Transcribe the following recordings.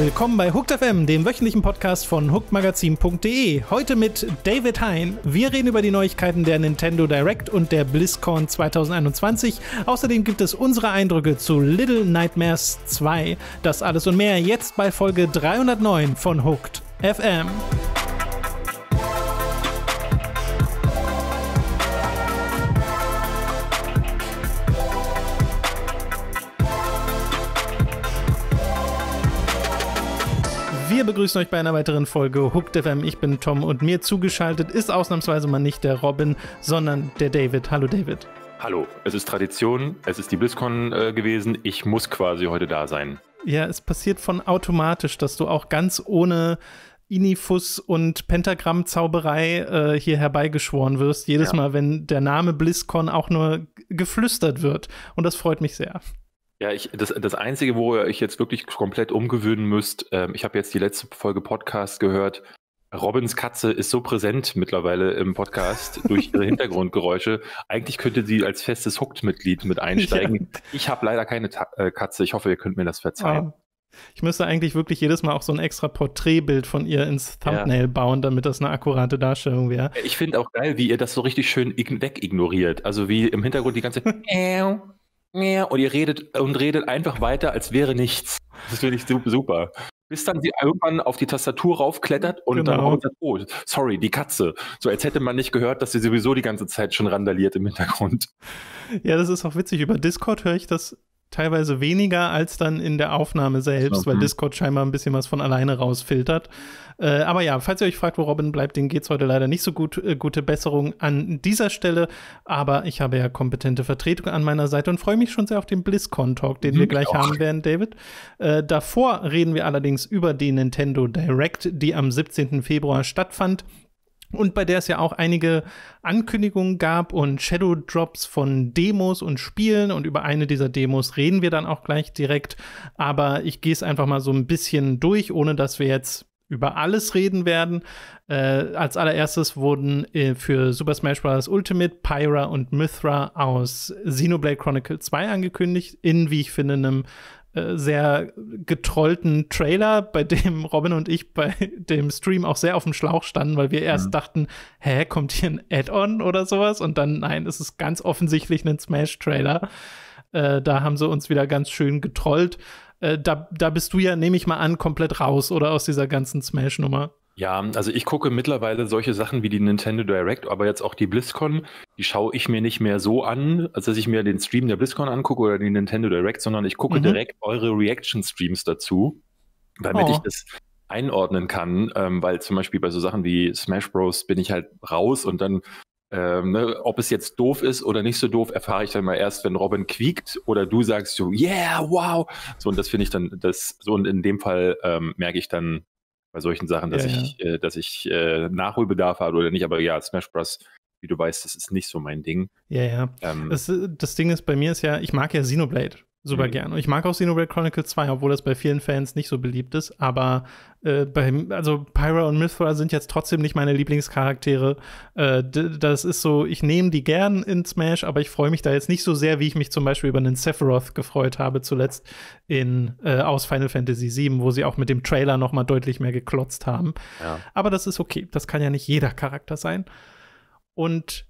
Willkommen bei Hooked FM, dem wöchentlichen Podcast von hookedmagazin.de. Heute mit David Hein. Wir reden über die Neuigkeiten der Nintendo Direct und der BlizzCon 2021. Außerdem gibt es unsere Eindrücke zu Little Nightmares 2. Das alles und mehr jetzt bei Folge 309 von Hooked FM. Wir begrüßen euch bei einer weiteren Folge Hooked FM. Ich bin Tom und mir zugeschaltet ist ausnahmsweise mal nicht der Robin, sondern der David. Hallo David. Hallo, es ist Tradition, es ist die BlizzCon äh, gewesen, ich muss quasi heute da sein. Ja, es passiert von automatisch, dass du auch ganz ohne Inifus und Pentagrammzauberei äh, hier herbeigeschworen wirst, jedes ja. Mal, wenn der Name BlizzCon auch nur geflüstert wird. Und das freut mich sehr. Ja, ich, das, das Einzige, wo ihr euch jetzt wirklich komplett umgewöhnen müsst, ähm, ich habe jetzt die letzte Folge Podcast gehört. Robins Katze ist so präsent mittlerweile im Podcast durch ihre Hintergrundgeräusche. Eigentlich könnte sie als festes Hooked-Mitglied mit einsteigen. Ja. Ich habe leider keine Ta äh, Katze. Ich hoffe, ihr könnt mir das verzeihen. Oh. Ich müsste eigentlich wirklich jedes Mal auch so ein extra Porträtbild von ihr ins Thumbnail ja. bauen, damit das eine akkurate Darstellung wäre. Ich finde auch geil, wie ihr das so richtig schön wegignoriert. Also wie im Hintergrund die ganze und ihr redet und redet einfach weiter, als wäre nichts. Das finde ich super. Bis dann sie irgendwann auf die Tastatur raufklettert und genau. dann sagt, oh, sorry, die Katze. So als hätte man nicht gehört, dass sie sowieso die ganze Zeit schon randaliert im Hintergrund. Ja, das ist auch witzig. Über Discord höre ich das teilweise weniger als dann in der Aufnahme selbst, okay. weil Discord scheinbar ein bisschen was von alleine rausfiltert. Äh, aber ja, falls ihr euch fragt, wo Robin bleibt, dem geht's heute leider nicht so gut. Äh, gute Besserung an dieser Stelle. Aber ich habe ja kompetente Vertretung an meiner Seite und freue mich schon sehr auf den BlizzCon-Talk, den mhm, wir gleich haben werden, David. Äh, davor reden wir allerdings über die Nintendo Direct, die am 17. Februar stattfand und bei der es ja auch einige Ankündigungen gab und Shadow Drops von Demos und Spielen und über eine dieser Demos reden wir dann auch gleich direkt, aber ich gehe es einfach mal so ein bisschen durch, ohne dass wir jetzt über alles reden werden. Äh, als allererstes wurden äh, für Super Smash Bros. Ultimate Pyra und Mythra aus Xenoblade Chronicle 2 angekündigt, in, wie ich finde, einem äh, sehr getrollten Trailer, bei dem Robin und ich bei dem Stream auch sehr auf dem Schlauch standen, weil wir erst mhm. dachten, hä, kommt hier ein Add-on oder sowas? Und dann, nein, es ist ganz offensichtlich ein Smash-Trailer. Äh, da haben sie uns wieder ganz schön getrollt. Äh, da, da bist du ja, nehme ich mal an, komplett raus oder aus dieser ganzen Smash-Nummer. Ja, also ich gucke mittlerweile solche Sachen wie die Nintendo Direct, aber jetzt auch die BlizzCon, die schaue ich mir nicht mehr so an, als dass ich mir den Stream der BlizzCon angucke oder die Nintendo Direct, sondern ich gucke mhm. direkt eure Reaction-Streams dazu, damit oh. ich das einordnen kann, ähm, weil zum Beispiel bei so Sachen wie Smash Bros. bin ich halt raus und dann, ähm, ne, ob es jetzt doof ist oder nicht so doof, erfahre ich dann mal erst, wenn Robin quiekt oder du sagst so, yeah, wow. So, und das finde ich dann, das, so und in dem Fall ähm, merke ich dann, bei solchen Sachen, dass ja, ich, ja. Äh, dass ich äh, Nachholbedarf habe oder nicht. Aber ja, Smash Bros., wie du weißt, das ist nicht so mein Ding. Ja, ja. Ähm, das, äh, das Ding ist, bei mir ist ja, ich mag ja Xenoblade super mhm. gern. Und ich mag auch Xenoblade Chronicles 2, obwohl das bei vielen Fans nicht so beliebt ist. Aber äh, bei, also Pyra und Mythra sind jetzt trotzdem nicht meine Lieblingscharaktere. Äh, das ist so, ich nehme die gern in Smash, aber ich freue mich da jetzt nicht so sehr, wie ich mich zum Beispiel über einen Sephiroth gefreut habe, zuletzt in äh, aus Final Fantasy VII, wo sie auch mit dem Trailer noch mal deutlich mehr geklotzt haben. Ja. Aber das ist okay. Das kann ja nicht jeder Charakter sein. Und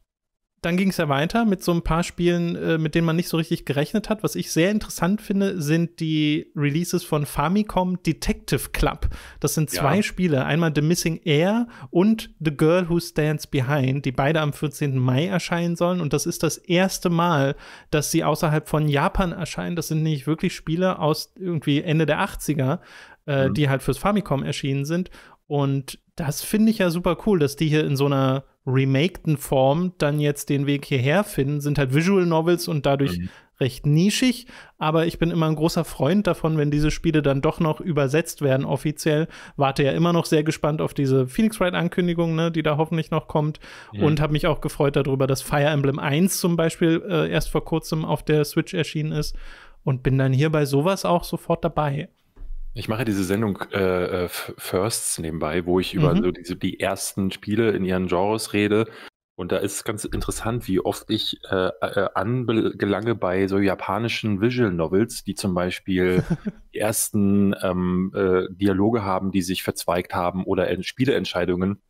dann ging es ja weiter mit so ein paar Spielen, äh, mit denen man nicht so richtig gerechnet hat. Was ich sehr interessant finde, sind die Releases von Famicom Detective Club. Das sind zwei ja. Spiele, einmal The Missing Air und The Girl Who Stands Behind, die beide am 14. Mai erscheinen sollen. Und das ist das erste Mal, dass sie außerhalb von Japan erscheinen. Das sind nicht wirklich Spiele aus irgendwie Ende der 80er, äh, mhm. die halt fürs Famicom erschienen sind. Und das finde ich ja super cool, dass die hier in so einer remakten Form dann jetzt den Weg hierher finden, sind halt Visual Novels und dadurch mhm. recht nischig. Aber ich bin immer ein großer Freund davon, wenn diese Spiele dann doch noch übersetzt werden offiziell. Warte ja immer noch sehr gespannt auf diese Phoenix Wright-Ankündigung, ne, die da hoffentlich noch kommt. Mhm. Und habe mich auch gefreut darüber, dass Fire Emblem 1 zum Beispiel äh, erst vor kurzem auf der Switch erschienen ist. Und bin dann hier bei sowas auch sofort dabei. Ich mache diese Sendung äh, äh Firsts nebenbei, wo ich über mhm. so diese, die ersten Spiele in ihren Genres rede. Und da ist ganz interessant, wie oft ich äh, äh angelange bei so japanischen Visual Novels, die zum Beispiel die ersten ähm, äh, Dialoge haben, die sich verzweigt haben oder in Spieleentscheidungen.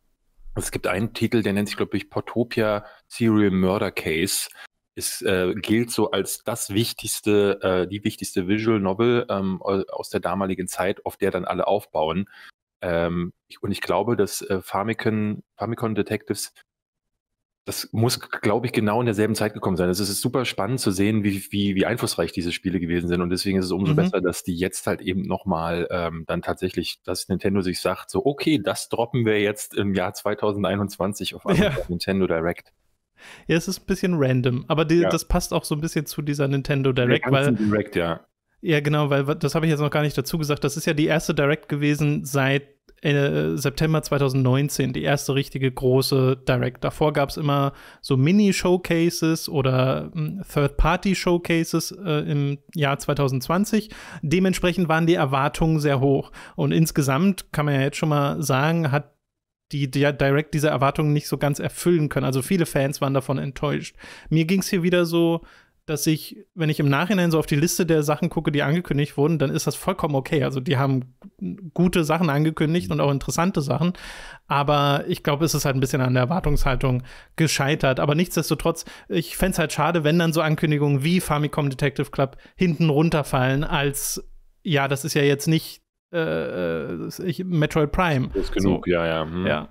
Es gibt einen Titel, der nennt sich, glaube ich, Portopia Serial Murder Case ist, äh, gilt so als das wichtigste, äh, die wichtigste Visual Novel ähm, aus der damaligen Zeit, auf der dann alle aufbauen. Ähm, ich, und ich glaube, dass äh, Famicom, Famicom Detectives, das muss, glaube ich, genau in derselben Zeit gekommen sein. Also es ist super spannend zu sehen, wie, wie, wie einflussreich diese Spiele gewesen sind. Und deswegen ist es umso mhm. besser, dass die jetzt halt eben nochmal ähm, dann tatsächlich, dass Nintendo sich sagt, so, okay, das droppen wir jetzt im Jahr 2021 auf einem ja. Nintendo Direct. Ja, es ist ein bisschen random, aber die, ja. das passt auch so ein bisschen zu dieser Nintendo Direct, weil Direct, ja. Ja, genau, weil das habe ich jetzt noch gar nicht dazu gesagt. Das ist ja die erste Direct gewesen seit äh, September 2019, die erste richtige große Direct. Davor gab es immer so Mini-Showcases oder hm, Third-Party-Showcases äh, im Jahr 2020. Dementsprechend waren die Erwartungen sehr hoch. Und insgesamt kann man ja jetzt schon mal sagen, hat die, direkt diese Erwartungen nicht so ganz erfüllen können. Also viele Fans waren davon enttäuscht. Mir ging es hier wieder so, dass ich, wenn ich im Nachhinein so auf die Liste der Sachen gucke, die angekündigt wurden, dann ist das vollkommen okay. Also die haben gute Sachen angekündigt mhm. und auch interessante Sachen. Aber ich glaube, es ist halt ein bisschen an der Erwartungshaltung gescheitert. Aber nichtsdestotrotz, ich fände es halt schade, wenn dann so Ankündigungen wie Famicom Detective Club hinten runterfallen, als ja, das ist ja jetzt nicht äh, äh, ich, Metroid Prime. Ist genug, so. ja, ja. Hm. ja.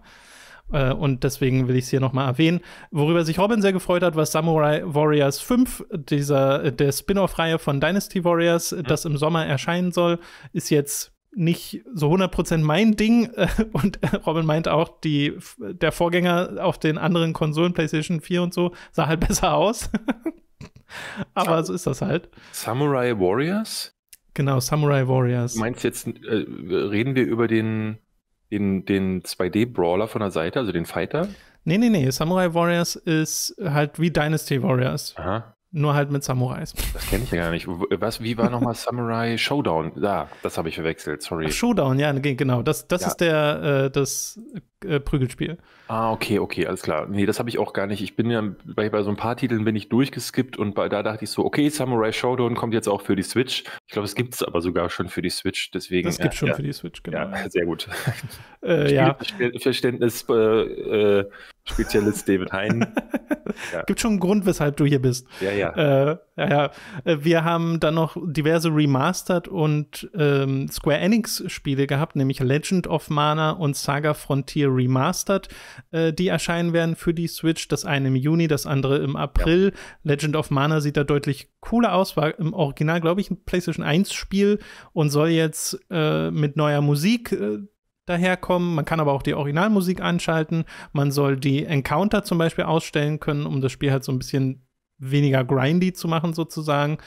Äh, und deswegen will ich es hier nochmal erwähnen. Worüber sich Robin sehr gefreut hat, war Samurai Warriors 5, dieser, äh, der Spin-off-Reihe von Dynasty Warriors, hm. das im Sommer erscheinen soll, ist jetzt nicht so 100% mein Ding. Und äh, Robin meint auch, die, der Vorgänger auf den anderen Konsolen, PlayStation 4 und so, sah halt besser aus. Aber so ist das halt. Samurai Warriors? Genau, Samurai Warriors. Du meinst jetzt, äh, reden wir über den, den, den 2D-Brawler von der Seite, also den Fighter? Nee, nee, nee. Samurai Warriors ist halt wie Dynasty Warriors. Aha. Nur halt mit Samurais. Das kenne ich ja gar nicht. Was, wie war nochmal Samurai Showdown? Da, das habe ich verwechselt, sorry. Ach, Showdown, ja, genau. Das, das ja. ist der, äh, das äh, Prügelspiel. Ah, okay, okay, alles klar. Nee, das habe ich auch gar nicht. Ich bin ja bei, bei, so ein paar Titeln bin ich durchgeskippt und bei, da dachte ich so, okay, Samurai Showdown kommt jetzt auch für die Switch. Ich glaube, es gibt es aber sogar schon für die Switch, deswegen. Das gibt es äh, schon ja, für die Switch, genau. Ja, sehr gut. Äh, ja. Verständnis äh, äh, Spezialist David Hein. ja. Gibt schon einen Grund, weshalb du hier bist. Ja, ja. Äh, ja, ja. Wir haben dann noch diverse Remastered und ähm, Square Enix Spiele gehabt, nämlich Legend of Mana und Saga Frontier Remastered, äh, die erscheinen werden für die Switch. Das eine im Juni, das andere im April. Ja. Legend of Mana sieht da deutlich cooler aus, war im Original, glaube ich, ein PlayStation 1-Spiel und soll jetzt äh, mit neuer Musik äh, daherkommen. Man kann aber auch die Originalmusik anschalten. Man soll die Encounter zum Beispiel ausstellen können, um das Spiel halt so ein bisschen weniger grindy zu machen, sozusagen.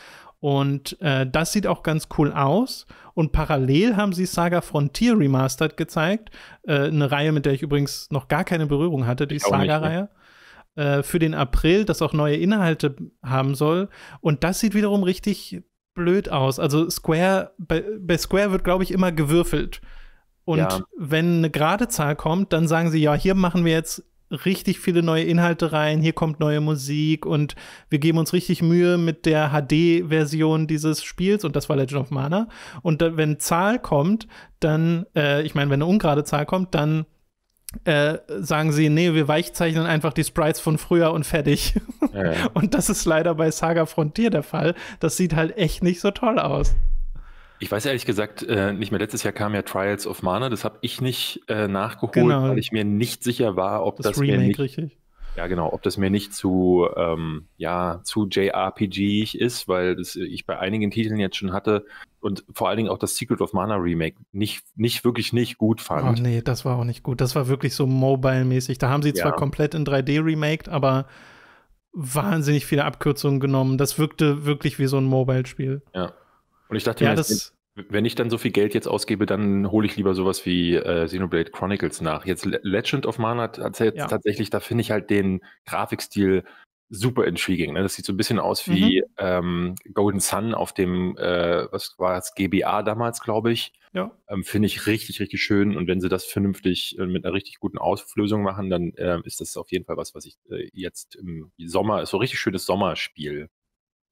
Und äh, das sieht auch ganz cool aus. Und parallel haben sie Saga Frontier Remastered gezeigt. Äh, eine Reihe, mit der ich übrigens noch gar keine Berührung hatte, die ne? Saga-Reihe. Äh, für den April, das auch neue Inhalte haben soll. Und das sieht wiederum richtig blöd aus. Also Square, bei, bei Square wird, glaube ich, immer gewürfelt. Und ja. wenn eine gerade Zahl kommt, dann sagen sie, ja, hier machen wir jetzt richtig viele neue Inhalte rein, hier kommt neue Musik und wir geben uns richtig Mühe mit der HD-Version dieses Spiels und das war Legend of Mana. Und da, wenn Zahl kommt, dann, äh, ich meine, wenn eine ungerade Zahl kommt, dann äh, sagen sie, nee, wir weichzeichnen einfach die Sprites von früher und fertig. Ja. und das ist leider bei Saga Frontier der Fall. Das sieht halt echt nicht so toll aus. Ich weiß ehrlich gesagt äh, nicht mehr. Letztes Jahr kam ja Trials of Mana. Das habe ich nicht äh, nachgeholt, genau. weil ich mir nicht sicher war, ob das, das Remake mir nicht, richtig. Ja, genau, ob das mir nicht zu, ähm, ja, zu JRPG ist, weil das äh, ich bei einigen Titeln jetzt schon hatte und vor allen Dingen auch das Secret of Mana Remake nicht, nicht wirklich nicht gut fand. Oh nee, das war auch nicht gut. Das war wirklich so mobile-mäßig. Da haben sie zwar ja. komplett in 3D remaked, aber wahnsinnig viele Abkürzungen genommen. Das wirkte wirklich wie so ein Mobile-Spiel. Ja. Und ich dachte ja, mir, das, wenn ich dann so viel Geld jetzt ausgebe, dann hole ich lieber sowas wie äh, Xenoblade Chronicles nach. Jetzt Legend of Mana hat ja. tatsächlich, da finde ich halt den Grafikstil super intriguing. Ne? Das sieht so ein bisschen aus wie mhm. ähm, Golden Sun auf dem, äh, was war es, GBA damals, glaube ich. Ja. Ähm, finde ich richtig, richtig schön. Und wenn sie das vernünftig äh, mit einer richtig guten Auflösung machen, dann äh, ist das auf jeden Fall was, was ich äh, jetzt im Sommer, so richtig schönes Sommerspiel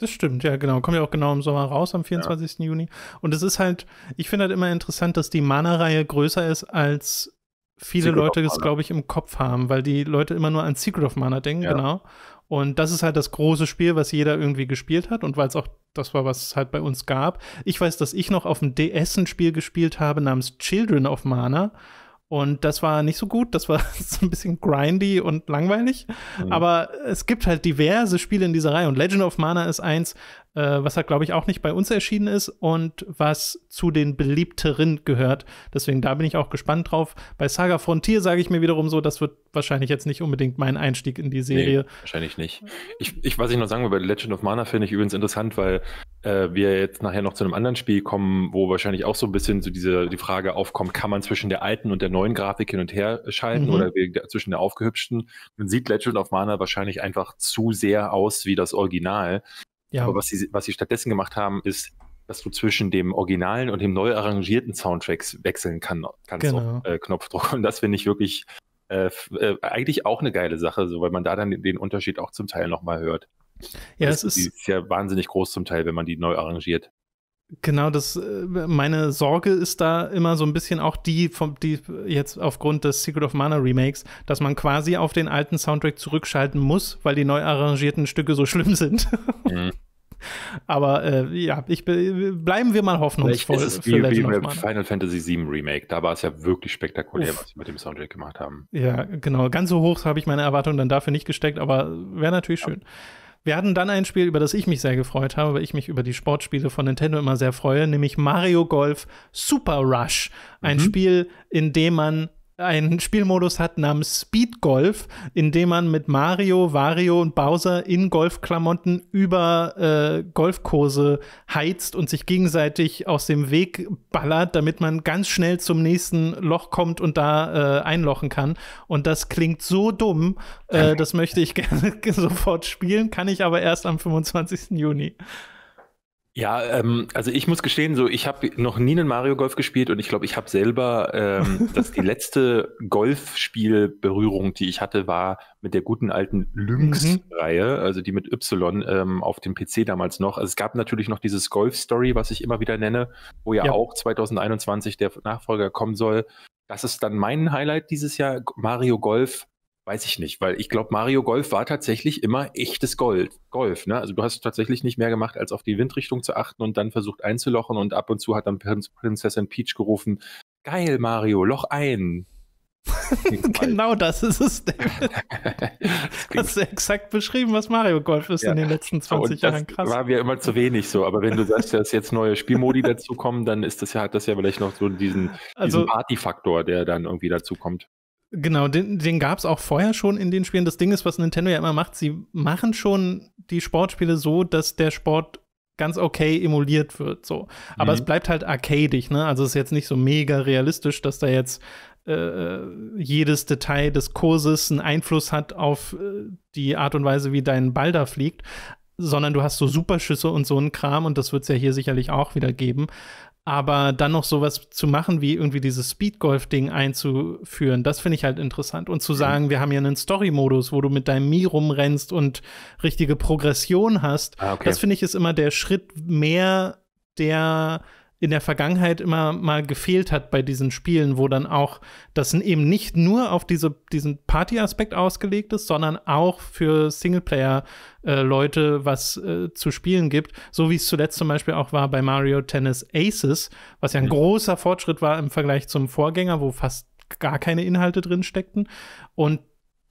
das stimmt, ja, genau. Kommt ja auch genau im Sommer raus, am 24. Ja. Juni. Und es ist halt, ich finde halt immer interessant, dass die Mana-Reihe größer ist, als viele Secret Leute es, glaube ich, im Kopf haben, weil die Leute immer nur an Secret of Mana denken, ja. genau. Und das ist halt das große Spiel, was jeder irgendwie gespielt hat und weil es auch das war, was es halt bei uns gab. Ich weiß, dass ich noch auf dem DS ein Spiel gespielt habe namens Children of Mana und das war nicht so gut, das war so ein bisschen grindy und langweilig. Mhm. Aber es gibt halt diverse Spiele in dieser Reihe und Legend of Mana ist eins, äh, was halt, glaube ich, auch nicht bei uns erschienen ist und was zu den beliebteren gehört. Deswegen da bin ich auch gespannt drauf. Bei Saga Frontier sage ich mir wiederum so, das wird wahrscheinlich jetzt nicht unbedingt mein Einstieg in die Serie. Nee, wahrscheinlich nicht. Ich, ich, was ich noch sagen will, bei Legend of Mana finde ich übrigens interessant, weil äh, wir jetzt nachher noch zu einem anderen Spiel kommen, wo wahrscheinlich auch so ein bisschen so diese, die Frage aufkommt, kann man zwischen der alten und der neuen Grafik hin und her schalten mhm. oder der, zwischen der aufgehübschten. Man sieht Legend of Mana wahrscheinlich einfach zu sehr aus wie das Original. Ja. Aber was sie, was sie stattdessen gemacht haben, ist, dass du zwischen dem originalen und dem neu arrangierten Soundtracks wechseln kann, kannst genau. auf äh, Knopfdruck. Und das finde ich wirklich äh, äh, eigentlich auch eine geile Sache, so, weil man da dann den Unterschied auch zum Teil nochmal hört. Ja, das es ist, ist ja wahnsinnig groß zum Teil, wenn man die neu arrangiert. Genau, das äh, meine Sorge ist da immer so ein bisschen auch die, vom, die jetzt aufgrund des Secret of Mana Remakes, dass man quasi auf den alten Soundtrack zurückschalten muss, weil die neu arrangierten Stücke so schlimm sind. Mhm. Aber äh, ja, ich bleiben wir mal hoffnungsvoll. Vielleicht ist es wie, wie bei Final Fantasy VII Remake. Da war es ja wirklich spektakulär, Uff. was sie mit dem Soundtrack gemacht haben. Ja, genau. Ganz so hoch habe ich meine Erwartungen dann dafür nicht gesteckt, aber wäre natürlich ja. schön. Wir hatten dann ein Spiel, über das ich mich sehr gefreut habe, weil ich mich über die Sportspiele von Nintendo immer sehr freue, nämlich Mario Golf Super Rush. Ein mhm. Spiel, in dem man einen Spielmodus hat namens Speed Golf, in dem man mit Mario, Wario und Bowser in Golfklamotten über äh, Golfkurse heizt und sich gegenseitig aus dem Weg ballert, damit man ganz schnell zum nächsten Loch kommt und da äh, einlochen kann. Und das klingt so dumm, äh, das möchte ich gerne sofort spielen, kann ich aber erst am 25. Juni. Ja, ähm, also ich muss gestehen, so ich habe noch nie einen Mario Golf gespielt und ich glaube, ich habe selber, ähm, dass die letzte Golfspielberührung, die ich hatte, war mit der guten alten Lynx-Reihe, mhm. also die mit Y ähm, auf dem PC damals noch. Also es gab natürlich noch dieses Golf Story, was ich immer wieder nenne, wo ja, ja. auch 2021 der Nachfolger kommen soll. Das ist dann mein Highlight dieses Jahr, Mario Golf Weiß ich nicht, weil ich glaube, Mario Golf war tatsächlich immer echtes Gold, Golf. Ne? Also du hast tatsächlich nicht mehr gemacht, als auf die Windrichtung zu achten und dann versucht einzulochen und ab und zu hat dann Prinz, Prinzessin Peach gerufen, geil Mario, Loch ein. genau das ist es. Hast du exakt beschrieben, was Mario Golf ist ja. in den letzten 20 Jahren. Krass. War mir immer zu wenig so, aber wenn du sagst, dass jetzt neue Spielmodi dazukommen, dann ist das ja, hat das ja vielleicht noch so diesen, also, diesen party der dann irgendwie dazukommt. Genau, den, den gab es auch vorher schon in den Spielen. Das Ding ist, was Nintendo ja immer macht, sie machen schon die Sportspiele so, dass der Sport ganz okay emuliert wird. So. Aber mhm. es bleibt halt arcadig, ne? Also es ist jetzt nicht so mega realistisch, dass da jetzt äh, jedes Detail des Kurses einen Einfluss hat auf äh, die Art und Weise, wie dein Ball da fliegt, sondern du hast so Superschüsse und so einen Kram und das wird es ja hier sicherlich auch wieder geben. Aber dann noch sowas zu machen, wie irgendwie dieses Speedgolf-Ding einzuführen, das finde ich halt interessant. Und zu sagen, wir haben ja einen Story-Modus, wo du mit deinem Mii rumrennst und richtige Progression hast, ah, okay. das finde ich ist immer der Schritt mehr, der in der Vergangenheit immer mal gefehlt hat bei diesen Spielen, wo dann auch das eben nicht nur auf diese, diesen Party-Aspekt ausgelegt ist, sondern auch für Singleplayer-Leute äh, was äh, zu spielen gibt. So wie es zuletzt zum Beispiel auch war bei Mario Tennis Aces, was ja ein mhm. großer Fortschritt war im Vergleich zum Vorgänger, wo fast gar keine Inhalte drin steckten. Und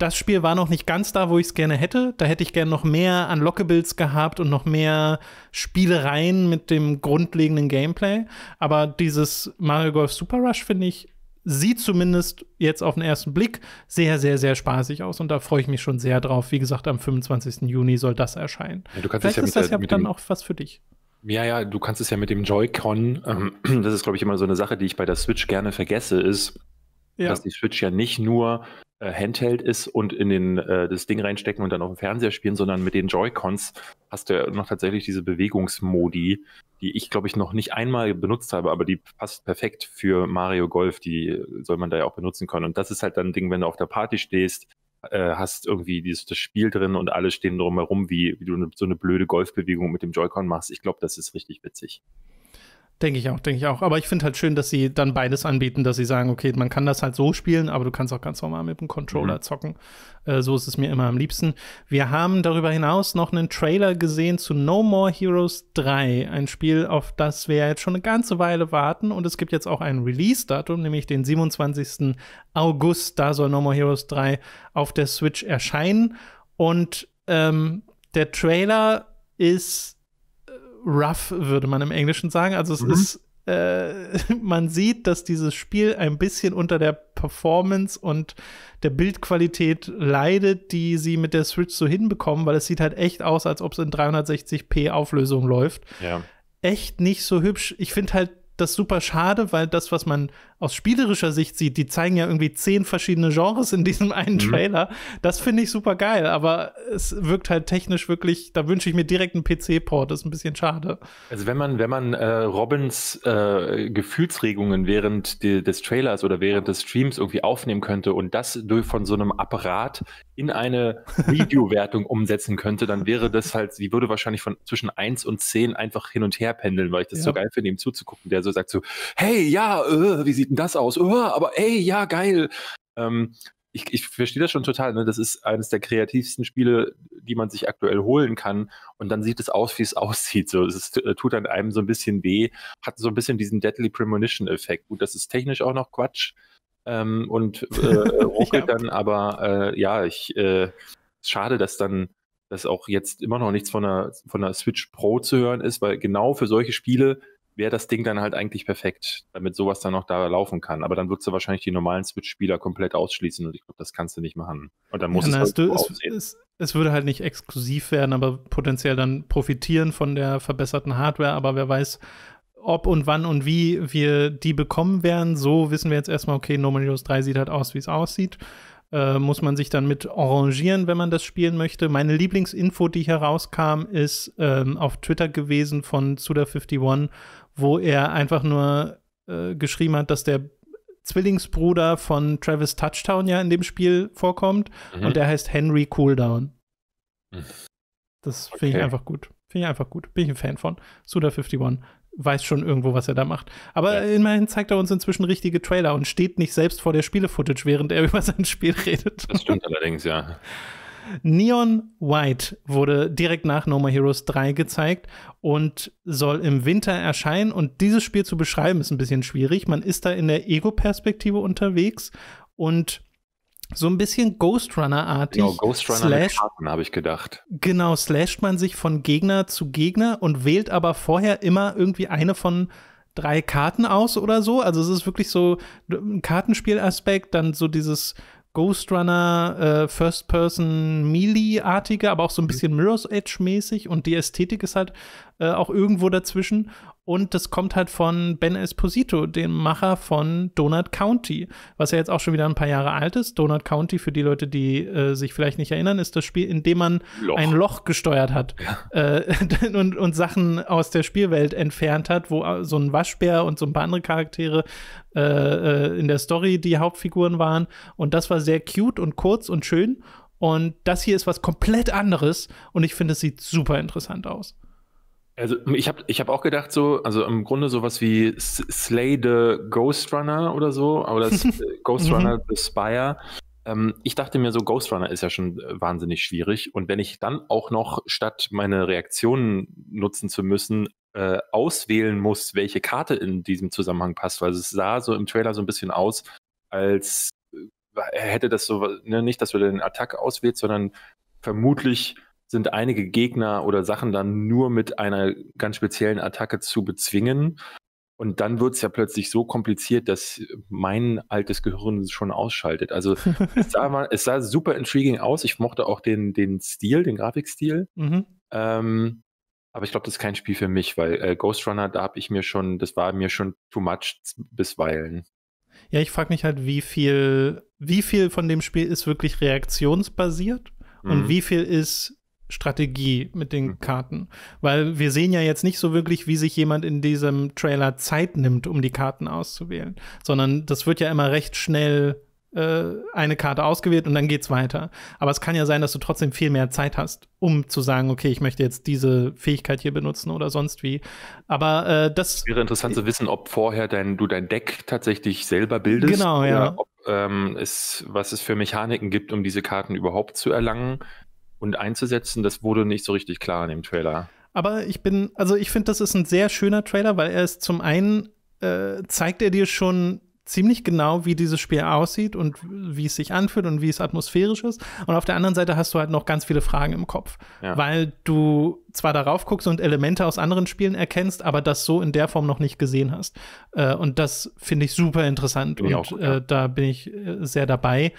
das Spiel war noch nicht ganz da, wo ich es gerne hätte. Da hätte ich gerne noch mehr Unlockables gehabt und noch mehr Spielereien mit dem grundlegenden Gameplay. Aber dieses Mario Golf Super Rush finde ich sieht zumindest jetzt auf den ersten Blick sehr, sehr, sehr spaßig aus und da freue ich mich schon sehr drauf. Wie gesagt, am 25. Juni soll das erscheinen. Ja, du kannst Vielleicht ja ist das ja dann auch was für dich. Ja, ja, du kannst es ja mit dem Joy-Con, ähm, das ist, glaube ich, immer so eine Sache, die ich bei der Switch gerne vergesse, ist, ja. Dass die Switch ja nicht nur äh, Handheld ist und in den, äh, das Ding reinstecken und dann auf dem Fernseher spielen, sondern mit den Joy-Cons hast du ja noch tatsächlich diese Bewegungsmodi, die ich, glaube ich, noch nicht einmal benutzt habe, aber die passt perfekt für Mario Golf, die soll man da ja auch benutzen können. Und das ist halt dann ein Ding, wenn du auf der Party stehst, äh, hast irgendwie dieses, das Spiel drin und alle stehen drumherum, wie, wie du ne, so eine blöde Golfbewegung mit dem Joy-Con machst. Ich glaube, das ist richtig witzig. Denke ich auch, denke ich auch. Aber ich finde halt schön, dass sie dann beides anbieten, dass sie sagen, okay, man kann das halt so spielen, aber du kannst auch ganz normal mit dem Controller mhm. zocken. Äh, so ist es mir immer am liebsten. Wir haben darüber hinaus noch einen Trailer gesehen zu No More Heroes 3, ein Spiel, auf das wir jetzt schon eine ganze Weile warten. Und es gibt jetzt auch ein Release-Datum, nämlich den 27. August. Da soll No More Heroes 3 auf der Switch erscheinen. Und ähm, der Trailer ist rough, würde man im Englischen sagen. Also es mhm. ist, äh, man sieht, dass dieses Spiel ein bisschen unter der Performance und der Bildqualität leidet, die sie mit der Switch so hinbekommen, weil es sieht halt echt aus, als ob es in 360p Auflösung läuft. Ja. Echt nicht so hübsch. Ich finde halt das super schade, weil das, was man aus spielerischer Sicht sieht, die zeigen ja irgendwie zehn verschiedene Genres in diesem einen mhm. Trailer. Das finde ich super geil, aber es wirkt halt technisch wirklich, da wünsche ich mir direkt einen PC-Port, das ist ein bisschen schade. Also wenn man, wenn man äh, Robins äh, Gefühlsregungen während die, des Trailers oder während des Streams irgendwie aufnehmen könnte und das durch von so einem Apparat in eine Videowertung umsetzen könnte, dann wäre das halt, die würde wahrscheinlich von zwischen eins und zehn einfach hin und her pendeln, weil ich das ja. so geil finde, ihm zuzugucken, der so sagt so, hey, ja, äh, wie sieht sieht denn das aus? Oh, aber ey, ja, geil. Ähm, ich, ich verstehe das schon total. Ne? Das ist eines der kreativsten Spiele, die man sich aktuell holen kann. Und dann sieht es aus, wie es aussieht. So, es ist, äh, tut an einem so ein bisschen weh, hat so ein bisschen diesen Deadly Premonition-Effekt. Gut, das ist technisch auch noch Quatsch ähm, und äh, ruckelt ja. dann, aber äh, ja, ich äh, schade, dass dann dass auch jetzt immer noch nichts von einer, von einer Switch Pro zu hören ist, weil genau für solche Spiele wäre das Ding dann halt eigentlich perfekt, damit sowas dann noch da laufen kann. Aber dann würdest du wahrscheinlich die normalen Switch-Spieler komplett ausschließen und ich glaube, das kannst du nicht machen. Und dann muss ja, es, halt so es, es, es würde halt nicht exklusiv werden, aber potenziell dann profitieren von der verbesserten Hardware. Aber wer weiß, ob und wann und wie wir die bekommen werden. So wissen wir jetzt erstmal, okay, No Man's Heroes 3 sieht halt aus, wie es aussieht. Äh, muss man sich dann mit arrangieren, wenn man das spielen möchte. Meine Lieblingsinfo, die herauskam, ist ähm, auf Twitter gewesen von Suda51 wo er einfach nur äh, geschrieben hat, dass der Zwillingsbruder von Travis Touchdown ja in dem Spiel vorkommt mhm. und der heißt Henry Cooldown. Mhm. Das finde okay. ich einfach gut. Finde ich einfach gut. Bin ich ein Fan von. Suda51 weiß schon irgendwo, was er da macht. Aber ja. immerhin zeigt er uns inzwischen richtige Trailer und steht nicht selbst vor der Spiele-Footage, während er über sein Spiel redet. Das stimmt allerdings, ja. Neon White wurde direkt nach No More Heroes 3 gezeigt und soll im Winter erscheinen. Und dieses Spiel zu beschreiben ist ein bisschen schwierig. Man ist da in der Ego-Perspektive unterwegs und so ein bisschen Ghost Runner-artig. Genau, Ghost Runner habe ich gedacht. Genau, slasht man sich von Gegner zu Gegner und wählt aber vorher immer irgendwie eine von drei Karten aus oder so. Also es ist wirklich so ein Kartenspielaspekt, dann so dieses Ghost Runner, äh, First Person Melee-artige, aber auch so ein mhm. bisschen Mirror's Edge-mäßig und die Ästhetik ist halt äh, auch irgendwo dazwischen. Und das kommt halt von Ben Esposito, dem Macher von Donut County, was ja jetzt auch schon wieder ein paar Jahre alt ist. Donut County, für die Leute, die äh, sich vielleicht nicht erinnern, ist das Spiel, in dem man Loch. ein Loch gesteuert hat ja. äh, und, und Sachen aus der Spielwelt entfernt hat, wo äh, so ein Waschbär und so ein paar andere Charaktere äh, äh, in der Story die Hauptfiguren waren. Und das war sehr cute und kurz und schön. Und das hier ist was komplett anderes und ich finde, es sieht super interessant aus. Also ich habe ich hab auch gedacht so, also im Grunde sowas wie Slay the Ghost Runner oder so, oder das äh, Ghost mhm. Runner the Spire. Ähm, ich dachte mir so, Ghost Runner ist ja schon äh, wahnsinnig schwierig und wenn ich dann auch noch statt meine Reaktionen nutzen zu müssen, äh, auswählen muss, welche Karte in diesem Zusammenhang passt, weil es sah so im Trailer so ein bisschen aus, als äh, hätte das so, ne, nicht, dass du den Attack auswählst, sondern vermutlich sind einige Gegner oder Sachen dann nur mit einer ganz speziellen Attacke zu bezwingen. Und dann wird es ja plötzlich so kompliziert, dass mein altes Gehirn schon ausschaltet. Also es, sah mal, es sah super intriguing aus. Ich mochte auch den, den Stil, den Grafikstil. Mhm. Ähm, aber ich glaube, das ist kein Spiel für mich, weil äh, Ghost Runner, da habe ich mir schon, das war mir schon too much bisweilen. Ja, ich frage mich halt, wie viel, wie viel von dem Spiel ist wirklich reaktionsbasiert mhm. und wie viel ist Strategie mit den mhm. Karten. Weil wir sehen ja jetzt nicht so wirklich, wie sich jemand in diesem Trailer Zeit nimmt, um die Karten auszuwählen, sondern das wird ja immer recht schnell äh, eine Karte ausgewählt und dann geht's weiter. Aber es kann ja sein, dass du trotzdem viel mehr Zeit hast, um zu sagen, okay, ich möchte jetzt diese Fähigkeit hier benutzen oder sonst wie. Aber äh, das wäre interessant zu wissen, ob vorher dein, du dein Deck tatsächlich selber bildest genau, ja. ob ähm, es was es für Mechaniken gibt, um diese Karten überhaupt zu erlangen und einzusetzen, das wurde nicht so richtig klar in dem Trailer. Aber ich bin, also ich finde, das ist ein sehr schöner Trailer, weil er ist zum einen, äh, zeigt er dir schon ziemlich genau, wie dieses Spiel aussieht und wie es sich anfühlt und wie es atmosphärisch ist. Und auf der anderen Seite hast du halt noch ganz viele Fragen im Kopf, ja. weil du zwar darauf guckst und Elemente aus anderen Spielen erkennst, aber das so in der Form noch nicht gesehen hast. Äh, und das finde ich super interessant bin und auch, ja. Äh, da bin ich äh, sehr dabei.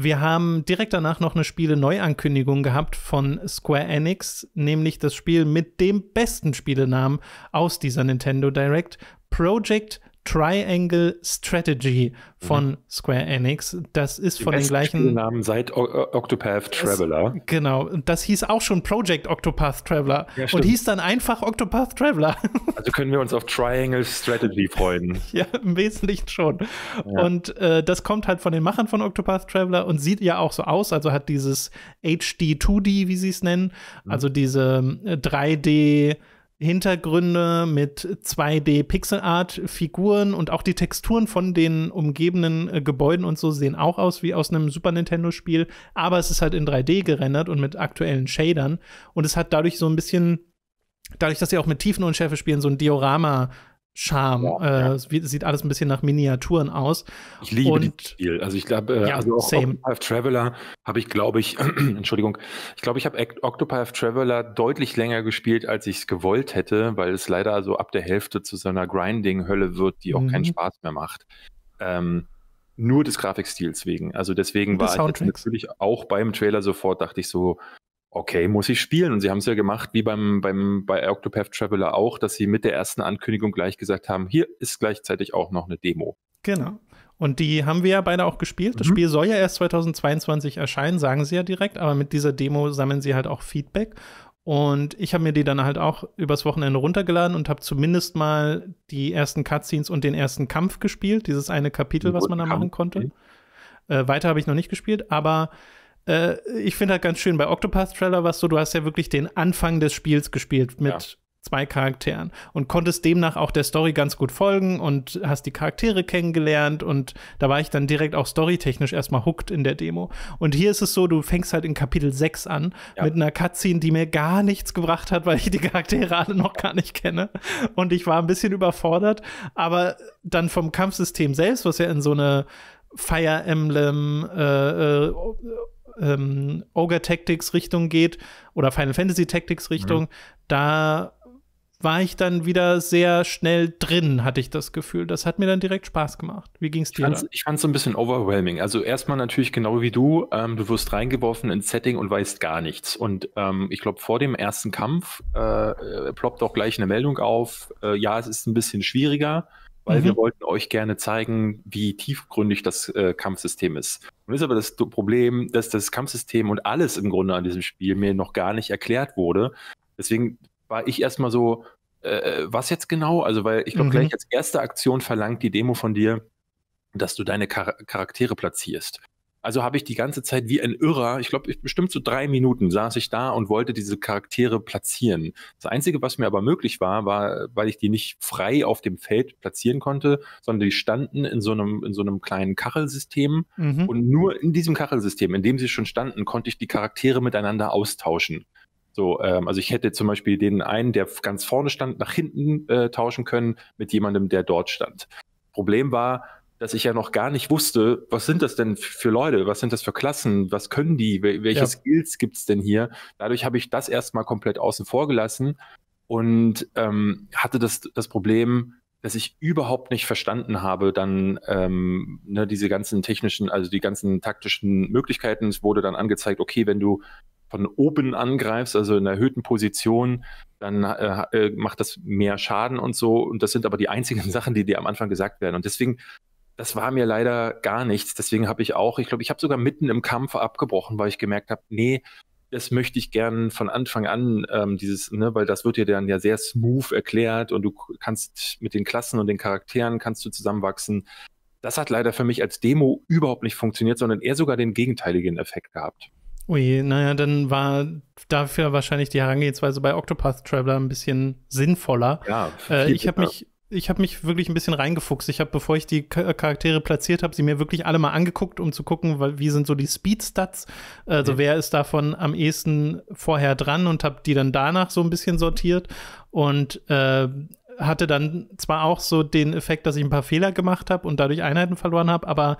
Wir haben direkt danach noch eine Spiele-Neuankündigung gehabt von Square Enix, nämlich das Spiel mit dem besten Spielenamen aus dieser Nintendo Direct, Project Triangle Strategy von mhm. Square Enix. Das ist Die von den gleichen. Namen seit o Octopath Traveler. Es, genau, das hieß auch schon Project Octopath Traveler ja, und hieß dann einfach Octopath Traveler. Also können wir uns auf Triangle Strategy freuen. ja, im Wesentlichen schon. Ja. Und äh, das kommt halt von den Machern von Octopath Traveler und sieht ja auch so aus. Also hat dieses HD 2D, wie sie es nennen, mhm. also diese 3D. Äh, Hintergründe mit 2D Pixel Art Figuren und auch die Texturen von den umgebenden äh, Gebäuden und so sehen auch aus wie aus einem Super Nintendo Spiel, aber es ist halt in 3D gerendert und mit aktuellen Shadern und es hat dadurch so ein bisschen dadurch, dass sie auch mit Tiefen und Schärfe spielen, so ein Diorama Charme. Ja, äh, ja. Äh, sieht alles ein bisschen nach Miniaturen aus. Ich liebe und, das Spiel. Also ich glaube, äh, ja, also auch same. Octopath Traveler habe ich, glaube ich, Entschuldigung, ich glaube, ich habe Octopath Traveler deutlich länger gespielt, als ich es gewollt hätte, weil es leider so ab der Hälfte zu so einer Grinding-Hölle wird, die auch mhm. keinen Spaß mehr macht. Ähm, nur des Grafikstils wegen. Also deswegen war ich natürlich auch beim Trailer sofort, dachte ich so, okay, muss ich spielen? Und sie haben es ja gemacht, wie beim, beim, bei Octopath Traveler auch, dass sie mit der ersten Ankündigung gleich gesagt haben, hier ist gleichzeitig auch noch eine Demo. Genau. Und die haben wir ja beide auch gespielt. Das mhm. Spiel soll ja erst 2022 erscheinen, sagen sie ja direkt, aber mit dieser Demo sammeln sie halt auch Feedback. Und ich habe mir die dann halt auch übers Wochenende runtergeladen und habe zumindest mal die ersten Cutscenes und den ersten Kampf gespielt, dieses eine Kapitel, was man da machen konnte. Äh, weiter habe ich noch nicht gespielt, aber äh, ich finde halt ganz schön bei Octopath Traveler was so, du hast ja wirklich den Anfang des Spiels gespielt mit ja. zwei Charakteren und konntest demnach auch der Story ganz gut folgen und hast die Charaktere kennengelernt und da war ich dann direkt auch storytechnisch erstmal hooked in der Demo. Und hier ist es so, du fängst halt in Kapitel 6 an ja. mit einer Cutscene, die mir gar nichts gebracht hat, weil ich die Charaktere alle noch gar nicht kenne und ich war ein bisschen überfordert, aber dann vom Kampfsystem selbst, was ja in so eine Fire Emblem äh, äh, ähm, Ogre Tactics Richtung geht oder Final Fantasy Tactics mhm. Richtung, mhm. da war ich dann wieder sehr schnell drin, hatte ich das Gefühl. Das hat mir dann direkt Spaß gemacht. Wie ging es dir? ich fand es ein bisschen overwhelming. Also erstmal natürlich genau wie du, ähm, du wirst reingeworfen ins Setting und weißt gar nichts. Und ähm, ich glaube, vor dem ersten Kampf äh, äh, ploppt auch gleich eine Meldung auf, äh, ja, es ist ein bisschen schwieriger weil mhm. wir wollten euch gerne zeigen, wie tiefgründig das äh, Kampfsystem ist. Nun ist aber das Problem, dass das Kampfsystem und alles im Grunde an diesem Spiel mir noch gar nicht erklärt wurde. Deswegen war ich erstmal so, äh, äh was jetzt genau? Also, weil ich glaube, mhm. gleich als erste Aktion verlangt die Demo von dir, dass du deine Char Charaktere platzierst. Also habe ich die ganze Zeit wie ein Irrer, ich glaube, ich bestimmt so drei Minuten saß ich da und wollte diese Charaktere platzieren. Das Einzige, was mir aber möglich war, war, weil ich die nicht frei auf dem Feld platzieren konnte, sondern die standen in so einem, in so einem kleinen Kachelsystem. Mhm. Und nur in diesem Kachelsystem, in dem sie schon standen, konnte ich die Charaktere miteinander austauschen. So, ähm, also ich hätte zum Beispiel den einen, der ganz vorne stand, nach hinten äh, tauschen können mit jemandem, der dort stand. Problem war, dass ich ja noch gar nicht wusste, was sind das denn für Leute, was sind das für Klassen, was können die, welche ja. Skills gibt's denn hier. Dadurch habe ich das erstmal komplett außen vor gelassen und ähm, hatte das, das Problem, dass ich überhaupt nicht verstanden habe, dann ähm, ne, diese ganzen technischen, also die ganzen taktischen Möglichkeiten. Es wurde dann angezeigt, okay, wenn du von oben angreifst, also in einer erhöhten Position, dann äh, äh, macht das mehr Schaden und so. Und das sind aber die einzigen Sachen, die dir am Anfang gesagt werden. Und deswegen das war mir leider gar nichts. Deswegen habe ich auch, ich glaube, ich habe sogar mitten im Kampf abgebrochen, weil ich gemerkt habe, nee, das möchte ich gern von Anfang an, ähm, dieses, ne, weil das wird dir dann ja sehr smooth erklärt und du kannst mit den Klassen und den Charakteren kannst du zusammenwachsen. Das hat leider für mich als Demo überhaupt nicht funktioniert, sondern eher sogar den gegenteiligen Effekt gehabt. Ui, naja, dann war dafür wahrscheinlich die Herangehensweise bei Octopath Traveler ein bisschen sinnvoller. Ja, äh, ich habe mich ich habe mich wirklich ein bisschen reingefuchst. Ich habe, bevor ich die Charaktere platziert habe, sie mir wirklich alle mal angeguckt, um zu gucken, wie sind so die Speed-Stats. Also mhm. wer ist davon am ehesten vorher dran und habe die dann danach so ein bisschen sortiert. Und äh, hatte dann zwar auch so den Effekt, dass ich ein paar Fehler gemacht habe und dadurch Einheiten verloren habe, aber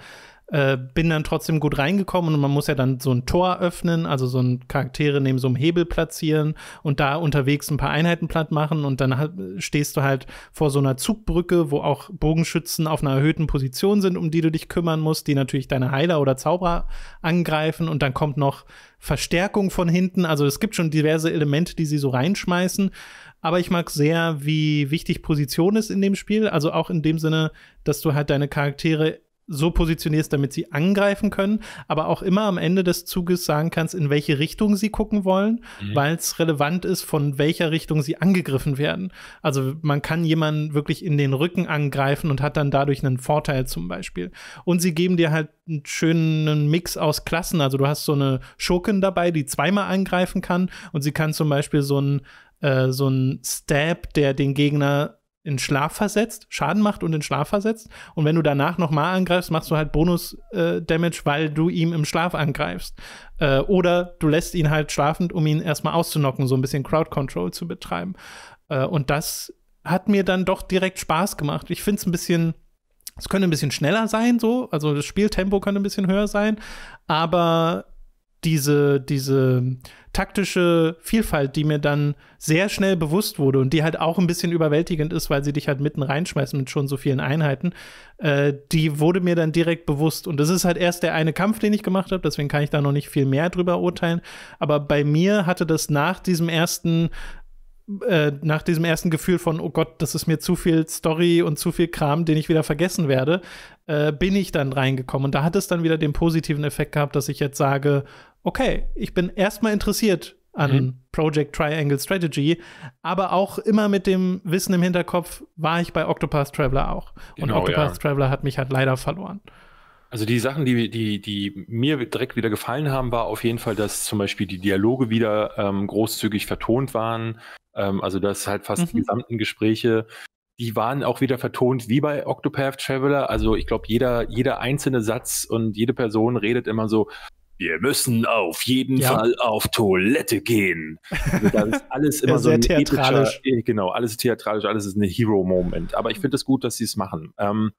äh, bin dann trotzdem gut reingekommen und man muss ja dann so ein Tor öffnen, also so ein Charaktere neben so einem Hebel platzieren und da unterwegs ein paar Einheiten platt machen und dann halt, äh, stehst du halt vor so einer Zugbrücke, wo auch Bogenschützen auf einer erhöhten Position sind, um die du dich kümmern musst, die natürlich deine Heiler oder Zauberer angreifen und dann kommt noch Verstärkung von hinten. Also es gibt schon diverse Elemente, die sie so reinschmeißen. Aber ich mag sehr, wie wichtig Position ist in dem Spiel. Also auch in dem Sinne, dass du halt deine Charaktere so positionierst, damit sie angreifen können, aber auch immer am Ende des Zuges sagen kannst, in welche Richtung sie gucken wollen, mhm. weil es relevant ist, von welcher Richtung sie angegriffen werden. Also man kann jemanden wirklich in den Rücken angreifen und hat dann dadurch einen Vorteil zum Beispiel. Und sie geben dir halt einen schönen Mix aus Klassen. Also du hast so eine Schurken dabei, die zweimal angreifen kann und sie kann zum Beispiel so ein äh, so ein Stab, der den Gegner in Schlaf versetzt, Schaden macht und in Schlaf versetzt. Und wenn du danach nochmal angreifst, machst du halt Bonus-Damage, äh, weil du ihm im Schlaf angreifst. Äh, oder du lässt ihn halt schlafend, um ihn erstmal auszunocken, so ein bisschen Crowd-Control zu betreiben. Äh, und das hat mir dann doch direkt Spaß gemacht. Ich finde es ein bisschen. Es könnte ein bisschen schneller sein, so. Also das Spieltempo könnte ein bisschen höher sein. Aber diese, diese taktische Vielfalt, die mir dann sehr schnell bewusst wurde und die halt auch ein bisschen überwältigend ist, weil sie dich halt mitten reinschmeißen mit schon so vielen Einheiten, äh, die wurde mir dann direkt bewusst. Und das ist halt erst der eine Kampf, den ich gemacht habe, deswegen kann ich da noch nicht viel mehr drüber urteilen. Aber bei mir hatte das nach diesem ersten äh, nach diesem ersten Gefühl von, oh Gott, das ist mir zu viel Story und zu viel Kram, den ich wieder vergessen werde, äh, bin ich dann reingekommen. Und da hat es dann wieder den positiven Effekt gehabt, dass ich jetzt sage, okay, ich bin erstmal interessiert an mhm. Project Triangle Strategy, aber auch immer mit dem Wissen im Hinterkopf war ich bei Octopath Traveler auch. Genau, Und Octopath ja. Traveler hat mich halt leider verloren. Also die Sachen, die, die, die mir direkt wieder gefallen haben, war auf jeden Fall, dass zum Beispiel die Dialoge wieder ähm, großzügig vertont waren. Ähm, also dass halt fast mhm. die gesamten Gespräche, die waren auch wieder vertont wie bei Octopath Traveler. Also ich glaube, jeder, jeder einzelne Satz und jede Person redet immer so, wir müssen auf jeden ja. Fall auf Toilette gehen. Also da ist alles immer so ein theatralisch. Epischer, genau, alles theatralisch, alles ist ein Hero-Moment. Aber ich finde es gut, dass sie es machen. Ähm,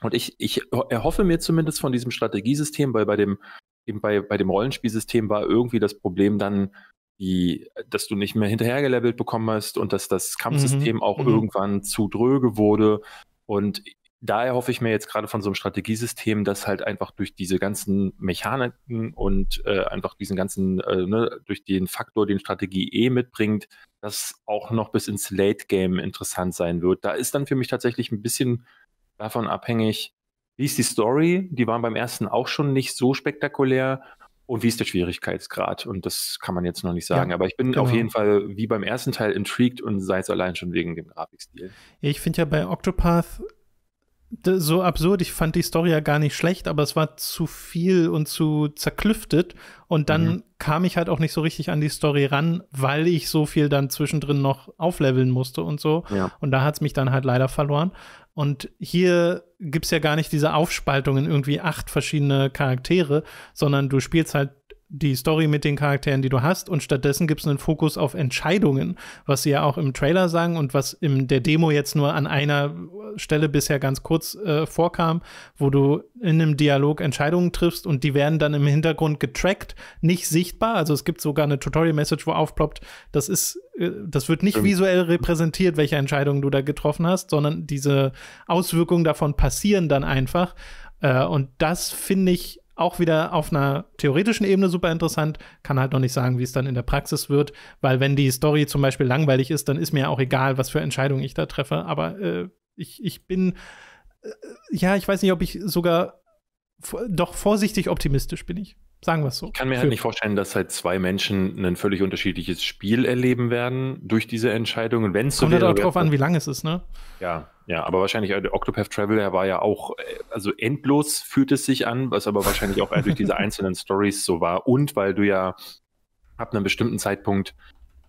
und ich, ich erhoffe mir zumindest von diesem Strategiesystem, weil bei dem, eben bei, bei dem Rollenspielsystem war irgendwie das Problem dann, die, dass du nicht mehr hinterhergelevelt bekommen hast und dass das Kampfsystem mhm. auch mhm. irgendwann zu dröge wurde. Und da erhoffe ich mir jetzt gerade von so einem Strategiesystem, dass halt einfach durch diese ganzen Mechaniken und äh, einfach diesen ganzen, äh, ne, durch den Faktor, den Strategie eh mitbringt, das auch noch bis ins Late Game interessant sein wird. Da ist dann für mich tatsächlich ein bisschen davon abhängig, wie ist die Story? Die waren beim ersten auch schon nicht so spektakulär. Und wie ist der Schwierigkeitsgrad? Und das kann man jetzt noch nicht sagen. Ja, aber ich bin genau. auf jeden Fall wie beim ersten Teil intrigued und sei es allein schon wegen dem Grafikstil. Ich finde ja bei Octopath so absurd, ich fand die Story ja gar nicht schlecht, aber es war zu viel und zu zerklüftet. Und dann mhm. kam ich halt auch nicht so richtig an die Story ran, weil ich so viel dann zwischendrin noch aufleveln musste und so. Ja. Und da hat es mich dann halt leider verloren. Und hier gibt es ja gar nicht diese Aufspaltung in irgendwie acht verschiedene Charaktere, sondern du spielst halt die Story mit den Charakteren, die du hast, und stattdessen gibt es einen Fokus auf Entscheidungen, was sie ja auch im Trailer sagen und was in der Demo jetzt nur an einer Stelle bisher ganz kurz äh, vorkam, wo du in einem Dialog Entscheidungen triffst und die werden dann im Hintergrund getrackt, nicht sichtbar. Also es gibt sogar eine Tutorial-Message, wo aufploppt, das ist, äh, das wird nicht visuell repräsentiert, welche Entscheidungen du da getroffen hast, sondern diese Auswirkungen davon passieren dann einfach. Äh, und das finde ich auch wieder auf einer theoretischen Ebene super interessant, kann halt noch nicht sagen, wie es dann in der Praxis wird, weil wenn die Story zum Beispiel langweilig ist, dann ist mir auch egal, was für Entscheidungen ich da treffe, aber äh, ich, ich bin, äh, ja, ich weiß nicht, ob ich sogar doch vorsichtig optimistisch bin ich. Sagen wir es so. Ich kann mir halt Für halt nicht vorstellen, dass halt zwei Menschen ein völlig unterschiedliches Spiel erleben werden durch diese Entscheidungen. Wenn es so Kommt halt wäre, halt auch an, wie lang es ist, ne? Ja, ja, aber wahrscheinlich äh, Octopath Traveler war ja auch, äh, also endlos fühlt es sich an, was aber wahrscheinlich auch durch diese einzelnen Stories so war und weil du ja ab einem bestimmten Zeitpunkt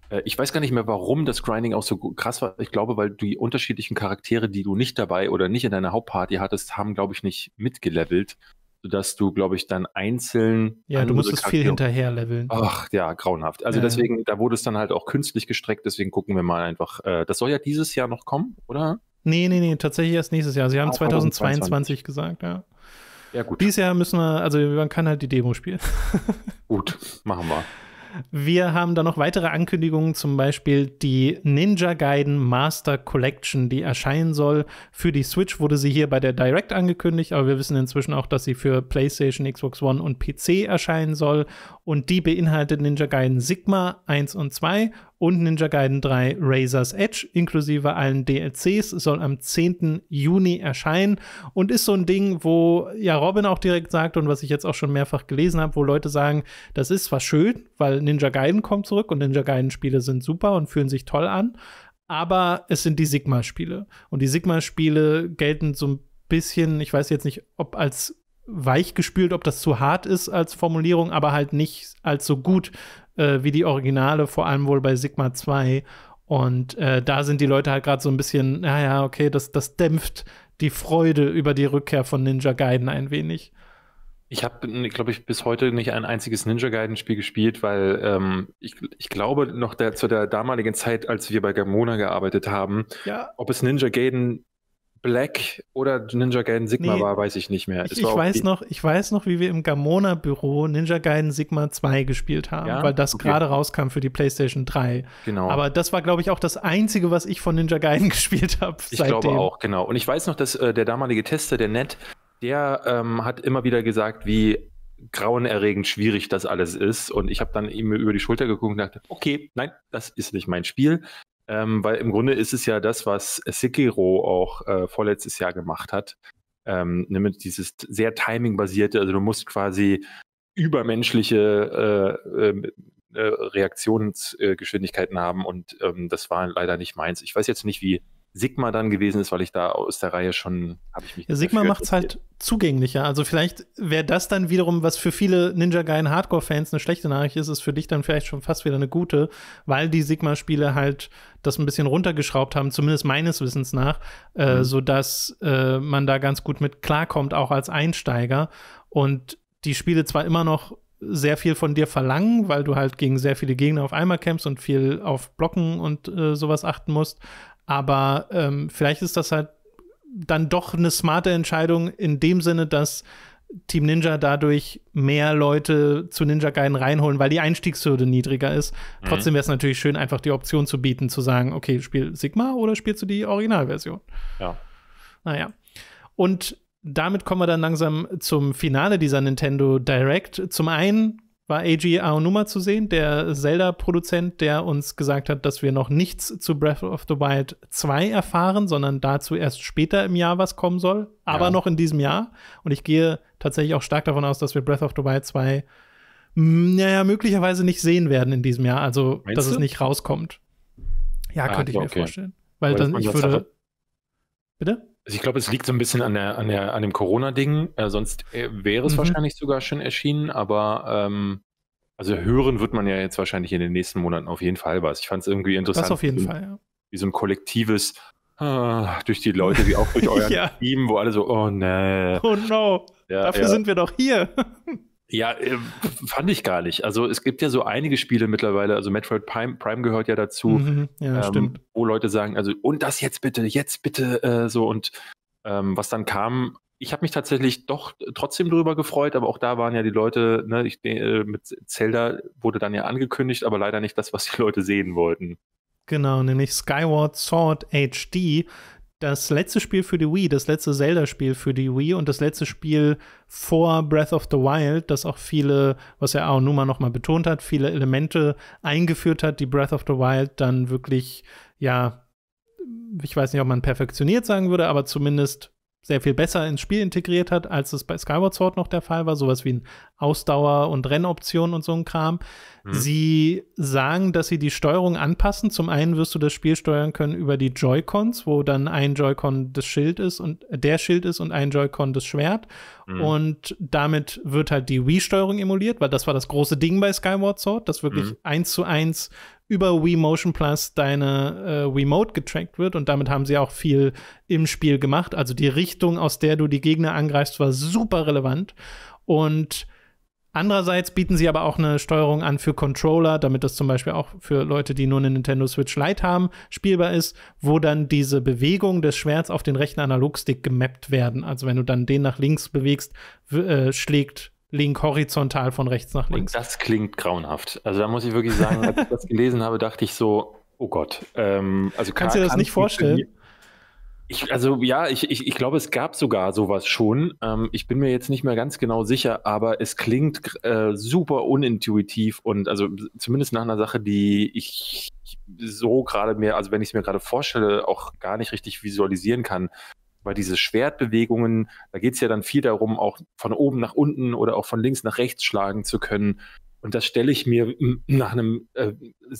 äh, ich weiß gar nicht mehr, warum das Grinding auch so krass war. Ich glaube, weil die unterschiedlichen Charaktere, die du nicht dabei oder nicht in deiner Hauptparty hattest, haben, glaube ich, nicht mitgelevelt, sodass du, glaube ich, dann einzeln. Ja, du musstest Charaktere viel hinterher leveln. Ach ja, grauenhaft. Also ja. deswegen, da wurde es dann halt auch künstlich gestreckt, deswegen gucken wir mal einfach. Äh, das soll ja dieses Jahr noch kommen, oder? Nee, nee, nee, tatsächlich erst nächstes Jahr. Sie haben ah, 2022 20. gesagt, ja. Ja, gut. Dieses Jahr müssen wir, also man kann halt die Demo spielen. gut, machen wir. Wir haben da noch weitere Ankündigungen, zum Beispiel die Ninja Gaiden Master Collection, die erscheinen soll. Für die Switch wurde sie hier bei der Direct angekündigt, aber wir wissen inzwischen auch, dass sie für PlayStation, Xbox One und PC erscheinen soll und die beinhaltet Ninja Gaiden Sigma 1 und 2 und Ninja Gaiden 3 Razor's Edge inklusive allen DLCs soll am 10. Juni erscheinen und ist so ein Ding, wo ja Robin auch direkt sagt und was ich jetzt auch schon mehrfach gelesen habe, wo Leute sagen, das ist zwar schön, weil Ninja Gaiden kommt zurück und Ninja Gaiden Spiele sind super und fühlen sich toll an, aber es sind die Sigma Spiele und die Sigma Spiele gelten so ein bisschen, ich weiß jetzt nicht, ob als weich gespült, ob das zu hart ist als Formulierung, aber halt nicht als so gut äh, wie die Originale, vor allem wohl bei Sigma 2. Und äh, da sind die Leute halt gerade so ein bisschen, naja, okay, das, das dämpft die Freude über die Rückkehr von Ninja Gaiden ein wenig. Ich habe, glaube ich, bis heute nicht ein einziges Ninja Gaiden-Spiel gespielt, weil ähm, ich, ich glaube noch der, zu der damaligen Zeit, als wir bei Gamona gearbeitet haben, ja. ob es Ninja Gaiden Black oder Ninja Gaiden Sigma nee, war, weiß ich nicht mehr. ich, ich weiß noch, ich weiß noch, wie wir im Gamona Büro Ninja Gaiden Sigma 2 gespielt haben, ja? weil das okay. gerade rauskam für die PlayStation 3. Genau. Aber das war glaube ich auch das einzige, was ich von Ninja Gaiden gespielt habe Ich seitdem. glaube auch, genau. Und ich weiß noch, dass äh, der damalige Tester, der Ned, der ähm, hat immer wieder gesagt, wie grauenerregend schwierig das alles ist. Und ich habe dann eben über die Schulter geguckt und dachte, okay, nein, das ist nicht mein Spiel ähm, weil im Grunde ist es ja das, was Sekiro auch äh, vorletztes Jahr gemacht hat, ähm, nämlich dieses sehr Timing-basierte, also du musst quasi übermenschliche äh, ähm, äh, Reaktionsgeschwindigkeiten haben und ähm, das war leider nicht meins. Ich weiß jetzt nicht, wie Sigma dann gewesen ist, weil ich da aus der Reihe schon habe ich mich. Ja, Sigma macht es halt zugänglicher. Also vielleicht wäre das dann wiederum, was für viele Ninja Gaiden Hardcore Fans eine schlechte Nachricht ist, ist für dich dann vielleicht schon fast wieder eine gute, weil die Sigma Spiele halt das ein bisschen runtergeschraubt haben, zumindest meines Wissens nach, äh, mhm. so äh, man da ganz gut mit klarkommt, auch als Einsteiger und die Spiele zwar immer noch sehr viel von dir verlangen, weil du halt gegen sehr viele Gegner auf einmal kämpfst und viel auf Blocken und äh, sowas achten musst. Aber ähm, vielleicht ist das halt dann doch eine smarte Entscheidung in dem Sinne, dass Team Ninja dadurch mehr Leute zu Ninja Gaiden reinholen, weil die Einstiegshürde niedriger ist. Mhm. Trotzdem wäre es natürlich schön, einfach die Option zu bieten, zu sagen, okay, spiel Sigma oder spielst du die Originalversion? Ja. Naja. Und damit kommen wir dann langsam zum Finale dieser Nintendo Direct. Zum einen war Eiji Aonuma zu sehen, der Zelda-Produzent, der uns gesagt hat, dass wir noch nichts zu Breath of the Wild 2 erfahren, sondern dazu erst später im Jahr was kommen soll, aber ja. noch in diesem Jahr. Und ich gehe tatsächlich auch stark davon aus, dass wir Breath of the Wild 2 naja, hm, möglicherweise nicht sehen werden in diesem Jahr, also Meinst dass du? es nicht rauskommt. Ja, ah, könnte ich mir okay. vorstellen. Weil, Weil dann ich würde. Bitte? Also ich glaube, es liegt so ein bisschen an, der, an, der, an dem Corona-Ding. Äh, sonst äh, wäre es mhm. wahrscheinlich sogar schon erschienen, aber ähm, also hören wird man ja jetzt wahrscheinlich in den nächsten Monaten auf jeden Fall was. Ich fand es irgendwie interessant. Das auf jeden so, Fall, ja. Wie so ein kollektives ah, durch die Leute, wie auch durch euer ja. Team, wo alle so, oh ne. Oh no. Ja, Dafür sind wir doch hier. Ja, äh, fand ich gar nicht. Also es gibt ja so einige Spiele mittlerweile, also Metroid Prime, Prime gehört ja dazu, mhm, ja, ähm, wo Leute sagen, also und das jetzt bitte, jetzt bitte äh, so und ähm, was dann kam, ich habe mich tatsächlich doch trotzdem drüber gefreut, aber auch da waren ja die Leute, ne, ich, äh, mit Zelda wurde dann ja angekündigt, aber leider nicht das, was die Leute sehen wollten. Genau, nämlich Skyward Sword HD das letzte Spiel für die Wii, das letzte Zelda-Spiel für die Wii und das letzte Spiel vor Breath of the Wild, das auch viele, was ja Aonuma nochmal betont hat, viele Elemente eingeführt hat, die Breath of the Wild dann wirklich, ja, ich weiß nicht, ob man perfektioniert sagen würde, aber zumindest sehr viel besser ins Spiel integriert hat, als es bei Skyward Sword noch der Fall war, sowas wie ein Ausdauer- und Rennoptionen und so ein Kram. Mhm. Sie sagen, dass sie die Steuerung anpassen. Zum einen wirst du das Spiel steuern können über die Joy-Cons, wo dann ein Joy-Con das Schild ist und der Schild ist und ein Joy-Con das Schwert. Mhm. Und damit wird halt die Wii-Steuerung emuliert, weil das war das große Ding bei Skyward Sword, dass wirklich mhm. eins zu eins über Wii Motion Plus deine äh, Remote getrackt wird und damit haben sie auch viel im Spiel gemacht. Also die Richtung, aus der du die Gegner angreifst, war super relevant und Andererseits bieten sie aber auch eine Steuerung an für Controller, damit das zum Beispiel auch für Leute, die nur eine Nintendo Switch Lite haben, spielbar ist, wo dann diese Bewegung des Schwerts auf den rechten Analogstick gemappt werden. Also wenn du dann den nach links bewegst, äh, schlägt Link horizontal von rechts nach links. Und das klingt grauenhaft. Also da muss ich wirklich sagen, als ich das gelesen habe, dachte ich so, oh Gott. Ähm, also Kannst du dir das nicht vorstellen? Ich, also ja, ich, ich, ich glaube, es gab sogar sowas schon. Ähm, ich bin mir jetzt nicht mehr ganz genau sicher, aber es klingt äh, super unintuitiv und also zumindest nach einer Sache, die ich so gerade mir, also wenn ich es mir gerade vorstelle, auch gar nicht richtig visualisieren kann weil diese Schwertbewegungen, da geht es ja dann viel darum, auch von oben nach unten oder auch von links nach rechts schlagen zu können. Und das stelle ich mir nach einem, äh,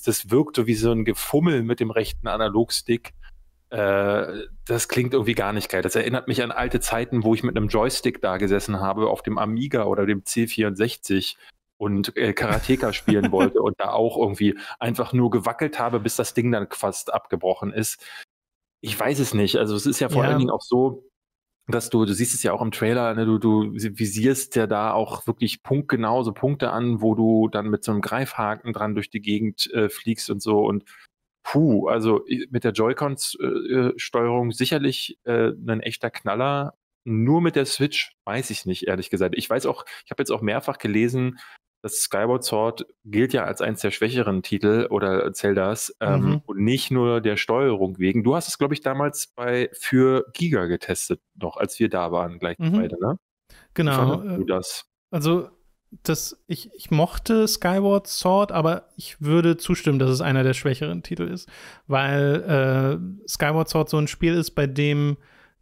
das wirkt so wie so ein Gefummel mit dem rechten Analogstick. Äh, das klingt irgendwie gar nicht geil. Das erinnert mich an alte Zeiten, wo ich mit einem Joystick da gesessen habe, auf dem Amiga oder dem C64 und äh, Karateka spielen wollte und da auch irgendwie einfach nur gewackelt habe, bis das Ding dann fast abgebrochen ist ich weiß es nicht. Also es ist ja vor ja. allen Dingen auch so, dass du, du siehst es ja auch im Trailer, ne, du, du visierst ja da auch wirklich punktgenau so Punkte an, wo du dann mit so einem Greifhaken dran durch die Gegend äh, fliegst und so und puh, also mit der Joy-Con-Steuerung äh, äh, sicherlich äh, ein echter Knaller. Nur mit der Switch weiß ich nicht, ehrlich gesagt. Ich weiß auch, ich habe jetzt auch mehrfach gelesen, das Skyward Sword gilt ja als eines der schwächeren Titel oder Zeldas ähm, mhm. und nicht nur der Steuerung wegen. Du hast es, glaube ich, damals bei für Giga getestet, noch als wir da waren, gleich mhm. beide, ne? Genau. Wie du äh, das? Also das, ich, ich mochte Skyward Sword, aber ich würde zustimmen, dass es einer der schwächeren Titel ist, weil äh, Skyward Sword so ein Spiel ist, bei dem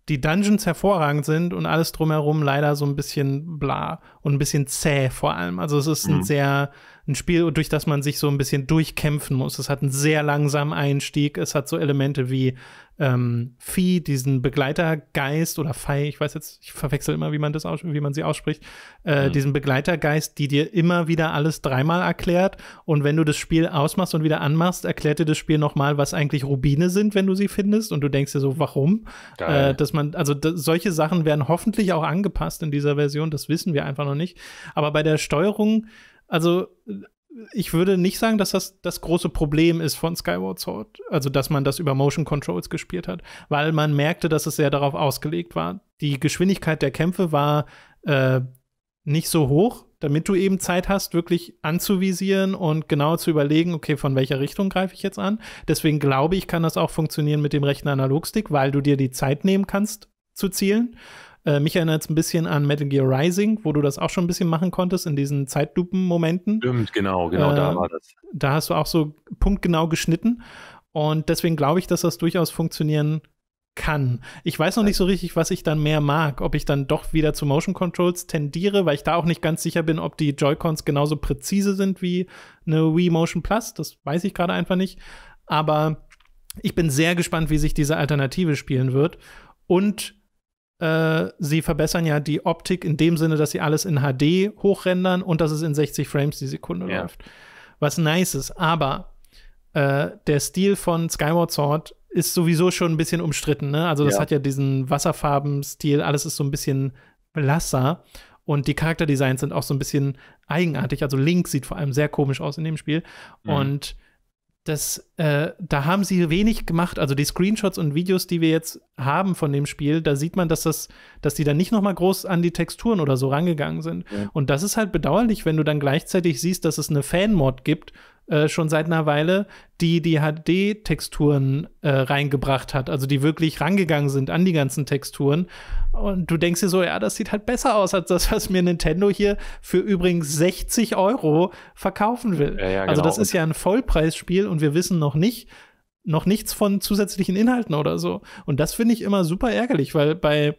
die Dungeons hervorragend sind und alles drumherum leider so ein bisschen bla und ein bisschen zäh vor allem. Also es ist ein mhm. sehr ein Spiel, durch das man sich so ein bisschen durchkämpfen muss. Es hat einen sehr langsamen Einstieg. Es hat so Elemente wie ähm, Vieh, diesen Begleitergeist oder Fei, ich weiß jetzt, ich verwechsel immer, wie man das wie man sie ausspricht, äh, mhm. diesen Begleitergeist, die dir immer wieder alles dreimal erklärt. Und wenn du das Spiel ausmachst und wieder anmachst, erklärt dir das Spiel nochmal, was eigentlich Rubine sind, wenn du sie findest. Und du denkst dir so, warum? Äh, dass man, also solche Sachen werden hoffentlich auch angepasst in dieser Version, das wissen wir einfach noch nicht. Aber bei der Steuerung also ich würde nicht sagen, dass das das große Problem ist von Skyward Sword, also dass man das über Motion Controls gespielt hat, weil man merkte, dass es sehr darauf ausgelegt war. Die Geschwindigkeit der Kämpfe war äh, nicht so hoch, damit du eben Zeit hast, wirklich anzuvisieren und genau zu überlegen, okay, von welcher Richtung greife ich jetzt an. Deswegen glaube ich, kann das auch funktionieren mit dem rechten Analogstick, weil du dir die Zeit nehmen kannst zu zielen. Äh, mich erinnert es ein bisschen an Metal Gear Rising, wo du das auch schon ein bisschen machen konntest in diesen Zeitlupen-Momenten. Stimmt, genau, genau, äh, da war das. Da hast du auch so punktgenau geschnitten. Und deswegen glaube ich, dass das durchaus funktionieren kann. Ich weiß noch nicht so richtig, was ich dann mehr mag. Ob ich dann doch wieder zu Motion Controls tendiere, weil ich da auch nicht ganz sicher bin, ob die Joy-Cons genauso präzise sind wie eine Wii Motion Plus. Das weiß ich gerade einfach nicht. Aber ich bin sehr gespannt, wie sich diese Alternative spielen wird. Und äh, sie verbessern ja die Optik in dem Sinne, dass sie alles in HD hochrendern und dass es in 60 Frames die Sekunde ja. läuft. Was nice ist, aber äh, der Stil von Skyward Sword ist sowieso schon ein bisschen umstritten. Ne? Also, das ja. hat ja diesen Wasserfarben-Stil, alles ist so ein bisschen blasser. Und die Charakterdesigns sind auch so ein bisschen eigenartig. Also Link sieht vor allem sehr komisch aus in dem Spiel. Mhm. Und das, äh, da haben sie wenig gemacht. Also die Screenshots und Videos, die wir jetzt haben von dem Spiel, da sieht man, dass das, dass die dann nicht noch mal groß an die Texturen oder so rangegangen sind. Ja. Und das ist halt bedauerlich, wenn du dann gleichzeitig siehst, dass es eine Fanmod gibt, äh, schon seit einer Weile, die die HD-Texturen äh, reingebracht hat, also die wirklich rangegangen sind an die ganzen Texturen. Und du denkst dir so, ja, das sieht halt besser aus als das, was mir Nintendo hier für übrigens 60 Euro verkaufen will. Ja, ja, also genau. Also das ist ja ein Vollpreisspiel und wir wissen noch nicht, noch nichts von zusätzlichen Inhalten oder so. Und das finde ich immer super ärgerlich, weil bei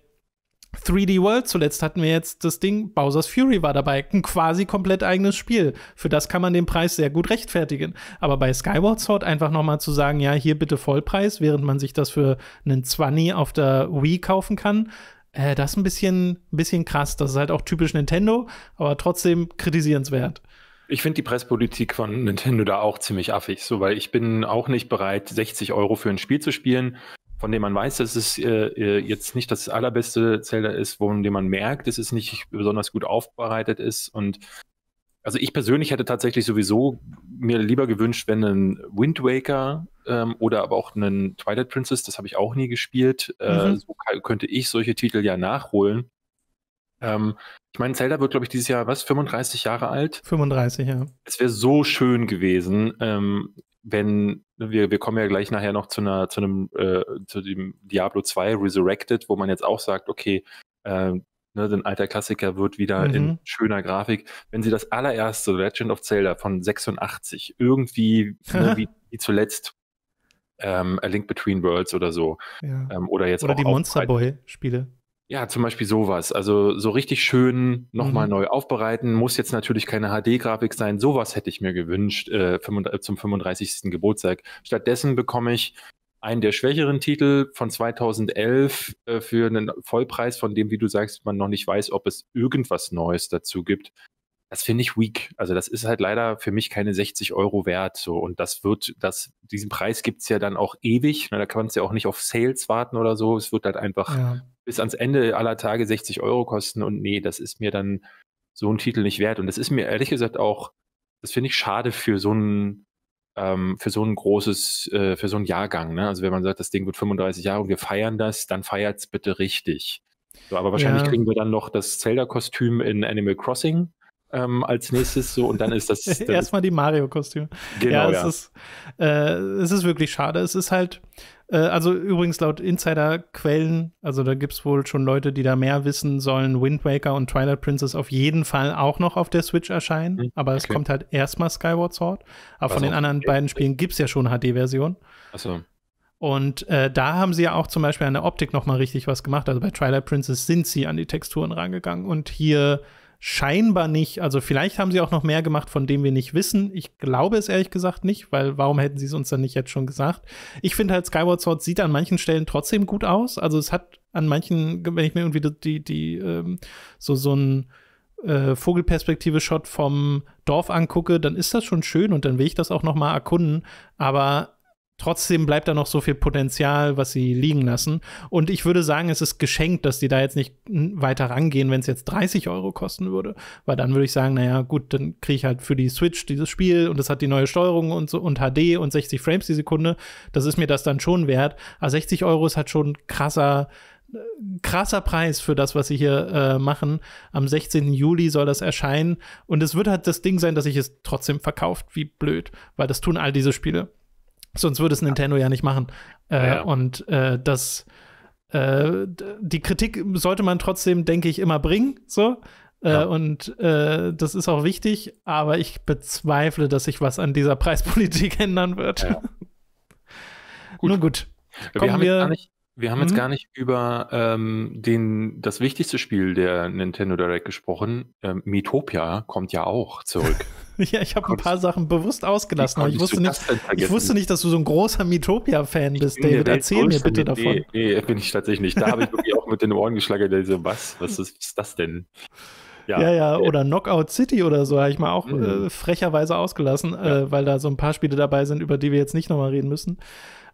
3D World zuletzt hatten wir jetzt das Ding, Bowser's Fury war dabei, ein quasi komplett eigenes Spiel. Für das kann man den Preis sehr gut rechtfertigen. Aber bei Skyward Sword einfach nochmal zu sagen, ja, hier bitte Vollpreis, während man sich das für einen 20 auf der Wii kaufen kann, äh, das ist ein bisschen, ein bisschen krass. Das ist halt auch typisch Nintendo, aber trotzdem kritisierenswert. Ich finde die Presspolitik von Nintendo da auch ziemlich affig, so weil ich bin auch nicht bereit, 60 Euro für ein Spiel zu spielen, von dem man weiß, dass es äh, äh jetzt nicht das allerbeste Zelda ist, von dem man merkt, dass es nicht besonders gut aufbereitet ist. Und also ich persönlich hätte tatsächlich sowieso mir lieber gewünscht, wenn ein Wind Waker ähm, oder aber auch ein Twilight Princess, das habe ich auch nie gespielt, äh, mhm. äh, so könnte ich solche Titel ja nachholen. Ähm, ich meine, Zelda wird, glaube ich, dieses Jahr, was, 35 Jahre alt? 35, ja. Es wäre so schön gewesen, ähm, wenn, wir, wir kommen ja gleich nachher noch zu einer, zu einem, äh, zu dem Diablo 2 Resurrected, wo man jetzt auch sagt, okay, äh, ne, ein alter Klassiker wird wieder mhm. in schöner Grafik. Wenn sie das allererste Legend of Zelda von 86 irgendwie ne, wie, wie zuletzt ähm, A Link Between Worlds oder so. Ja. Ähm, oder jetzt oder auch die Monster Boy-Spiele. Ja, zum Beispiel sowas. Also so richtig schön nochmal mhm. neu aufbereiten. Muss jetzt natürlich keine HD-Grafik sein. Sowas hätte ich mir gewünscht äh, äh zum 35. Geburtstag. Stattdessen bekomme ich einen der schwächeren Titel von 2011 äh, für einen Vollpreis, von dem, wie du sagst, man noch nicht weiß, ob es irgendwas Neues dazu gibt. Das finde ich weak. Also das ist halt leider für mich keine 60 Euro wert. So. Und das wird, das, diesen Preis gibt es ja dann auch ewig. Na, ne? da man es ja auch nicht auf Sales warten oder so. Es wird halt einfach ja bis ans Ende aller Tage 60 Euro kosten und nee, das ist mir dann so ein Titel nicht wert. Und das ist mir ehrlich gesagt auch, das finde ich schade für so ein ähm, für so ein großes, äh, für so einen Jahrgang. Ne? Also wenn man sagt, das Ding wird 35 Jahre und wir feiern das, dann feiert es bitte richtig. So, aber wahrscheinlich ja. kriegen wir dann noch das Zelda-Kostüm in Animal Crossing ähm, als nächstes so und dann ist das. Erstmal die Mario-Kostüme. Genau. Ja, es, ja. Ist, äh, es ist wirklich schade. Es ist halt, äh, also übrigens laut Insider-Quellen, also da gibt es wohl schon Leute, die da mehr wissen, sollen Wind Waker und Twilight Princess auf jeden Fall auch noch auf der Switch erscheinen. Hm, aber es kommt halt erstmal Skyward Sword. Aber Was also von den anderen beiden Spielen gibt es ja schon HD-Version. Achso. Und äh, da haben sie ja auch zum Beispiel an der Optik nochmal richtig was gemacht. Also bei Twilight Princess sind sie an die Texturen rangegangen und hier scheinbar nicht. Also vielleicht haben sie auch noch mehr gemacht, von dem wir nicht wissen. Ich glaube es ehrlich gesagt nicht, weil warum hätten sie es uns dann nicht jetzt schon gesagt? Ich finde halt, Skyward Sword sieht an manchen Stellen trotzdem gut aus. Also es hat an manchen, wenn ich mir irgendwie die, die, ähm, so, so ein äh, Vogelperspektive-Shot vom Dorf angucke, dann ist das schon schön und dann will ich das auch noch mal erkunden. Aber trotzdem bleibt da noch so viel Potenzial, was sie liegen lassen. Und ich würde sagen, es ist geschenkt, dass die da jetzt nicht weiter rangehen, wenn es jetzt 30 Euro kosten würde. Weil dann würde ich sagen, naja, gut, dann kriege ich halt für die Switch dieses Spiel und es hat die neue Steuerung und so und HD und 60 Frames die Sekunde. Das ist mir das dann schon wert. Aber 60 Euro ist halt schon krasser krasser Preis für das, was sie hier äh, machen. Am 16. Juli soll das erscheinen. Und es wird halt das Ding sein, dass ich es trotzdem verkauft. Wie blöd, weil das tun all diese Spiele. Sonst würde es Nintendo ja nicht machen. Äh, ja. Und äh, das, äh, die Kritik sollte man trotzdem, denke ich, immer bringen. So. Äh, ja. Und äh, das ist auch wichtig, aber ich bezweifle, dass sich was an dieser Preispolitik ändern wird. Ja. Gut. Nur gut. Kommen wir, wir nicht, wir haben mhm. jetzt gar nicht über ähm, den, das wichtigste Spiel der Nintendo Direct gesprochen. Ähm, Metopia kommt ja auch zurück. ja, ich habe ein paar Sachen bewusst ausgelassen, aber ich wusste, nicht, ich wusste nicht, dass du so ein großer Metopia-Fan bist, David. Erzähl mir bitte davon. Nee, bin ich tatsächlich nicht. Da habe ich wirklich auch mit den Ohren geschlagert, so, also, was, was ist, ist das denn? Ja, ja, ja, äh, oder Knockout City oder so habe ich mal auch mhm. äh, frecherweise ausgelassen, ja. äh, weil da so ein paar Spiele dabei sind, über die wir jetzt nicht nochmal reden müssen.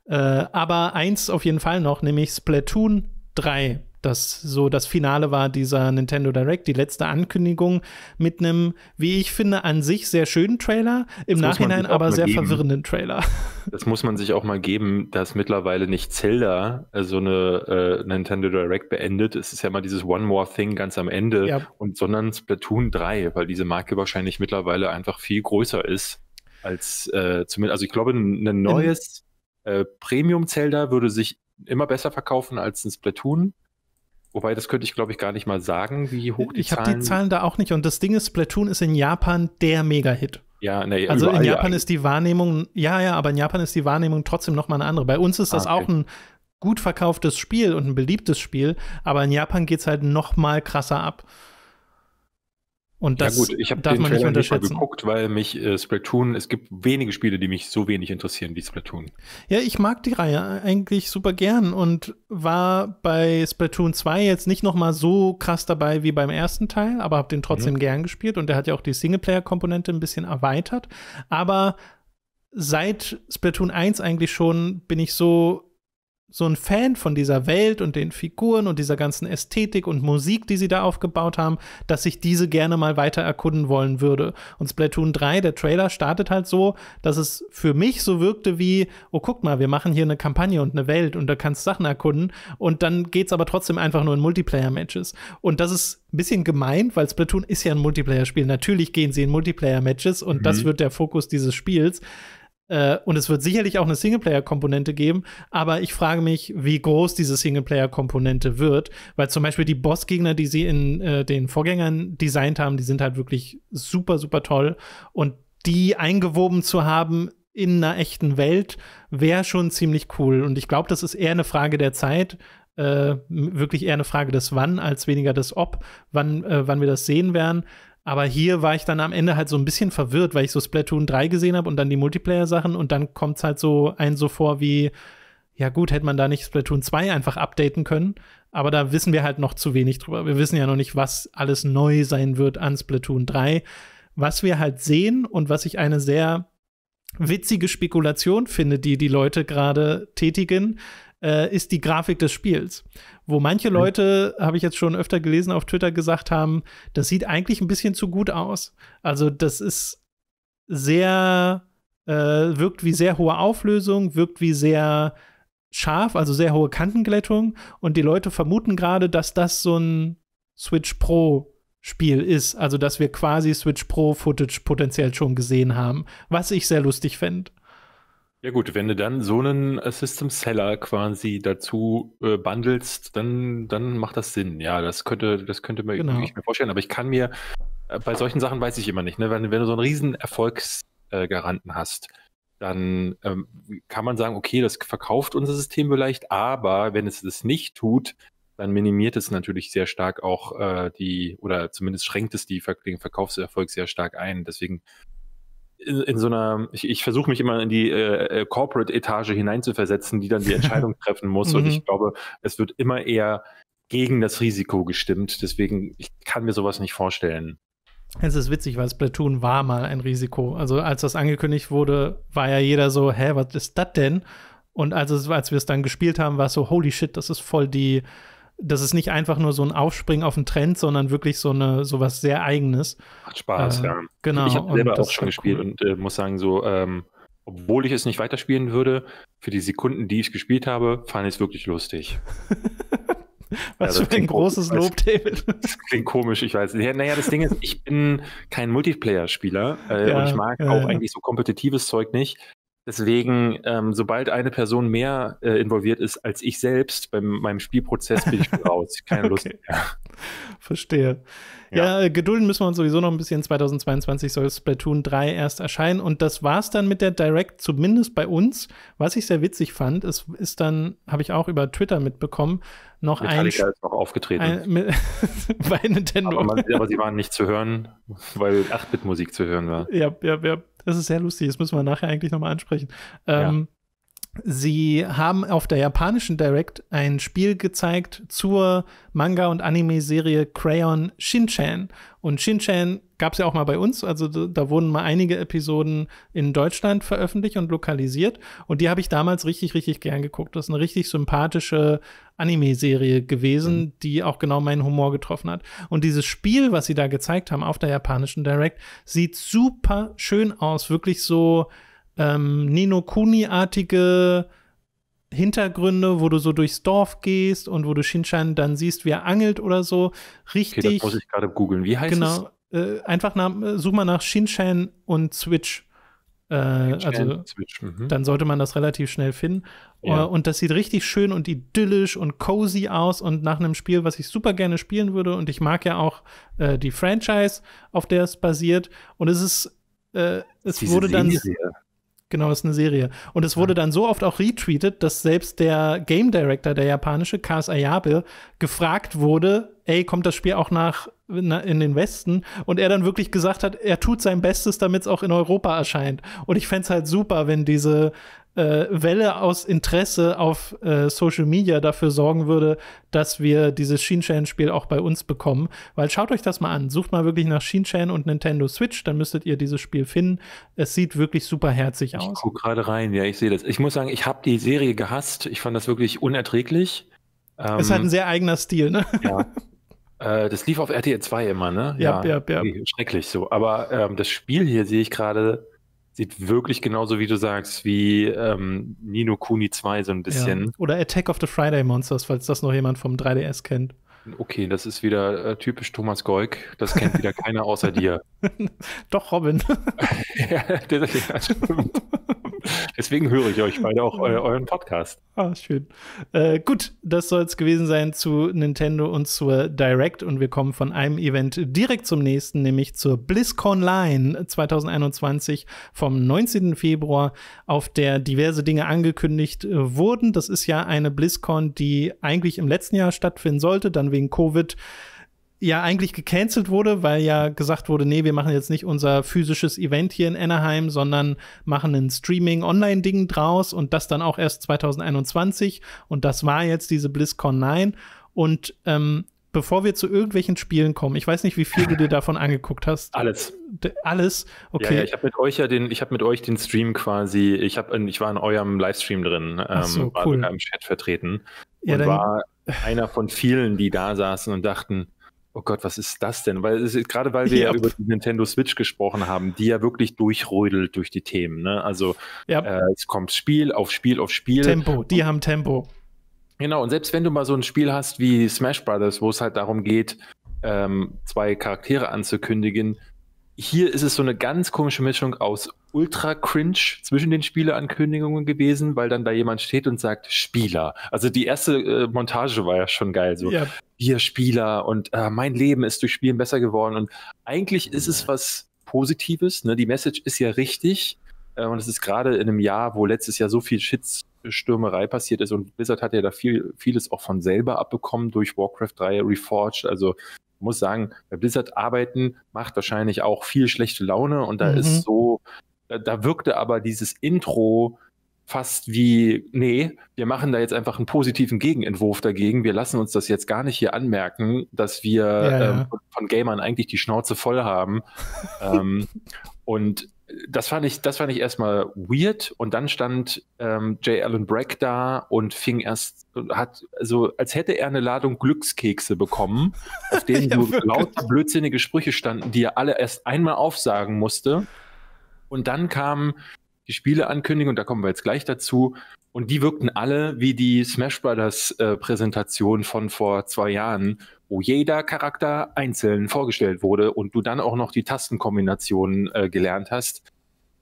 Äh, aber eins auf jeden Fall noch, nämlich Splatoon 3 das so das Finale war dieser Nintendo Direct, die letzte Ankündigung mit einem, wie ich finde, an sich sehr schönen Trailer, im das Nachhinein aber sehr geben. verwirrenden Trailer. Das muss man sich auch mal geben, dass mittlerweile nicht Zelda äh, so eine äh, Nintendo Direct beendet. Es ist ja immer dieses One More Thing ganz am Ende, ja. und sondern Splatoon 3, weil diese Marke wahrscheinlich mittlerweile einfach viel größer ist als äh, zumindest, also ich glaube, ein neues äh, Premium-Zelda würde sich immer besser verkaufen als ein Splatoon. Wobei, das könnte ich, glaube ich, gar nicht mal sagen, wie äh, hoch die ich Zahlen... Ich habe die Zahlen da auch nicht. Und das Ding ist, Splatoon ist in Japan der Mega-Hit. Ja, nee, also in Japan ja. ist die Wahrnehmung, ja, ja, aber in Japan ist die Wahrnehmung trotzdem nochmal eine andere. Bei uns ist ah, das okay. auch ein gut verkauftes Spiel und ein beliebtes Spiel, aber in Japan geht es halt nochmal krasser ab. Und das ja gut, ich darf den man nicht unterschätzen. Nicht geguckt, weil mich äh, Splatoon, es gibt wenige Spiele, die mich so wenig interessieren wie Splatoon. Ja, ich mag die Reihe eigentlich super gern und war bei Splatoon 2 jetzt nicht noch mal so krass dabei wie beim ersten Teil, aber habe den trotzdem mhm. gern gespielt und der hat ja auch die Singleplayer-Komponente ein bisschen erweitert. Aber seit Splatoon 1 eigentlich schon bin ich so so ein Fan von dieser Welt und den Figuren und dieser ganzen Ästhetik und Musik, die sie da aufgebaut haben, dass ich diese gerne mal weiter erkunden wollen würde. Und Splatoon 3, der Trailer startet halt so, dass es für mich so wirkte wie, oh guck mal, wir machen hier eine Kampagne und eine Welt und da kannst Sachen erkunden und dann geht's aber trotzdem einfach nur in Multiplayer Matches. Und das ist ein bisschen gemeint, weil Splatoon ist ja ein Multiplayer Spiel. Natürlich gehen sie in Multiplayer Matches und mhm. das wird der Fokus dieses Spiels. Äh, und es wird sicherlich auch eine Singleplayer-Komponente geben, aber ich frage mich, wie groß diese Singleplayer-Komponente wird, weil zum Beispiel die Bossgegner, die sie in äh, den Vorgängern designt haben, die sind halt wirklich super, super toll und die eingewoben zu haben in einer echten Welt wäre schon ziemlich cool und ich glaube, das ist eher eine Frage der Zeit, äh, wirklich eher eine Frage des Wann als weniger des Ob, wann, äh, wann wir das sehen werden. Aber hier war ich dann am Ende halt so ein bisschen verwirrt, weil ich so Splatoon 3 gesehen habe und dann die Multiplayer-Sachen und dann kommt es halt so ein so vor wie, ja gut, hätte man da nicht Splatoon 2 einfach updaten können, aber da wissen wir halt noch zu wenig drüber. Wir wissen ja noch nicht, was alles neu sein wird an Splatoon 3. Was wir halt sehen und was ich eine sehr witzige Spekulation finde, die die Leute gerade tätigen, äh, ist die Grafik des Spiels. Wo manche mhm. Leute, habe ich jetzt schon öfter gelesen, auf Twitter gesagt haben, das sieht eigentlich ein bisschen zu gut aus. Also das ist sehr, äh, wirkt wie sehr hohe Auflösung, wirkt wie sehr scharf, also sehr hohe Kantenglättung. Und die Leute vermuten gerade, dass das so ein Switch Pro Spiel ist. Also, dass wir quasi Switch Pro Footage potenziell schon gesehen haben, was ich sehr lustig fände. Ja gut, wenn du dann so einen äh, System Seller quasi dazu äh, bundelst, dann, dann macht das Sinn. Ja, das könnte, das könnte mir, genau. ich mir vorstellen. Aber ich kann mir, äh, bei solchen Sachen weiß ich immer nicht, ne? wenn, wenn du so einen riesen Erfolgsgaranten äh, hast, dann ähm, kann man sagen, okay, das verkauft unser System vielleicht, aber wenn es das nicht tut, dann minimiert es natürlich sehr stark auch äh, die, oder zumindest schränkt es die, den Verkaufserfolg sehr stark ein. Deswegen in, in so einer, ich, ich versuche mich immer in die äh, äh Corporate-Etage hineinzuversetzen, die dann die Entscheidung treffen muss. Mhm. Und ich mhm. glaube, es wird immer eher gegen das Risiko gestimmt. Deswegen, ich kann mir sowas nicht vorstellen. Es ist witzig, weil Splatoon war mal ein Risiko. Also als das angekündigt wurde, war ja jeder so, hä, was ist das denn? Und als, es, als wir es dann gespielt haben, war es so, holy shit, das ist voll die das ist nicht einfach nur so ein Aufspringen auf einen Trend, sondern wirklich so eine sowas sehr Eigenes. Macht Spaß, äh, ja. Genau. Ich habe selber auch schon gespielt cool. und äh, muss sagen, so, ähm, obwohl ich es nicht weiterspielen würde, für die Sekunden, die ich gespielt habe, fand ich es wirklich lustig. Was ja, für ein großes Lob, David. Das klingt komisch, ich weiß. Ja, naja, das Ding ist, ich bin kein Multiplayer-Spieler äh, ja, und ich mag auch eigentlich so kompetitives Zeug nicht. Deswegen, ähm, sobald eine Person mehr äh, involviert ist als ich selbst bei meinem Spielprozess, bin ich raus. Keine okay. Lust mehr. Verstehe. Ja, ja äh, gedulden müssen wir uns sowieso noch ein bisschen. 2022 soll Splatoon 3 erst erscheinen. Und das war's dann mit der Direct, zumindest bei uns. Was ich sehr witzig fand, es ist, ist dann, habe ich auch über Twitter mitbekommen, noch Metallica ein. ist noch aufgetreten. Ein, bei Nintendo. Aber, man, aber, sie waren nicht zu hören, weil 8-Bit-Musik zu hören war. Ja, ja, ja. Das ist sehr lustig, das müssen wir nachher eigentlich nochmal ansprechen. Ähm, ja. Sie haben auf der japanischen Direct ein Spiel gezeigt zur Manga- und Anime-Serie Crayon Shinchan. Und Shinchan gab es ja auch mal bei uns. Also da wurden mal einige Episoden in Deutschland veröffentlicht und lokalisiert. Und die habe ich damals richtig, richtig gern geguckt. Das ist eine richtig sympathische Anime-Serie gewesen, mhm. die auch genau meinen Humor getroffen hat. Und dieses Spiel, was sie da gezeigt haben auf der japanischen Direct, sieht super schön aus. Wirklich so ähm, Nino Kuni-artige Hintergründe, wo du so durchs Dorf gehst und wo du Shinshan dann siehst, wie er angelt oder so. Richtig. Okay, das muss ich gerade googeln. Wie heißt genau, es? Äh, einfach nach, äh, such mal nach Shinshan und Switch. Äh, also Switch, mhm. dann sollte man das relativ schnell finden. Ja. Äh, und das sieht richtig schön und idyllisch und cozy aus und nach einem Spiel, was ich super gerne spielen würde. Und ich mag ja auch äh, die Franchise, auf der es basiert. Und es ist, äh, es Diese wurde dann. Serie. Genau, es ist eine Serie. Und es wurde ja. dann so oft auch retweetet, dass selbst der Game Director, der japanische, Kars Ayabe, gefragt wurde, ey, kommt das Spiel auch nach in den Westen? Und er dann wirklich gesagt hat, er tut sein Bestes, damit es auch in Europa erscheint. Und ich fände es halt super, wenn diese äh, Welle aus Interesse auf äh, Social Media dafür sorgen würde, dass wir dieses Shinshan-Spiel auch bei uns bekommen. Weil schaut euch das mal an. Sucht mal wirklich nach Shinshan und Nintendo Switch, dann müsstet ihr dieses Spiel finden. Es sieht wirklich superherzig aus. Ich gucke gerade rein, ja, ich sehe das. Ich muss sagen, ich habe die Serie gehasst. Ich fand das wirklich unerträglich. Ist halt ähm, ein sehr eigener Stil, ne? Ja. Äh, das lief auf RTL 2 immer, ne? Ja, ja, ja. ja. Schrecklich so. Aber ähm, das Spiel hier sehe ich gerade, sieht wirklich genauso, wie du sagst, wie ähm, Nino Kuni 2 so ein bisschen. Ja. Oder Attack of the Friday Monsters, falls das noch jemand vom 3DS kennt. Okay, das ist wieder äh, typisch Thomas Goik. Das kennt wieder keiner außer dir. Doch, Robin. ja, das, das stimmt. Deswegen höre ich euch beide auch eu euren Podcast. Ah, schön. Äh, gut, das soll es gewesen sein zu Nintendo und zur Direct. Und wir kommen von einem Event direkt zum nächsten, nämlich zur BlizzCon Line 2021 vom 19. Februar, auf der diverse Dinge angekündigt wurden. Das ist ja eine BlizzCon, die eigentlich im letzten Jahr stattfinden sollte, dann wegen Covid ja eigentlich gecancelt wurde, weil ja gesagt wurde, nee, wir machen jetzt nicht unser physisches Event hier in Anaheim, sondern machen ein Streaming-Online-Ding draus und das dann auch erst 2021. Und das war jetzt diese BlizzCon 9. Und ähm, bevor wir zu irgendwelchen Spielen kommen, ich weiß nicht, wie viel du dir davon angeguckt hast. Alles. D alles? Okay. Ja, ja ich habe mit euch ja den, ich habe mit euch den Stream quasi, ich habe, ich war in eurem Livestream drin, ähm, Ach so, war cool. sogar im Chat vertreten. Ja, und war einer von vielen, die da saßen und dachten, Oh Gott, was ist das denn? Weil es ist, gerade weil wir ja. ja. über die Nintendo Switch gesprochen haben, die ja wirklich durchrödelt durch die Themen. Ne? Also ja. äh, es kommt Spiel auf Spiel auf Spiel. Tempo, die haben Tempo. Genau, und selbst wenn du mal so ein Spiel hast wie Smash Brothers, wo es halt darum geht, ähm, zwei Charaktere anzukündigen, hier ist es so eine ganz komische Mischung aus ultra cringe zwischen den Spieleankündigungen gewesen, weil dann da jemand steht und sagt Spieler. Also die erste äh, Montage war ja schon geil. So, ja. wir Spieler und äh, mein Leben ist durch Spielen besser geworden. Und eigentlich ist es was Positives. Ne? Die Message ist ja richtig. Äh, und es ist gerade in einem Jahr, wo letztes Jahr so viel Shitstürmerei passiert ist und Blizzard hat ja da viel, vieles auch von selber abbekommen durch Warcraft 3 Reforged. Also muss sagen, bei Blizzard arbeiten macht wahrscheinlich auch viel schlechte Laune und da mhm. ist so, da, da, wirkte aber dieses Intro fast wie, nee, wir machen da jetzt einfach einen positiven Gegenentwurf dagegen. Wir lassen uns das jetzt gar nicht hier anmerken, dass wir ja, ja. Ähm, von Gamern eigentlich die Schnauze voll haben. ähm, und das fand ich, das fand ich erstmal weird. Und dann stand ähm, J. Allen Brack da und fing erst, hat, also als hätte er eine Ladung Glückskekse bekommen, auf denen ja, so lauter blödsinnige Sprüche standen, die er alle erst einmal aufsagen musste. Und dann kamen die Spieleankündigung, da kommen wir jetzt gleich dazu. Und die wirkten alle wie die Smash Brothers äh, Präsentation von vor zwei Jahren, wo jeder Charakter einzeln vorgestellt wurde und du dann auch noch die Tastenkombinationen äh, gelernt hast.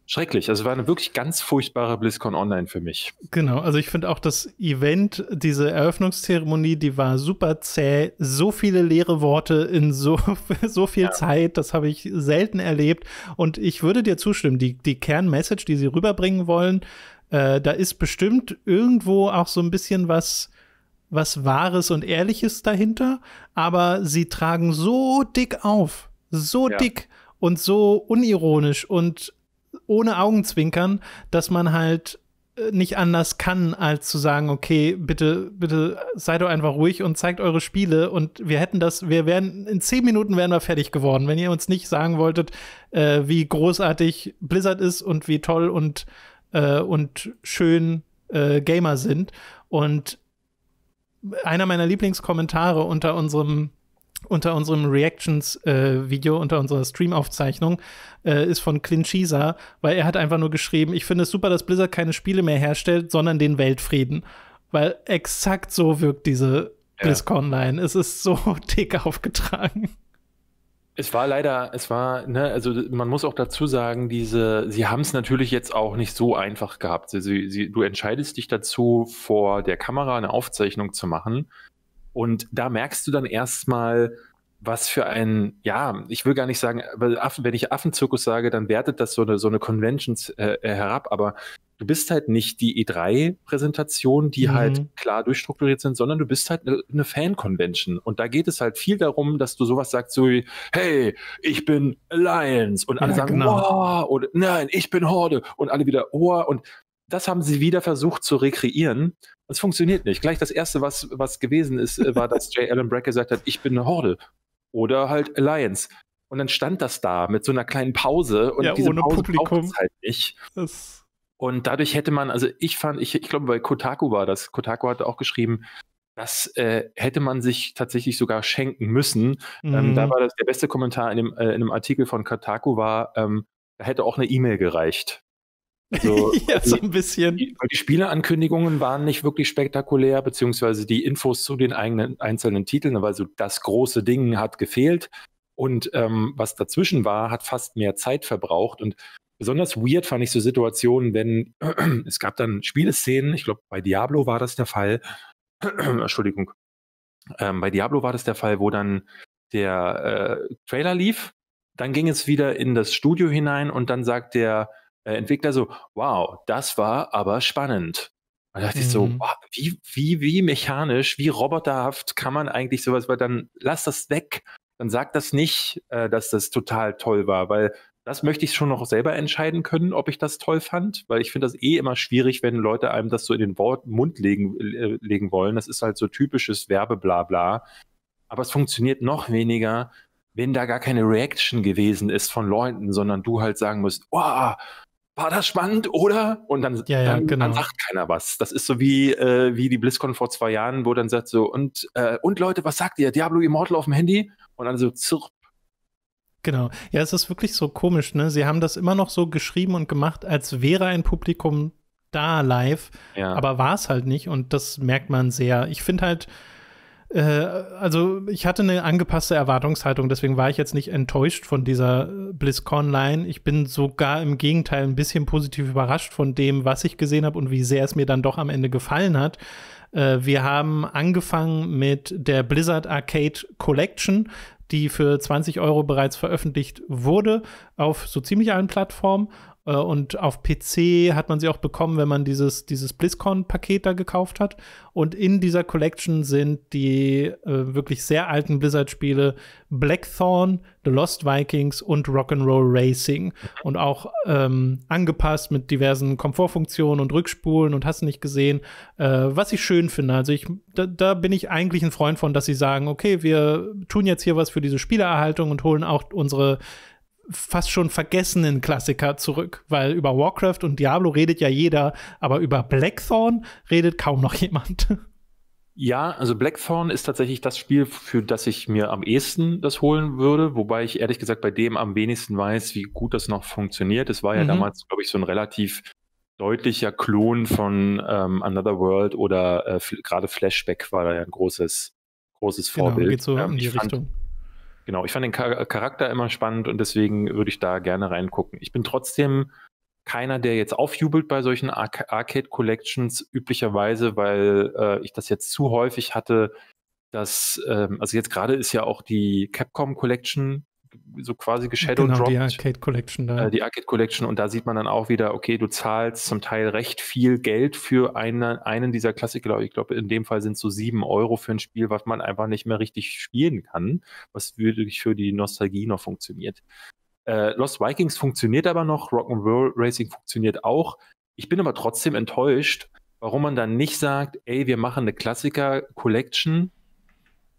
Schrecklich. Also war eine wirklich ganz furchtbare BlizzCon Online für mich. Genau. Also ich finde auch das Event, diese Eröffnungszeremonie, die war super zäh. So viele leere Worte in so, so viel ja. Zeit, das habe ich selten erlebt. Und ich würde dir zustimmen, die, die Kernmessage, die sie rüberbringen wollen, äh, da ist bestimmt irgendwo auch so ein bisschen was was Wahres und Ehrliches dahinter, aber sie tragen so dick auf, so ja. dick und so unironisch und ohne Augenzwinkern, dass man halt äh, nicht anders kann, als zu sagen, okay, bitte, bitte seid doch einfach ruhig und zeigt eure Spiele und wir hätten das, wir wären, in zehn Minuten wären wir fertig geworden, wenn ihr uns nicht sagen wolltet, äh, wie großartig Blizzard ist und wie toll und, äh, und schön äh, Gamer sind. Und einer meiner Lieblingskommentare unter unserem unter unserem Reactions-Video, äh, unter unserer Stream-Aufzeichnung, äh, ist von Clint Cheeser, weil er hat einfach nur geschrieben, ich finde es super, dass Blizzard keine Spiele mehr herstellt, sondern den Weltfrieden. Weil exakt so wirkt diese ja. blizzcon Es ist so dick aufgetragen. Es war leider, es war, ne, also man muss auch dazu sagen, diese, sie haben es natürlich jetzt auch nicht so einfach gehabt. Sie, sie, du entscheidest dich dazu, vor der Kamera eine Aufzeichnung zu machen. Und da merkst du dann erstmal, was für ein, ja, ich will gar nicht sagen, Affen, wenn ich Affenzirkus sage, dann wertet das so eine, so eine Convention äh, äh, herab, aber du bist halt nicht die E3-Präsentation, die halt mhm. halt klar durchstrukturiert sind, sondern du bist halt ne, eine ne, Fan-Convention. Und da geht es halt viel darum, dass du sowas sagst, so wie, hey, ich bin Alliance. Und alle ja, sagen, genau. oh, oder nein, ich bin Horde. Und alle wieder, oh. Und das haben sie wieder versucht zu rekreieren. Das funktioniert nicht. Gleich das erste, was, was gewesen ist, äh, war, dass J. Allen Brack gesagt hat, ich bin eine Horde. Oder halt Alliance. Und dann stand das da mit so einer kleinen Pause und ja, diese ohne Pause Publikum. braucht es halt nicht. Das und dadurch hätte man, also ich fand, ich, ich glaube, bei Kotaku war das, Kotaku hatte auch geschrieben, das äh, hätte man sich tatsächlich sogar schenken müssen. Mhm. Ähm, da mhm. war das der beste Kommentar in dem, äh, in einem Artikel von Kotaku war, ähm, da hätte auch eine E-Mail gereicht. Also, so, ja, so ein bisschen. Die, die Spieleankündigungen waren nicht wirklich spektakulär, beziehungsweise die Infos zu den eigenen, einzelnen Titeln, weil so das große Ding hat gefehlt. Und ähm, was dazwischen war, hat fast mehr Zeit verbraucht. Und Besonders weird fand ich so Situationen, wenn es gab dann Spieleszenen, ich glaube bei Diablo war das der Fall, Entschuldigung, ähm, bei Diablo war das der Fall, wo dann der äh, Trailer lief, dann ging es wieder in das Studio hinein und dann sagt der äh, Entwickler so, wow, das war aber spannend. Da dachte mhm. ich so, mhm. wow, wie, wie, wie mechanisch, wie roboterhaft kann man eigentlich sowas, weil dann lass das weg. Dann sag das nicht, äh, dass das total toll war, weil das möchte ich schon noch selber entscheiden können, ob ich das toll fand, weil ich finde das eh immer schwierig, wenn Leute einem das so in den Wort, Mund legen, äh, legen wollen. Das ist halt so typisches Werbeblabla. Aber es funktioniert noch weniger, wenn da gar keine Reaction gewesen ist von Leuten, sondern du halt sagen musst, oh, war das spannend, oder? Und dann, ja, ja, dann, genau. dann, sagt keiner was. Das ist so wie, äh, wie die BlizzCon vor zwei Jahren, wo dann sagt so, und, äh, und Leute, was sagt ihr? Diablo Immortal auf dem Handy? Und dann so, zirp, Genau. Ja, es ist wirklich so komisch, ne? Sie haben das immer noch so geschrieben und gemacht, als wäre ein Publikum da live, ja. aber war es halt nicht und das merkt man sehr. Ich finde halt, äh, also ich hatte eine angepasste Erwartungshaltung, deswegen war ich jetzt nicht enttäuscht von dieser BlizzCon-Line. Ich bin sogar im Gegenteil ein bisschen positiv überrascht von dem, was ich gesehen habe und wie sehr es mir dann doch am Ende gefallen hat. Äh, wir haben angefangen mit der Blizzard Arcade Collection die für 20 Euro bereits veröffentlicht wurde auf so ziemlich allen Plattformen äh, und auf PC hat man sie auch bekommen, wenn man dieses, dieses BlizzCon-Paket da gekauft hat. Und in dieser Collection sind die äh, wirklich sehr alten Blizzard-Spiele Blackthorn, The Lost Vikings und Rock'n'Roll Racing. Und auch ähm, angepasst mit diversen Komfortfunktionen und Rückspulen und hast nicht gesehen, äh, was ich schön finde. Also ich, da, da bin ich eigentlich ein Freund von, dass sie sagen, okay, wir tun jetzt hier was für diese Spielerhaltung und holen auch unsere fast schon vergessenen Klassiker zurück, weil über Warcraft und Diablo redet ja jeder, aber über Blackthorn redet kaum noch jemand. Ja, also Blackthorn ist tatsächlich das Spiel, für das ich mir am ehesten das holen würde, wobei ich ehrlich gesagt bei dem am wenigsten weiß, wie gut das noch funktioniert. Es war ja mhm. damals, glaube ich, so ein relativ deutlicher Klon von ähm, Another World oder äh, gerade Flashback war da ja ein großes, großes genau, Vorbild. Genau, geht so ähm, in die Richtung. Fand, Genau, ich fand den Charakter immer spannend und deswegen würde ich da gerne reingucken. Ich bin trotzdem keiner, der jetzt aufjubelt bei solchen Ar Arcade Collections üblicherweise, weil äh, ich das jetzt zu häufig hatte, dass, ähm, also jetzt gerade ist ja auch die Capcom Collection so quasi geshadow genau, Die Arcade Collection da. Äh, die Arcade Collection und da sieht man dann auch wieder, okay, du zahlst zum Teil recht viel Geld für eine, einen dieser Klassiker. Ich glaube, in dem Fall sind es so sieben Euro für ein Spiel, was man einfach nicht mehr richtig spielen kann, was wirklich für die Nostalgie noch funktioniert. Äh, Lost Vikings funktioniert aber noch, Rock'n'Roll Racing funktioniert auch. Ich bin aber trotzdem enttäuscht, warum man dann nicht sagt, ey, wir machen eine Klassiker-Collection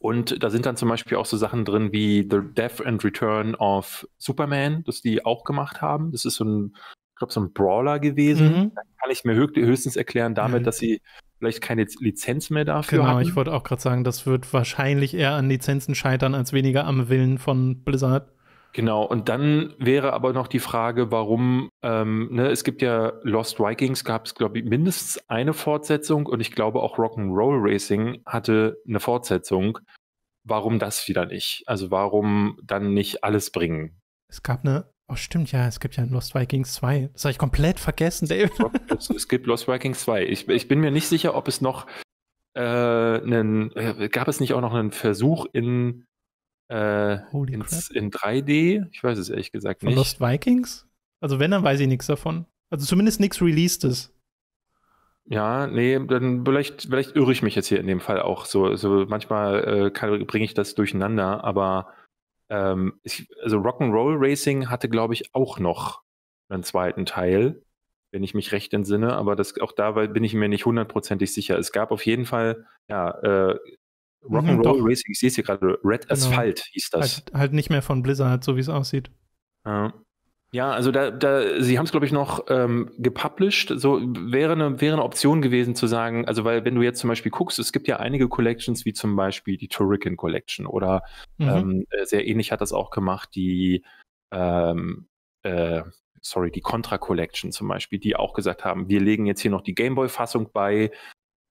und da sind dann zum Beispiel auch so Sachen drin wie The Death and Return of Superman, das die auch gemacht haben. Das ist so ein, ich glaube, so ein Brawler gewesen. Mhm. Kann ich mir höchstens erklären damit, mhm. dass sie vielleicht keine Lizenz mehr dafür genau, hatten. Genau, ich wollte auch gerade sagen, das wird wahrscheinlich eher an Lizenzen scheitern als weniger am Willen von Blizzard. Genau, und dann wäre aber noch die Frage, warum, ähm, ne, es gibt ja Lost Vikings, gab es, glaube ich, mindestens eine Fortsetzung und ich glaube auch Rock'n'Roll Racing hatte eine Fortsetzung. Warum das wieder nicht? Also warum dann nicht alles bringen? Es gab eine, oh stimmt ja, es gibt ja Lost Vikings 2. Das habe ich komplett vergessen, David. Es, es gibt Lost Vikings 2. Ich, ich bin mir nicht sicher, ob es noch äh, einen, äh, gab es nicht auch noch einen Versuch in äh, ins, in 3D? Ich weiß es ehrlich gesagt Von nicht. Lost Vikings? Also wenn, dann weiß ich nichts davon. Also zumindest nichts Releasedes. Ja, nee, dann vielleicht, vielleicht irre ich mich jetzt hier in dem Fall auch so. so also manchmal äh, bringe ich das durcheinander, aber ähm, ich, also Rock'n'Roll Racing hatte, glaube ich, auch noch einen zweiten Teil, wenn ich mich recht entsinne, aber das, auch da bin ich mir nicht hundertprozentig sicher. Es gab auf jeden Fall ja, äh, Rock'n'Roll mhm, Racing, ich sehe es hier gerade, Red genau. Asphalt hieß das. Halt, halt, nicht mehr von Blizzard, so wie es aussieht. Ja. ja also da, da sie haben es, glaube ich, noch ähm, gepublished. So wäre eine, wäre eine Option gewesen zu sagen, also weil wenn du jetzt zum Beispiel guckst, es gibt ja einige Collections, wie zum Beispiel die Turrican Collection oder mhm. ähm, äh, sehr ähnlich hat das auch gemacht, die ähm, äh, sorry, die Contra Collection zum Beispiel, die auch gesagt haben, wir legen jetzt hier noch die Gameboy-Fassung bei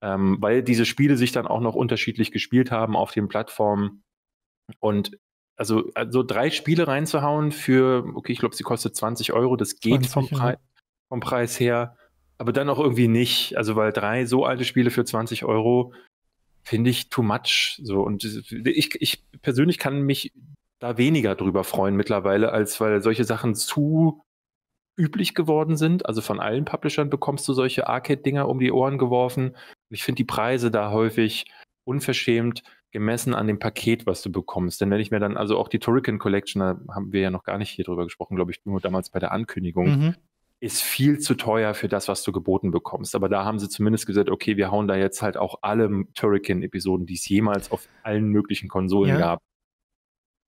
ähm, weil diese Spiele sich dann auch noch unterschiedlich gespielt haben auf den Plattformen. Und also, also drei Spiele reinzuhauen für, okay, ich glaube, sie kostet 20 Euro, das geht 20, vom, Pre ja. vom Preis her, aber dann auch irgendwie nicht. Also, weil drei so alte Spiele für 20 Euro finde ich too much. So, und ich, ich persönlich kann mich da weniger drüber freuen mittlerweile, als weil solche Sachen zu üblich geworden sind. Also von allen Publishern bekommst du solche Arcade-Dinger um die Ohren geworfen ich finde die Preise da häufig unverschämt gemessen an dem Paket, was du bekommst. Denn wenn ich mir dann, also auch die Turrican Collection, da haben wir ja noch gar nicht hier drüber gesprochen, glaube ich, nur damals bei der Ankündigung, mhm. ist viel zu teuer für das, was du geboten bekommst. Aber da haben sie zumindest gesagt, okay, wir hauen da jetzt halt auch alle Turrican-Episoden, die es jemals auf allen möglichen Konsolen ja. gab.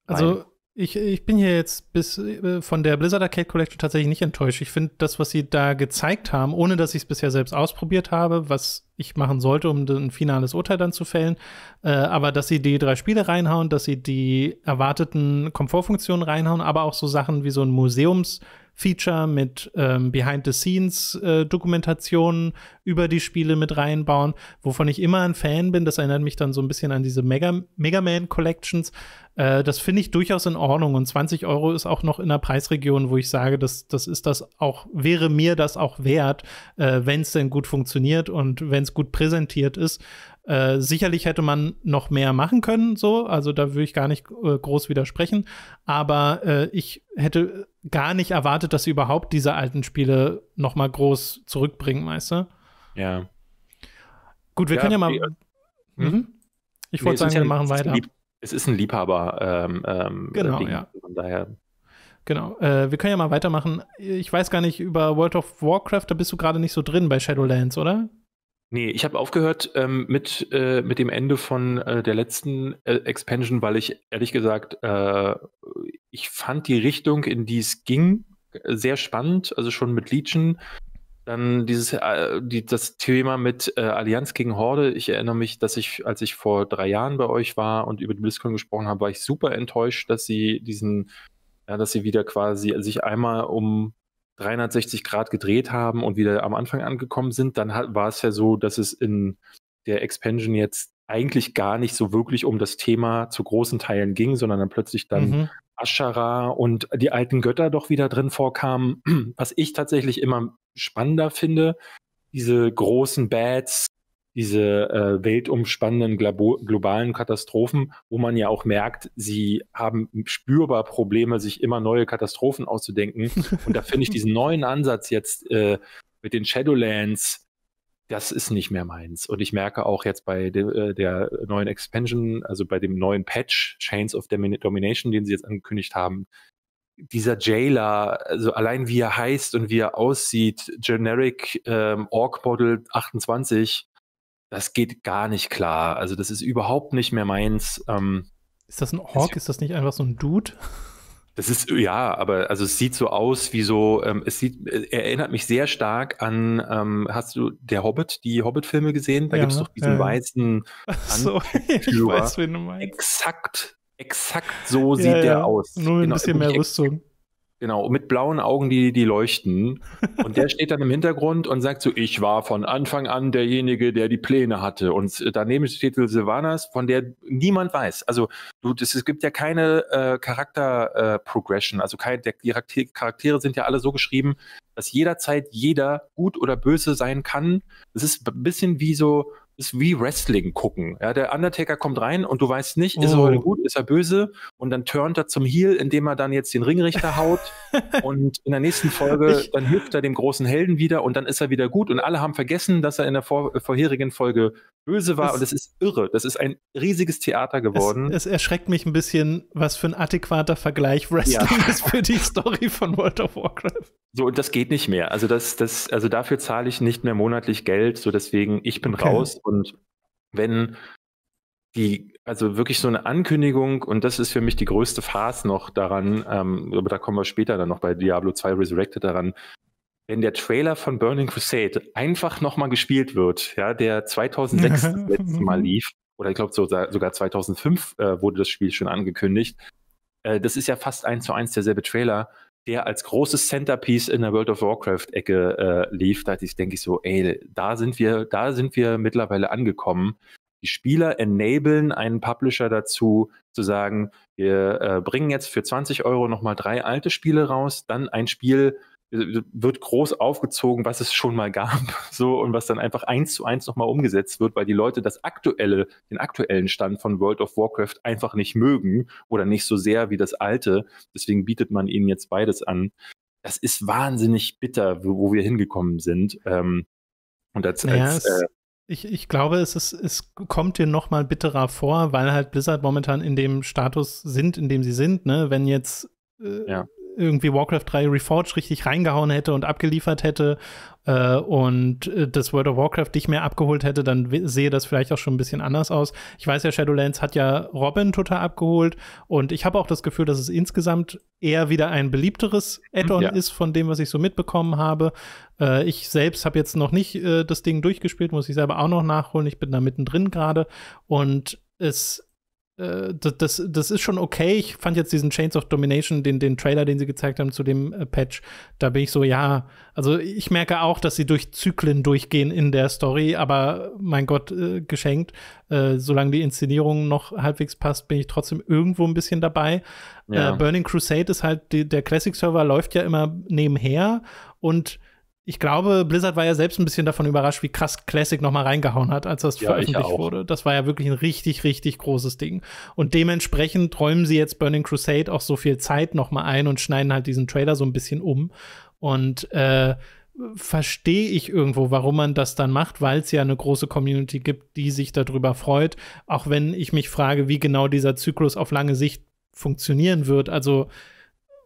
Also rein. Also ich, ich bin hier jetzt bis äh, von der Blizzard Arcade Collection tatsächlich nicht enttäuscht. Ich finde das, was sie da gezeigt haben, ohne dass ich es bisher selbst ausprobiert habe, was ich machen sollte, um ein finales Urteil dann zu fällen, äh, aber dass sie die drei Spiele reinhauen, dass sie die erwarteten Komfortfunktionen reinhauen, aber auch so Sachen wie so ein Museums- Feature mit ähm, Behind-the-Scenes-Dokumentationen äh, über die Spiele mit reinbauen, wovon ich immer ein Fan bin. Das erinnert mich dann so ein bisschen an diese Mega, Mega Man Collections. Äh, das finde ich durchaus in Ordnung. Und 20 Euro ist auch noch in der Preisregion, wo ich sage, das, das ist das auch, wäre mir das auch wert, äh, wenn es denn gut funktioniert und wenn es gut präsentiert ist. Äh, sicherlich hätte man noch mehr machen können, so, also da würde ich gar nicht äh, groß widersprechen, aber äh, ich hätte gar nicht erwartet, dass sie überhaupt diese alten Spiele noch mal groß zurückbringen, weißt du? Ja. Gut, wir ja, können ja mal. Die, äh, mhm. Hm? Ich nee, wollte sagen, ja, wir machen weiter. Lieb, es ist ein Liebhaber. Ähm, ähm, genau, Ding, ja. Von daher. Genau. Äh, wir können ja mal weitermachen. Ich weiß gar nicht, über World of Warcraft, da bist du gerade nicht so drin bei Shadowlands, oder? Nee, ich habe aufgehört ähm, mit, äh, mit dem Ende von äh, der letzten äh, Expansion, weil ich ehrlich gesagt äh, ich fand die Richtung, in die es ging, sehr spannend, also schon mit Legion. Dann dieses äh, die, das Thema mit äh, Allianz gegen Horde. Ich erinnere mich, dass ich, als ich vor drei Jahren bei euch war und über die BlizzCon gesprochen habe, war ich super enttäuscht, dass sie diesen, ja, dass sie wieder quasi sich einmal um 360 Grad gedreht haben und wieder am Anfang angekommen sind. Dann hat, war es ja so, dass es in der Expansion jetzt eigentlich gar nicht so wirklich um das Thema zu großen Teilen ging, sondern dann plötzlich dann mhm. Aschara und die alten Götter doch wieder drin vorkamen. Was ich tatsächlich immer spannender finde, diese großen Bads, diese äh, weltumspannenden Glabo globalen Katastrophen, wo man ja auch merkt, sie haben spürbar Probleme, sich immer neue Katastrophen auszudenken. Und da finde ich diesen neuen Ansatz jetzt äh, mit den Shadowlands, das ist nicht mehr meins. Und ich merke auch jetzt bei de, äh, der neuen Expansion, also bei dem neuen Patch, Chains of Domination, den sie jetzt angekündigt haben, dieser Jailer, also allein wie er heißt und wie er aussieht, Generic ähm, Orc Model 28, das geht gar nicht klar. Also das ist überhaupt nicht mehr meins. Ähm, ist das ein Orc? Ist das nicht einfach so ein Dude? Das ist, ja, aber also es sieht so aus wie so, ähm, es sieht, er äh, erinnert mich sehr stark an, ähm, hast du der Hobbit, die Hobbit-Filme gesehen? Da ja, gibt es doch diesen äh, weißen so, ich weiß, wen du meinst. Exakt, exakt so ja, sieht ja. der aus. Nur mit genau, ein bisschen mehr Rüstung. Genau, mit blauen Augen, die, die leuchten. Und der steht dann im Hintergrund und sagt so, ich war von Anfang an derjenige, der die Pläne hatte. Und daneben steht Silvanas, von der niemand weiß. Also du, das, es gibt ja keine äh, Charakter-Progression. Äh, also kein, der, die Charaktere sind ja alle so geschrieben, dass jederzeit jeder gut oder böse sein kann. Es ist ein bisschen wie so ist wie Wrestling gucken. Ja, der Undertaker kommt rein und du weißt nicht, ist er heute oh. gut, ist er böse und dann turnt er zum Heel, indem er dann jetzt den Ringrichter haut und in der nächsten Folge ich, dann hilft er dem großen Helden wieder und dann ist er wieder gut und alle haben vergessen, dass er in der vor, äh, vorherigen Folge böse war es, und das ist irre. Das ist ein riesiges Theater geworden. Es, es, erschreckt mich ein bisschen, was für ein adäquater Vergleich Wrestling ja. ist für die Story von World of Warcraft. So, und das geht nicht mehr. Also das, das, also dafür zahle ich nicht mehr monatlich Geld, so deswegen ich bin okay. raus und wenn die, also wirklich so eine Ankündigung, und das ist für mich die größte Farce noch daran, ähm, aber da kommen wir später dann noch bei Diablo 2 Resurrected daran, wenn der Trailer von Burning Crusade einfach nochmal gespielt wird, ja, der 2006 das letzte Mal lief, oder ich glaube so, sogar 2005 äh, wurde das Spiel schon angekündigt, äh, das ist ja fast eins zu eins derselbe Trailer, der als großes Centerpiece in der World of Warcraft-Ecke äh, lief, da ich, denke ich, so, ey, da sind wir, da sind wir mittlerweile angekommen. Die Spieler enablen einen Publisher dazu, zu sagen, wir äh, bringen jetzt für 20 Euro nochmal drei alte Spiele raus, dann ein Spiel, wird groß aufgezogen, was es schon mal gab, so und was dann einfach eins zu eins nochmal umgesetzt wird, weil die Leute das aktuelle, den aktuellen Stand von World of Warcraft einfach nicht mögen oder nicht so sehr wie das alte. Deswegen bietet man ihnen jetzt beides an. Das ist wahnsinnig bitter, wo, wo wir hingekommen sind. Ähm, und als, naja, als äh, ich, ich glaube, es, ist, es kommt dir noch mal bitterer vor, weil halt Blizzard momentan in dem Status sind, in dem sie sind. Ne? Wenn jetzt äh, ja irgendwie Warcraft 3 Reforged richtig reingehauen hätte und abgeliefert hätte äh, und äh, das World of Warcraft dich mehr abgeholt hätte, dann sehe das vielleicht auch schon ein bisschen anders aus. Ich weiß ja, Shadowlands hat ja Robin total abgeholt und ich habe auch das Gefühl, dass es insgesamt eher wieder ein beliebteres Add-on ja. ist von dem, was ich so mitbekommen habe. Äh, ich selbst habe jetzt noch nicht äh, das Ding durchgespielt, muss ich selber auch noch nachholen. Ich bin da mittendrin gerade und es äh, das, das, ist schon okay. Ich fand jetzt diesen Chains of Domination, den, den Trailer, den sie gezeigt haben zu dem äh, Patch, da bin ich so, ja, also ich merke auch, dass sie durch Zyklen durchgehen in der Story, aber mein Gott, äh, geschenkt. Äh, solange die Inszenierung noch halbwegs passt, bin ich trotzdem irgendwo ein bisschen dabei. Ja. Äh, Burning Crusade ist halt, die, der Classic-Server läuft ja immer nebenher und ich glaube, Blizzard war ja selbst ein bisschen davon überrascht, wie krass Classic nochmal reingehauen hat, als das ja, veröffentlicht wurde. Das war ja wirklich ein richtig, richtig großes Ding. Und dementsprechend träumen sie jetzt Burning Crusade auch so viel Zeit nochmal ein und schneiden halt diesen Trailer so ein bisschen um. Und äh, verstehe ich irgendwo, warum man das dann macht, weil es ja eine große Community gibt, die sich darüber freut. Auch wenn ich mich frage, wie genau dieser Zyklus auf lange Sicht funktionieren wird. Also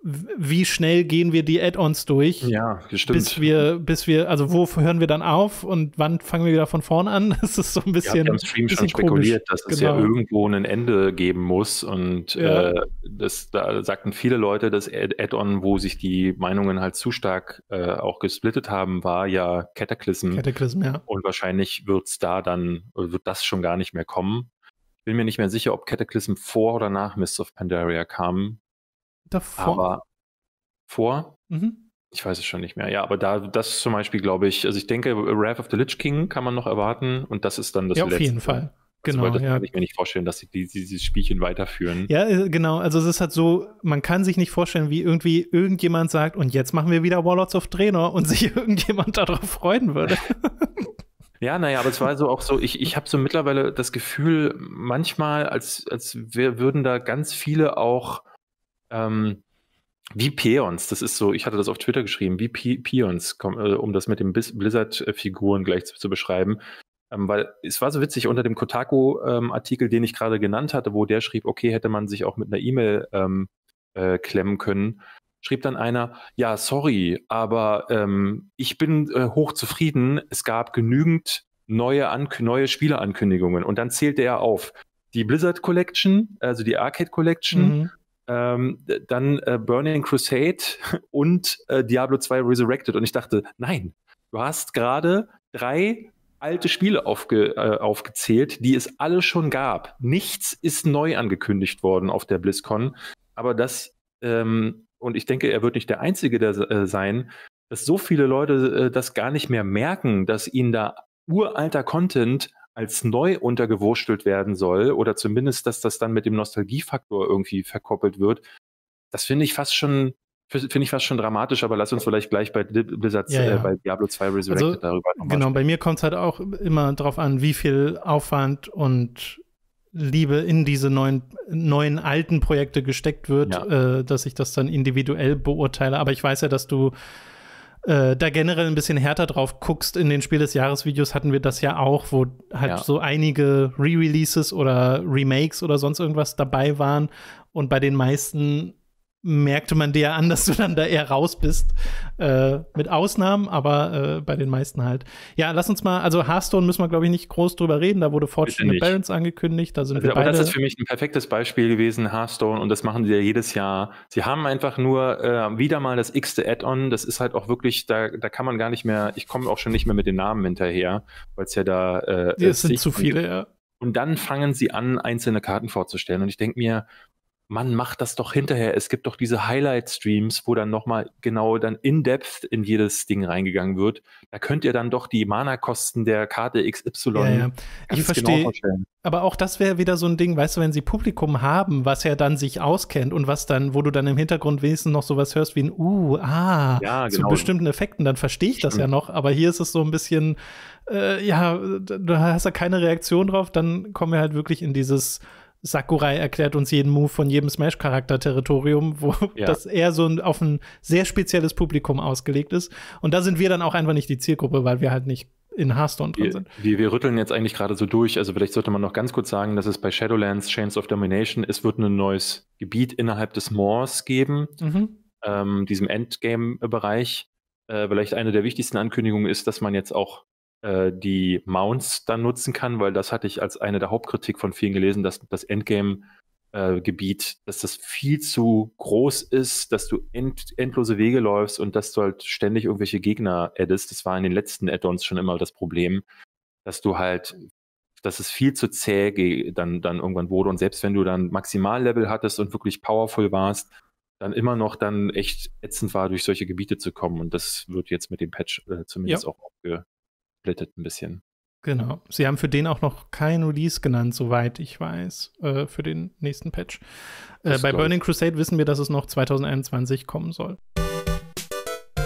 wie schnell gehen wir die Add-ons durch? Ja, gestimmt. Bis wir, bis wir, also wo hören wir dann auf und wann fangen wir wieder von vorn an? Das ist so ein bisschen. Ja, wir haben im Stream schon spekuliert, komisch. dass genau. es ja genau. irgendwo ein Ende geben muss. Und ja. äh, das, da sagten viele Leute, das Add-on, wo sich die Meinungen halt zu stark äh, auch gesplittet haben, war ja Cataclysm. Cataclysm, ja. Und wahrscheinlich wird es da dann, wird das schon gar nicht mehr kommen. Bin mir nicht mehr sicher, ob Cataclysm vor oder nach Mists of Pandaria kam davor? Aber vor? Mhm. Ich weiß es schon nicht mehr. Ja, aber da, das zum Beispiel, glaube ich, also ich denke, Wrath of the Lich King kann man noch erwarten und das ist dann das ja, letzte. Ja, auf jeden Fall. Genau, also, das ja. kann ich mir nicht vorstellen, dass sie dieses Spielchen weiterführen. Ja, äh, genau. Also es ist halt so, man kann sich nicht vorstellen, wie irgendwie irgendjemand sagt, und jetzt machen wir wieder Warlords of Draenor und sich irgendjemand darauf freuen würde. Ja, naja, aber es war so auch so, ich, ich habe so mittlerweile das Gefühl, manchmal, als, als wir würden da ganz viele auch ähm, wie Peons, das ist so, ich hatte das auf Twitter geschrieben, wie Peons, äh, um das mit den Blizzard-Figuren gleich zu, zu beschreiben. Ähm, weil es war so witzig, unter dem Kotaku-Artikel, ähm, den ich gerade genannt hatte, wo der schrieb, okay, hätte man sich auch mit einer E-Mail ähm, äh, klemmen können, schrieb dann einer, ja, sorry, aber ähm, ich bin äh, hochzufrieden, es gab genügend neue, neue Spielerankündigungen. Und dann zählte er auf die Blizzard Collection, also die Arcade Collection, mhm ähm, dann äh, Burning Crusade und äh, Diablo 2 Resurrected. Und ich dachte, nein, du hast gerade drei alte Spiele aufge, äh, aufgezählt, die es alle schon gab. Nichts ist neu angekündigt worden auf der BlizzCon. Aber das, ähm, und ich denke, er wird nicht der Einzige der, äh, sein, dass so viele Leute äh, das gar nicht mehr merken, dass ihnen da uralter Content als neu untergewurstelt werden soll oder zumindest, dass das dann mit dem Nostalgiefaktor irgendwie verkoppelt wird, das finde ich fast schon finde ich fast schon dramatisch, aber lass uns vielleicht gleich bei Blizzard, ja, ja. Äh, bei Diablo 2 Resurrected also, darüber nochmal Genau, sprechen. bei mir kommt es halt auch immer darauf an, wie viel Aufwand und Liebe in diese neuen, neuen alten Projekte gesteckt wird, ja. äh, dass ich das dann individuell beurteile. Aber ich weiß ja, dass du äh, da generell ein bisschen härter drauf guckst. In den Spiel des Jahres-Videos hatten wir das ja auch, wo halt ja. so einige Re-Releases oder Remakes oder sonst irgendwas dabei waren. Und bei den meisten merkte man dir an, dass du dann da eher raus bist. Äh, mit Ausnahmen, aber äh, bei den meisten halt. Ja, lass uns mal, also Hearthstone müssen wir, glaube ich, nicht groß drüber reden. Da wurde Fortune Balance angekündigt. Da sind also, wir beide. das ist für mich ein perfektes Beispiel gewesen, Hearthstone, und das machen sie ja jedes Jahr. Sie haben einfach nur äh, wieder mal das x-te Add-on. Das ist halt auch wirklich, da, da kann man gar nicht mehr, ich komme auch schon nicht mehr mit den Namen hinterher, weil es ja da. Äh, es sind zu viele, ja. Und dann fangen sie an, einzelne Karten vorzustellen. Und ich denke mir, Mann, macht das doch hinterher. Es gibt doch diese Highlight-Streams, wo dann nochmal genau dann in-depth in jedes Ding reingegangen wird. Da könnt ihr dann doch die Mana-Kosten der Karte XY ja, ja. Ich genau verstehe, genau Aber auch das wäre wieder so ein Ding, weißt du, wenn sie Publikum haben, was ja dann sich auskennt und was dann, wo du dann im Hintergrund wenigstens noch sowas hörst wie ein Uh, ah, ja, genau. zu bestimmten Effekten, dann verstehe ich das Stimmt. ja noch. Aber hier ist es so ein bisschen, äh, ja, da hast du keine Reaktion drauf, dann kommen wir halt wirklich in dieses Sakurai erklärt uns jeden Move von jedem Smash-Charakter-Territorium, wo ja. das eher so auf ein sehr spezielles Publikum ausgelegt ist. Und da sind wir dann auch einfach nicht die Zielgruppe, weil wir halt nicht in Hearthstone drin sind. Wir, wir, rütteln jetzt eigentlich gerade so durch. Also vielleicht sollte man noch ganz kurz sagen, dass es bei Shadowlands Chains of Domination, es wird ein neues Gebiet innerhalb des Moors geben, mhm. ähm, diesem Endgame-Bereich. Äh, vielleicht eine der wichtigsten Ankündigungen ist, dass man jetzt auch äh, die Mounts dann nutzen kann, weil das hatte ich als eine der Hauptkritik von vielen gelesen, dass das Endgame äh, Gebiet, dass das viel zu groß ist, dass du end endlose Wege läufst und dass du halt ständig irgendwelche Gegner addest. Das war in den letzten Add-ons schon immer das Problem, dass du halt, dass es viel zu zäh dann, dann irgendwann wurde. Und selbst wenn du dann Maximallevel hattest und wirklich powerful warst, dann immer noch dann echt ätzend war, durch solche Gebiete zu kommen. Und das wird jetzt mit dem Patch äh, zumindest ja. auch aufge aufsplittet ein bisschen. Genau. Sie haben für den auch noch kein Release genannt, soweit ich weiß, äh, für den nächsten Patch. Äh, bei Burning Crusade wissen wir, dass es noch 2021 kommen soll.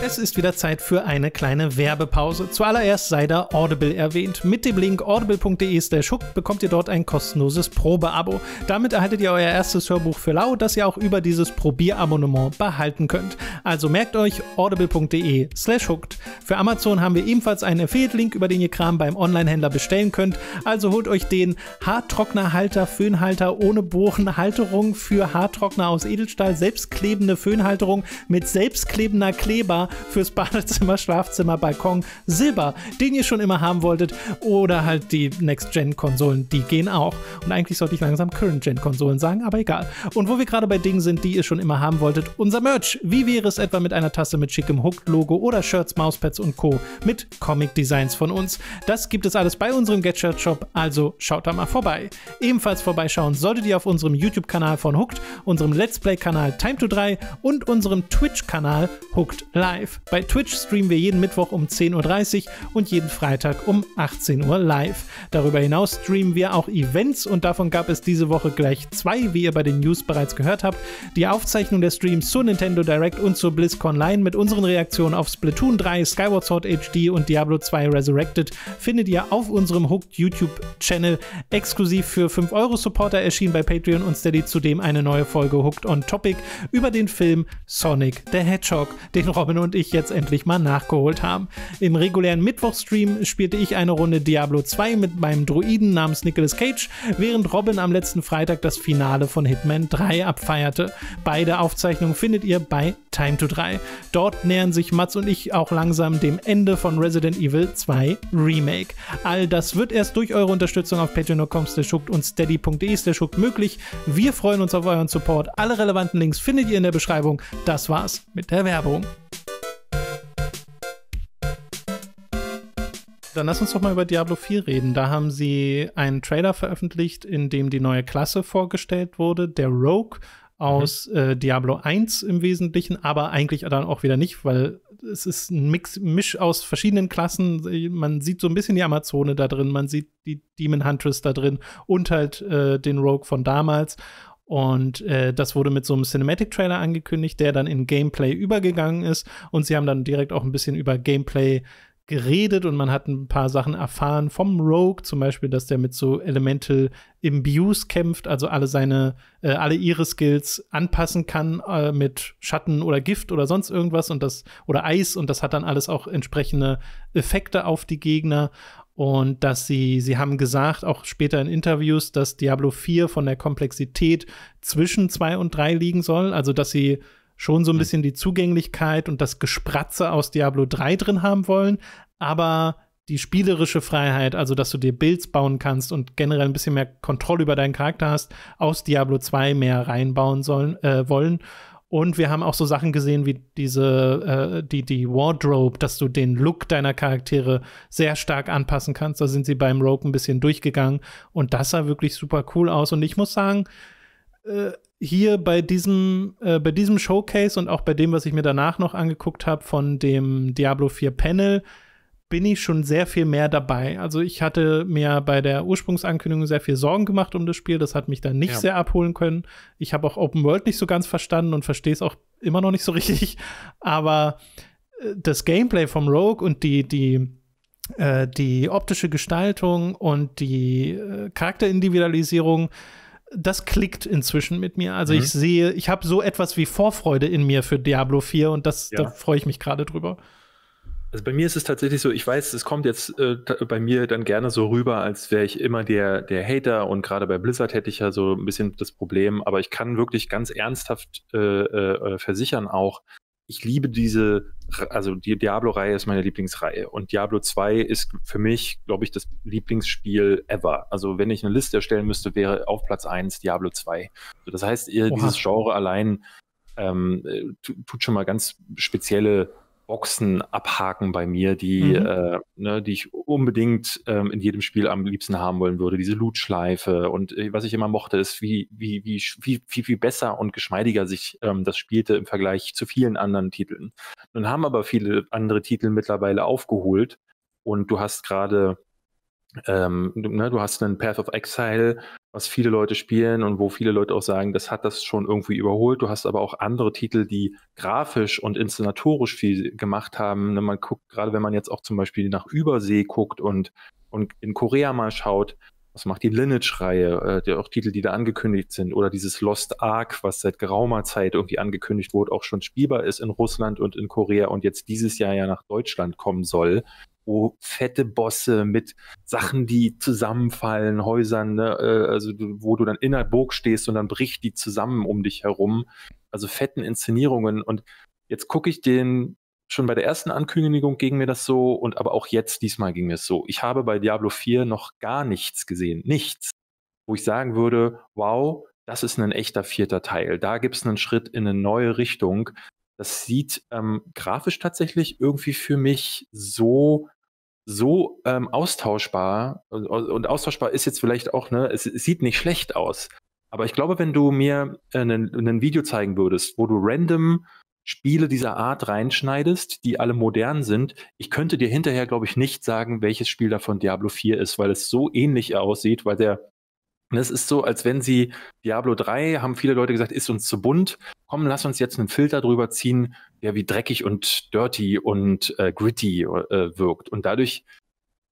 Es ist wieder Zeit für eine kleine Werbepause. Zuallererst sei da Audible erwähnt. Mit dem Link audible.de/hook bekommt ihr dort ein kostenloses Probeabo. Damit erhaltet ihr euer erstes Hörbuch für lau, das ihr auch über dieses Probierabonnement behalten könnt. Also merkt euch audible.de/hooked. Für Amazon haben wir ebenfalls einen Affiliate-Link, über den ihr Kram beim Online-Händler bestellen könnt. Also holt euch den Haartrocknerhalter, Föhnhalter ohne Bohren, Halterung für Haartrockner aus Edelstahl, selbstklebende Föhnhalterung mit selbstklebender Kleber fürs Badezimmer, Schlafzimmer, Balkon, Silber, den ihr schon immer haben wolltet. Oder halt die Next-Gen-Konsolen, die gehen auch. Und eigentlich sollte ich langsam Current-Gen-Konsolen sagen, aber egal. Und wo wir gerade bei Dingen sind, die ihr schon immer haben wolltet, unser Merch. Wie wäre es etwa mit einer Tasse mit schickem Hook-Logo oder Shirts, Mauspads und Co. mit Comic-Designs von uns? Das gibt es alles bei unserem Get-Shirt-Shop, also schaut da mal vorbei. Ebenfalls vorbeischauen solltet ihr auf unserem YouTube-Kanal von Hooked, unserem Let's Play-Kanal Time to 3 und unserem Twitch-Kanal Hooked Live live. Bei Twitch streamen wir jeden Mittwoch um 10.30 Uhr und jeden Freitag um 18 Uhr live. Darüber hinaus streamen wir auch Events und davon gab es diese Woche gleich zwei, wie ihr bei den News bereits gehört habt. Die Aufzeichnung der Streams zur Nintendo Direct und zur BlizzCon Line mit unseren Reaktionen auf Splatoon 3, Skyward Sword HD und Diablo 2 Resurrected findet ihr auf unserem Hooked YouTube-Channel. Exklusiv für 5-Euro-Supporter erschien bei Patreon und Steady zudem eine neue Folge Hooked on Topic über den Film Sonic the Hedgehog, den Robin und und ich jetzt endlich mal nachgeholt haben. Im regulären Mittwochstream spielte ich eine Runde Diablo 2 mit meinem Druiden namens Nicolas Cage, während Robin am letzten Freitag das Finale von Hitman 3 abfeierte. Beide Aufzeichnungen findet ihr bei Time to 3. Dort nähern sich Mats und ich auch langsam dem Ende von Resident Evil 2 Remake. All das wird erst durch eure Unterstützung auf patreon.com und steady.de möglich. Wir freuen uns auf euren Support. Alle relevanten Links findet ihr in der Beschreibung. Das war's mit der Werbung. Dann lass uns doch mal über Diablo 4 reden. Da haben sie einen Trailer veröffentlicht, in dem die neue Klasse vorgestellt wurde, der Rogue aus mhm. äh, Diablo 1 im Wesentlichen, aber eigentlich dann auch wieder nicht, weil es ist ein Mix, Misch aus verschiedenen Klassen. Man sieht so ein bisschen die Amazone da drin, man sieht die Demon Huntress da drin und halt äh, den Rogue von damals. Und äh, das wurde mit so einem Cinematic-Trailer angekündigt, der dann in Gameplay übergegangen ist. Und sie haben dann direkt auch ein bisschen über Gameplay geredet und man hat ein paar Sachen erfahren vom Rogue, zum Beispiel, dass der mit so Elemental Imbuse kämpft, also alle seine, äh, alle ihre Skills anpassen kann äh, mit Schatten oder Gift oder sonst irgendwas und das oder Eis und das hat dann alles auch entsprechende Effekte auf die Gegner und dass sie, sie haben gesagt, auch später in Interviews, dass Diablo 4 von der Komplexität zwischen 2 und 3 liegen soll, also dass sie schon so ein hm. bisschen die Zugänglichkeit und das Gespratze aus Diablo 3 drin haben wollen, aber die spielerische Freiheit, also dass du dir Builds bauen kannst und generell ein bisschen mehr Kontrolle über deinen Charakter hast, aus Diablo 2 mehr reinbauen sollen, äh, wollen. Und wir haben auch so Sachen gesehen wie diese, äh, die, die Wardrobe, dass du den Look deiner Charaktere sehr stark anpassen kannst. Da sind sie beim Rogue ein bisschen durchgegangen und das sah wirklich super cool aus. Und ich muss sagen, äh, hier bei diesem, äh, bei diesem Showcase und auch bei dem, was ich mir danach noch angeguckt habe von dem Diablo 4 Panel, bin ich schon sehr viel mehr dabei. Also ich hatte mir bei der Ursprungsankündigung sehr viel Sorgen gemacht um das Spiel. Das hat mich dann nicht ja. sehr abholen können. Ich habe auch Open World nicht so ganz verstanden und verstehe es auch immer noch nicht so richtig. Aber äh, das Gameplay vom Rogue und die, die, äh, die optische Gestaltung und die äh, Charakterindividualisierung, das klickt inzwischen mit mir. Also mhm. ich sehe, ich habe so etwas wie Vorfreude in mir für Diablo 4 und das, ja. da freue ich mich gerade drüber. Also bei mir ist es tatsächlich so, ich weiß, es kommt jetzt äh, bei mir dann gerne so rüber, als wäre ich immer der, der Hater und gerade bei Blizzard hätte ich ja so ein bisschen das Problem, aber ich kann wirklich ganz ernsthaft äh, äh, äh versichern auch, ich liebe diese, also die Diablo-Reihe ist meine Lieblingsreihe und Diablo 2 ist für mich, glaube ich, das Lieblingsspiel ever. Also wenn ich eine Liste erstellen müsste, wäre auf Platz 1 Diablo 2. Also, das heißt, Oha. dieses Genre allein ähm, äh, tut schon mal ganz spezielle Boxen abhaken bei mir, die, mhm. äh, ne, die ich unbedingt ähm, in jedem Spiel am liebsten haben wollen würde. Diese Loot-Schleife und äh, was ich immer mochte, ist, wie, wie, wie, wie, wie, wie besser und geschmeidiger sich ähm, das spielte im Vergleich zu vielen anderen Titeln. Nun haben aber viele andere Titel mittlerweile aufgeholt und du hast gerade ähm, du, ne, du hast einen Path of Exile, was viele Leute spielen und wo viele Leute auch sagen, das hat das schon irgendwie überholt. Du hast aber auch andere Titel, die grafisch und inszenatorisch viel gemacht haben. Ne, man guckt, gerade wenn man jetzt auch zum Beispiel nach Übersee guckt und, und in Korea mal schaut, was macht die Lineage-Reihe, äh, die, auch Titel, die da angekündigt sind, oder dieses Lost Ark, was seit geraumer Zeit irgendwie angekündigt wurde, auch schon spielbar ist in Russland und in Korea und jetzt dieses Jahr ja nach Deutschland kommen soll oh, fette Bosse mit Sachen, die zusammenfallen, Häusern, ne? Äh, also wo du dann in der Burg stehst und dann bricht die zusammen um dich herum. Also fetten Inszenierungen. Und jetzt gucke ich den schon bei der ersten Ankündigung ging mir das so und aber auch jetzt diesmal ging mir es so. Ich habe bei Diablo 4 noch gar nichts gesehen, nichts, wo ich sagen würde, wow, das ist ein echter vierter Teil. Da gibt es einen Schritt in eine neue Richtung. Das sieht ähm, grafisch tatsächlich irgendwie für mich so so ähm, austauschbar und, und, austauschbar ist jetzt vielleicht auch, ne, es, es, sieht nicht schlecht aus. Aber ich glaube, wenn du mir äh, ein äh, Video zeigen würdest, wo du random Spiele dieser Art reinschneidest, die alle modern sind, ich könnte dir hinterher, glaube ich, nicht sagen, welches Spiel davon Diablo 4 ist, weil es so ähnlich aussieht, weil der und ne, es ist so, als wenn sie Diablo 3, haben viele Leute gesagt, ist uns zu bunt. Komm, lass uns jetzt einen Filter drüber ziehen, der wie dreckig und dirty und äh, gritty äh, wirkt. Und dadurch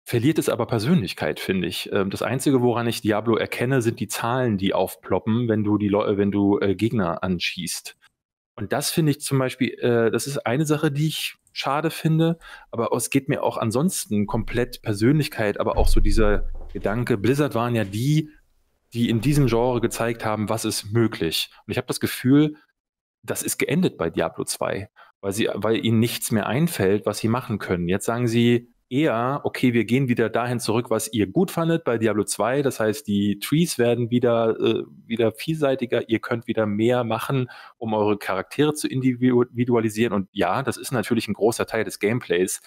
verliert es aber Persönlichkeit, finde ich. Ähm, das Einzige, woran ich Diablo erkenne, sind die Zahlen, die aufploppen, wenn du, die Le wenn du äh, Gegner anschießt. Und das finde ich zum Beispiel, äh, das ist eine Sache, die ich schade finde, aber es geht mir auch ansonsten komplett Persönlichkeit, aber auch so dieser Gedanke, Blizzard waren ja die, die in diesem Genre gezeigt haben, was ist möglich. Und ich habe das Gefühl, das ist geendet bei Diablo 2, weil, sie, weil ihnen nichts mehr einfällt, was sie machen können. Jetzt sagen sie eher, okay, wir gehen wieder dahin zurück, was ihr gut fandet bei Diablo 2. Das heißt, die Trees werden wieder, äh, wieder vielseitiger. Ihr könnt wieder mehr machen, um eure Charaktere zu individualisieren. Und ja, das ist natürlich ein großer Teil des Gameplays,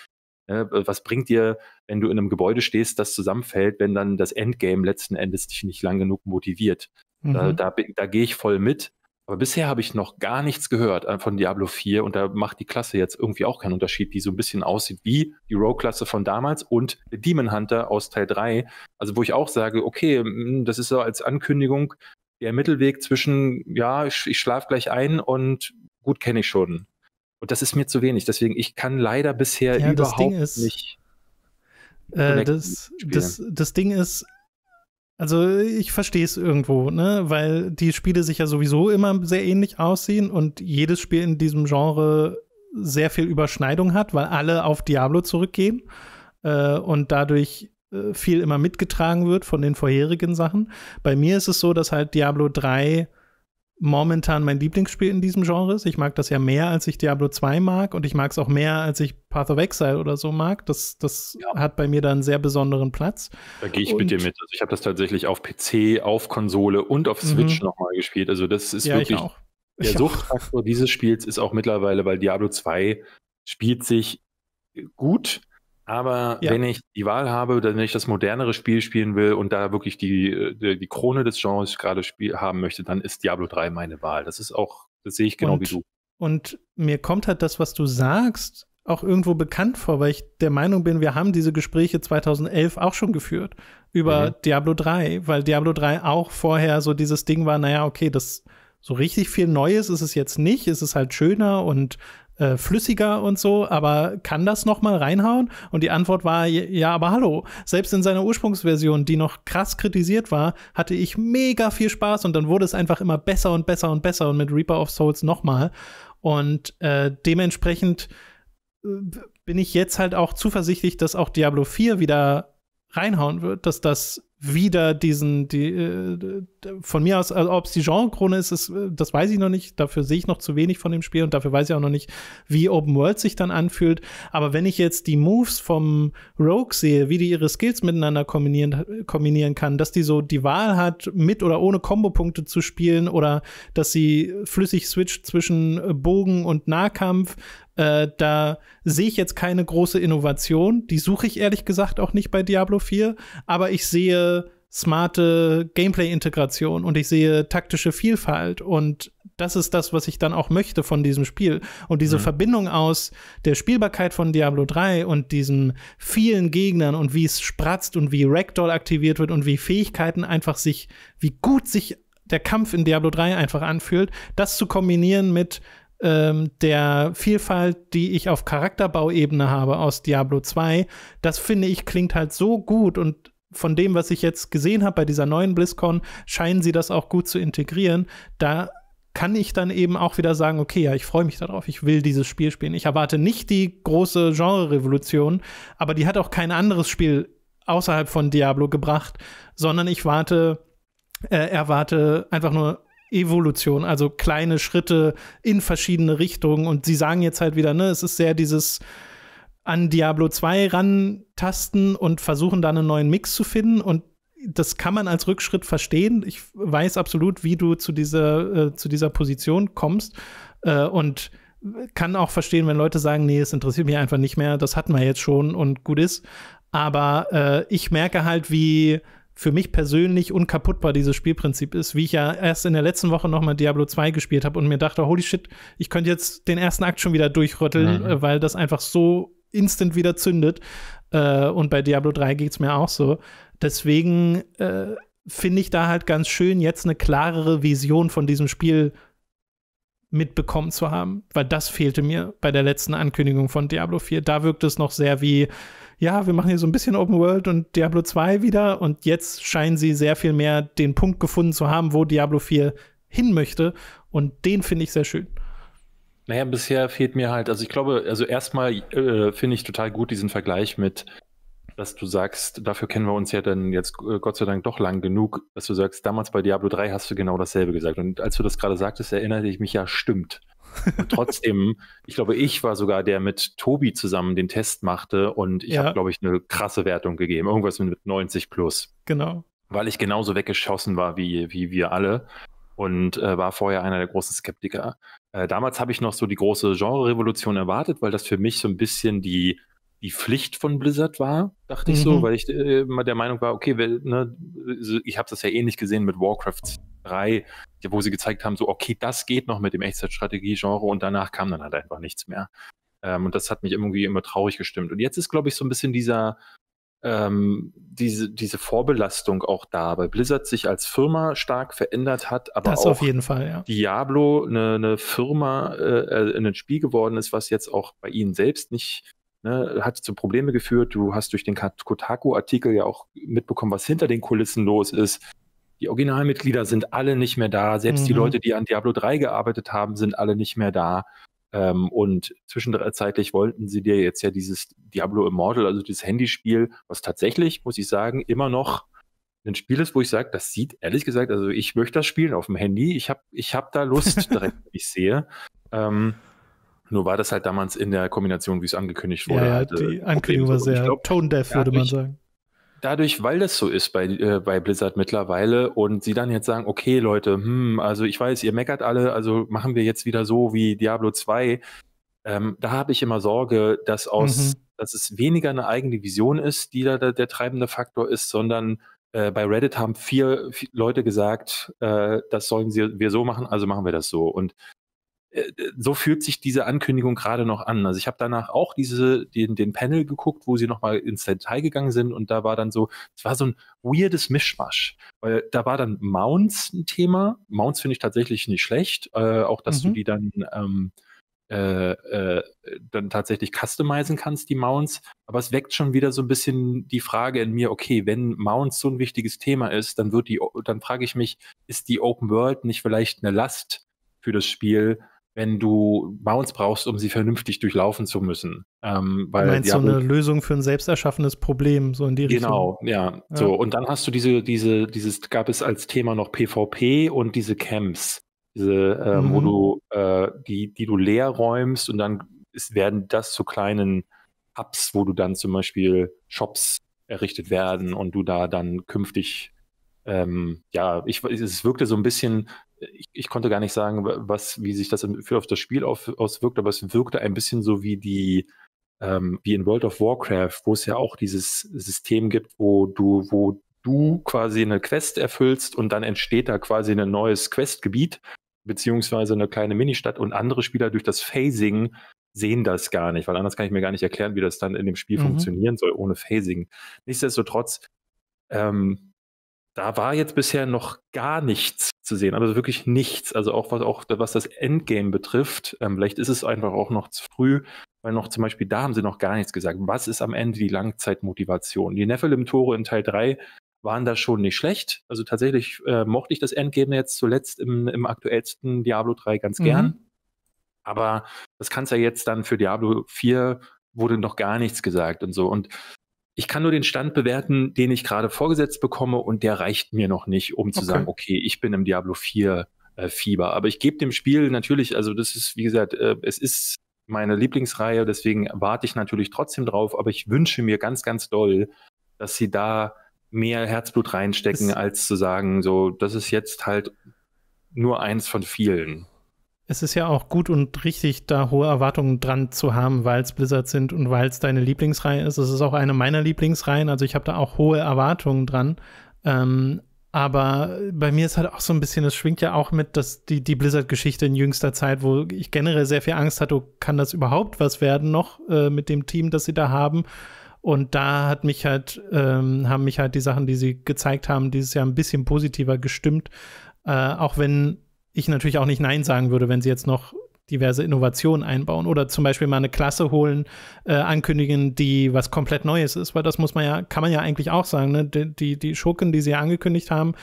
Ne, äh, was bringt dir, wenn du in einem Gebäude stehst, das zusammenfällt, wenn dann das Endgame letzten Endes dich nicht lang genug motiviert? Mhm. Da, da, da gehe ich voll mit. Aber bisher habe ich noch gar nichts gehört äh, von Diablo 4 und da macht die Klasse jetzt irgendwie auch keinen Unterschied, die so ein bisschen aussieht wie die Rogue-Klasse von damals und Demon Hunter aus Teil 3. Also wo ich auch sage, okay, das ist so als Ankündigung der Mittelweg zwischen, ja, ich, ich schlafe gleich ein und gut kenne ich schon. Und das ist mir zu wenig. Deswegen, ich kann leider bisher ja, überhaupt ist, nicht. Äh, das, das, das Ding ist, also ich verstehe es irgendwo, ne? Weil die Spiele sich ja sowieso immer sehr ähnlich aussehen und jedes Spiel in diesem Genre sehr viel Überschneidung hat, weil alle auf Diablo zurückgehen äh, und dadurch äh, viel immer mitgetragen wird von den vorherigen Sachen. Bei mir ist es so, dass halt Diablo 3 momentan mein Lieblingsspiel in diesem Genre ist. Ich mag das ja mehr, als ich Diablo 2 mag und ich mag es auch mehr, als ich Path of Exile oder so mag. Das, das ja. hat bei mir da einen sehr besonderen Platz. Da gehe ich und, mit dir mit. Also ich habe das tatsächlich auf PC, auf Konsole und auf mhm. Switch mhm. nochmal gespielt. Also das ist ja, wirklich der Suchtfaktor dieses Spiels ist auch mittlerweile, weil Diablo 2 spielt sich gut, aber ja. wenn ich die Wahl habe, wenn ich das modernere Spiel spielen will und da wirklich die, die, äh, die Krone des Genres gerade spiel haben möchte, dann ist Diablo 3 meine Wahl. Das ist auch, das sehe ich genau und, wie du. Und mir kommt halt das, was du sagst, auch irgendwo bekannt vor, weil ich der Meinung bin, wir haben diese Gespräche 2011 auch schon geführt über mhm. Diablo 3, weil Diablo 3 auch vorher so dieses Ding war, naja, okay, das so richtig viel Neues ist es jetzt nicht, es ist halt schöner und äh, flüssiger und so, aber kann das noch mal reinhauen? Und die Antwort war ja, aber hallo. Selbst in seiner Ursprungsversion, die noch krass kritisiert war, hatte ich mega viel Spaß und dann wurde es einfach immer besser und besser und besser und mit Reaper of Souls noch mal. Und äh, dementsprechend äh, bin ich jetzt halt auch zuversichtlich, dass auch Diablo 4 wieder reinhauen wird, dass das wieder diesen, die, äh, von mir aus, also ob es die Genrekrone ist, ist, äh, das weiß ich noch nicht. Dafür sehe ich noch zu wenig von dem Spiel und dafür weiß ich auch noch nicht, wie Open World sich dann anfühlt. Aber wenn ich jetzt die Moves vom Rogue sehe, wie die ihre Skills miteinander kombinieren, kombinieren kann, dass die so die Wahl hat, mit oder ohne Kombopunkte zu spielen oder dass sie flüssig switcht zwischen Bogen und Nahkampf, äh, da sehe ich jetzt keine große Innovation. Die suche ich ehrlich gesagt auch nicht bei Diablo 4, aber ich sehe smarte Gameplay-Integration und ich sehe taktische Vielfalt und das ist das, was ich dann auch möchte von diesem Spiel. Und diese mhm. Verbindung aus der Spielbarkeit von Diablo 3 und diesen vielen Gegnern und wie es spratzt und wie Ragdoll aktiviert wird und wie Fähigkeiten einfach sich, wie gut sich der Kampf in Diablo 3 einfach anfühlt, das zu kombinieren mit ähm, der Vielfalt, die ich auf Charakterbauebene habe aus Diablo 2, das finde ich klingt halt so gut und von dem, was ich jetzt gesehen habe bei dieser neuen BlizzCon, scheinen sie das auch gut zu integrieren. Da kann ich dann eben auch wieder sagen, okay, ja, ich freue mich darauf, ich will dieses Spiel spielen. Ich erwarte nicht die große Genre-Revolution, aber die hat auch kein anderes Spiel außerhalb von Diablo gebracht, sondern ich warte, äh, erwarte einfach nur Evolution, also kleine Schritte in verschiedene Richtungen. Und sie sagen jetzt halt wieder, ne, es ist sehr dieses an Diablo 2 rantasten und versuchen da einen neuen Mix zu finden. Und das kann man als Rückschritt verstehen. Ich weiß absolut, wie du zu dieser, äh, zu dieser Position kommst. Äh, und kann auch verstehen, wenn Leute sagen, nee, es interessiert mich einfach nicht mehr, das hatten wir jetzt schon und gut ist. Aber äh, ich merke halt, wie für mich persönlich unkaputtbar dieses Spielprinzip ist, wie ich ja erst in der letzten Woche nochmal Diablo 2 gespielt habe und mir dachte, holy shit, ich könnte jetzt den ersten Akt schon wieder durchrütteln, mhm. Äh, weil das einfach so instant wieder zündet. Äh, und bei Diablo 3 geht es mir auch so. Deswegen äh, finde ich da halt ganz schön, jetzt eine klarere Vision von diesem Spiel mitbekommen zu haben, weil das fehlte mir bei der letzten Ankündigung von Diablo 4. Da wirkt es noch sehr wie, ja, wir machen hier so ein bisschen Open World und Diablo 2 wieder und jetzt scheinen sie sehr viel mehr den Punkt gefunden zu haben, wo Diablo 4 hin möchte und den finde ich sehr schön. Naja, bisher fehlt mir halt, also ich glaube, also erstmal äh, finde ich total gut diesen Vergleich mit, dass du sagst, dafür kennen wir uns ja dann jetzt äh, Gott sei Dank doch lang genug, dass du sagst, damals bei Diablo 3 hast du genau dasselbe gesagt. Und als du das gerade sagtest, erinnerte ich mich ja, stimmt. trotzdem, ich glaube, ich war sogar der mit Tobi zusammen den Test machte und ich ja. habe, glaube ich, eine krasse Wertung gegeben. Irgendwas mit 90 plus. Genau. Weil ich genauso weggeschossen war wie, wie wir alle und äh, war vorher einer der großen Skeptiker. Äh, damals habe ich noch so die große Genre-Revolution erwartet, weil das für mich so ein bisschen die die Pflicht von Blizzard war, dachte mhm. ich so, mhm. weil ich äh, immer der Meinung war, okay, weil, ne, ich habe das ja ähnlich eh gesehen mit Warcraft 3, wo sie gezeigt haben, so, okay, das geht noch mit dem Echtzeitstrategie-Genre und danach kam dann halt einfach nichts mehr. Ähm, und das hat mich irgendwie immer traurig gestimmt. Und jetzt ist, glaube ich, so ein bisschen dieser, ähm, diese, diese Vorbelastung auch da, weil Blizzard sich als Firma stark verändert hat, aber das auch Fall, ja. Diablo eine, eine Firma, äh, äh ein Spiel geworden ist, was jetzt auch bei ihnen selbst nicht ne, hat zu Probleme geführt. Du hast durch den Kotaku-Artikel ja auch mitbekommen, was hinter den Kulissen los ist. Die Originalmitglieder sind alle nicht mehr da. Selbst mhm. die Leute, die an Diablo 3 gearbeitet haben, sind alle nicht mehr da. Ähm, und zwischenzeitlich wollten sie dir jetzt ja dieses Diablo Immortal, also dieses Handyspiel, was tatsächlich, muss ich sagen, immer noch ein Spiel ist, wo ich sage, das sieht ehrlich gesagt, also ich möchte das spielen auf dem Handy. Ich habe ich hab da Lust direkt, wenn ich sehe. Ähm, nur war das halt damals in der Kombination, wie es angekündigt wurde. Ja, halt, die Ankündigung war sehr tone-deaf, würde man sagen. Dadurch, weil das so ist bei, äh, bei Blizzard mittlerweile und sie dann jetzt sagen, okay Leute, hm, also ich weiß, ihr meckert alle, also machen wir jetzt wieder so wie Diablo 2. Ähm, da habe ich immer Sorge, dass aus, mhm. dass es weniger eine eigene Vision ist, die da der, der treibende Faktor ist, sondern äh, bei Reddit haben vier, vier Leute gesagt, äh, das sollen sie, wir so machen, also machen wir das so. Und äh, so fühlt sich diese Ankündigung gerade noch an. Also ich habe danach auch diese, den, den Panel geguckt, wo sie nochmal ins Detail gegangen sind und da war dann so, es war so ein weirdes Mischmasch. Weil da war dann Mounts ein Thema. Mounts finde ich tatsächlich nicht schlecht. Äh, auch dass mhm. du die dann, ähm, äh, äh, dann tatsächlich customizen kannst, die Mounts. Aber es weckt schon wieder so ein bisschen die Frage in mir, okay, wenn Mounts so ein wichtiges Thema ist, dann wird die, dann frage ich mich, ist die Open World nicht vielleicht eine Last? für das Spiel, wenn du Mounts brauchst, um sie vernünftig durchlaufen zu müssen. Ähm, weil du meinst so eine Lösung für ein selbst erschaffenes Problem, so in die Richtung. Genau, ja, ja. So, und dann hast du diese, diese, dieses, gab es als Thema noch PvP und diese Camps, diese, äh, mhm. wo du, äh, die, die du leer räumst und dann ist, werden das zu kleinen Hubs, wo du dann zum Beispiel Shops errichtet werden und du da dann künftig ähm, ja, ich, es wirkte so ein bisschen, ich, ich, konnte gar nicht sagen, was, wie sich das für auf das Spiel auf, auswirkt, aber es wirkte ein bisschen so wie die, ähm, wie in World of Warcraft, wo es ja auch dieses System gibt, wo du, wo du quasi eine Quest erfüllst und dann entsteht da quasi ein neues Questgebiet, beziehungsweise eine kleine Ministadt und andere Spieler durch das Phasing sehen das gar nicht, weil anders kann ich mir gar nicht erklären, wie das dann in dem Spiel mhm. funktionieren soll ohne Phasing. Nichtsdestotrotz, ähm, da war jetzt bisher noch gar nichts zu sehen, also wirklich nichts. Also auch was, auch, was das Endgame betrifft, ähm, vielleicht ist es einfach auch noch zu früh, weil noch zum Beispiel da haben sie noch gar nichts gesagt. Was ist am Ende die Langzeitmotivation? Die Nephilim-Tore in Teil 3 waren da schon nicht schlecht. Also tatsächlich äh, mochte ich das Endgame jetzt zuletzt im, im aktuellsten Diablo 3 ganz mhm. gern. Aber das kannst ja jetzt dann für Diablo 4 wurde noch gar nichts gesagt und so. Und ich kann nur den Stand bewerten, den ich gerade vorgesetzt bekomme und der reicht mir noch nicht, um zu okay. sagen, okay, ich bin im Diablo 4 äh, Fieber. Aber ich gebe dem Spiel natürlich, also das ist, wie gesagt, äh, es ist meine Lieblingsreihe, deswegen warte ich natürlich trotzdem drauf, aber ich wünsche mir ganz, ganz doll, dass sie da mehr Herzblut reinstecken, das als zu sagen, so, das ist jetzt halt nur eins von vielen es ist ja auch gut und richtig, da hohe Erwartungen dran zu haben, weil es Blizzard sind und weil es deine Lieblingsreihe ist. Es ist auch eine meiner Lieblingsreihen, also ich habe da auch hohe Erwartungen dran. Ähm, aber bei mir ist halt auch so ein bisschen, es schwingt ja auch mit, dass die, die Blizzard-Geschichte in jüngster Zeit, wo ich generell sehr viel Angst hatte, oh, kann das überhaupt was werden noch äh, mit dem Team, das sie da haben. Und da hat mich halt, ähm, haben mich halt die Sachen, die sie gezeigt haben, dieses Jahr ein bisschen positiver gestimmt. Äh, auch wenn ich natürlich auch nicht Nein sagen würde, wenn sie jetzt noch diverse Innovationen einbauen oder zum Beispiel mal eine Klasse holen, äh, ankündigen, die was komplett Neues ist, weil das muss man ja, kann man ja eigentlich auch sagen, ne? die, die, die Schurken, die sie angekündigt haben,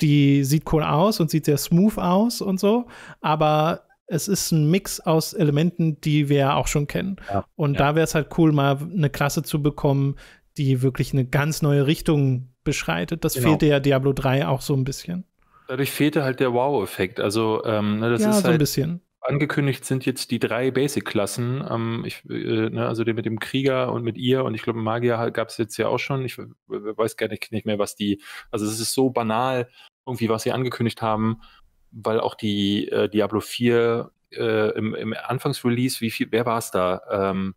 die sieht cool aus und sieht sehr smooth aus und so, aber es ist ein Mix aus Elementen, die wir ja auch schon kennen. Ja, und ja. da wäre es halt cool, mal eine Klasse zu bekommen, die wirklich eine ganz neue Richtung beschreitet. Das genau. fehlte ja Diablo 3 auch so ein bisschen dadurch fehlte halt der Wow-Effekt. Also ähm, ne, das ja, ist so halt ein bisschen. Angekündigt sind jetzt die drei Basic-Klassen. Ähm, äh, ne, also mit dem Krieger und mit ihr und ich glaube Magier halt gab es jetzt ja auch schon. Ich weiß gar nicht, nicht mehr, was die. Also es ist so banal irgendwie, was sie angekündigt haben, weil auch die äh, Diablo 4 äh, im, im Anfangsrelease, wie viel, wer war es da? Ähm,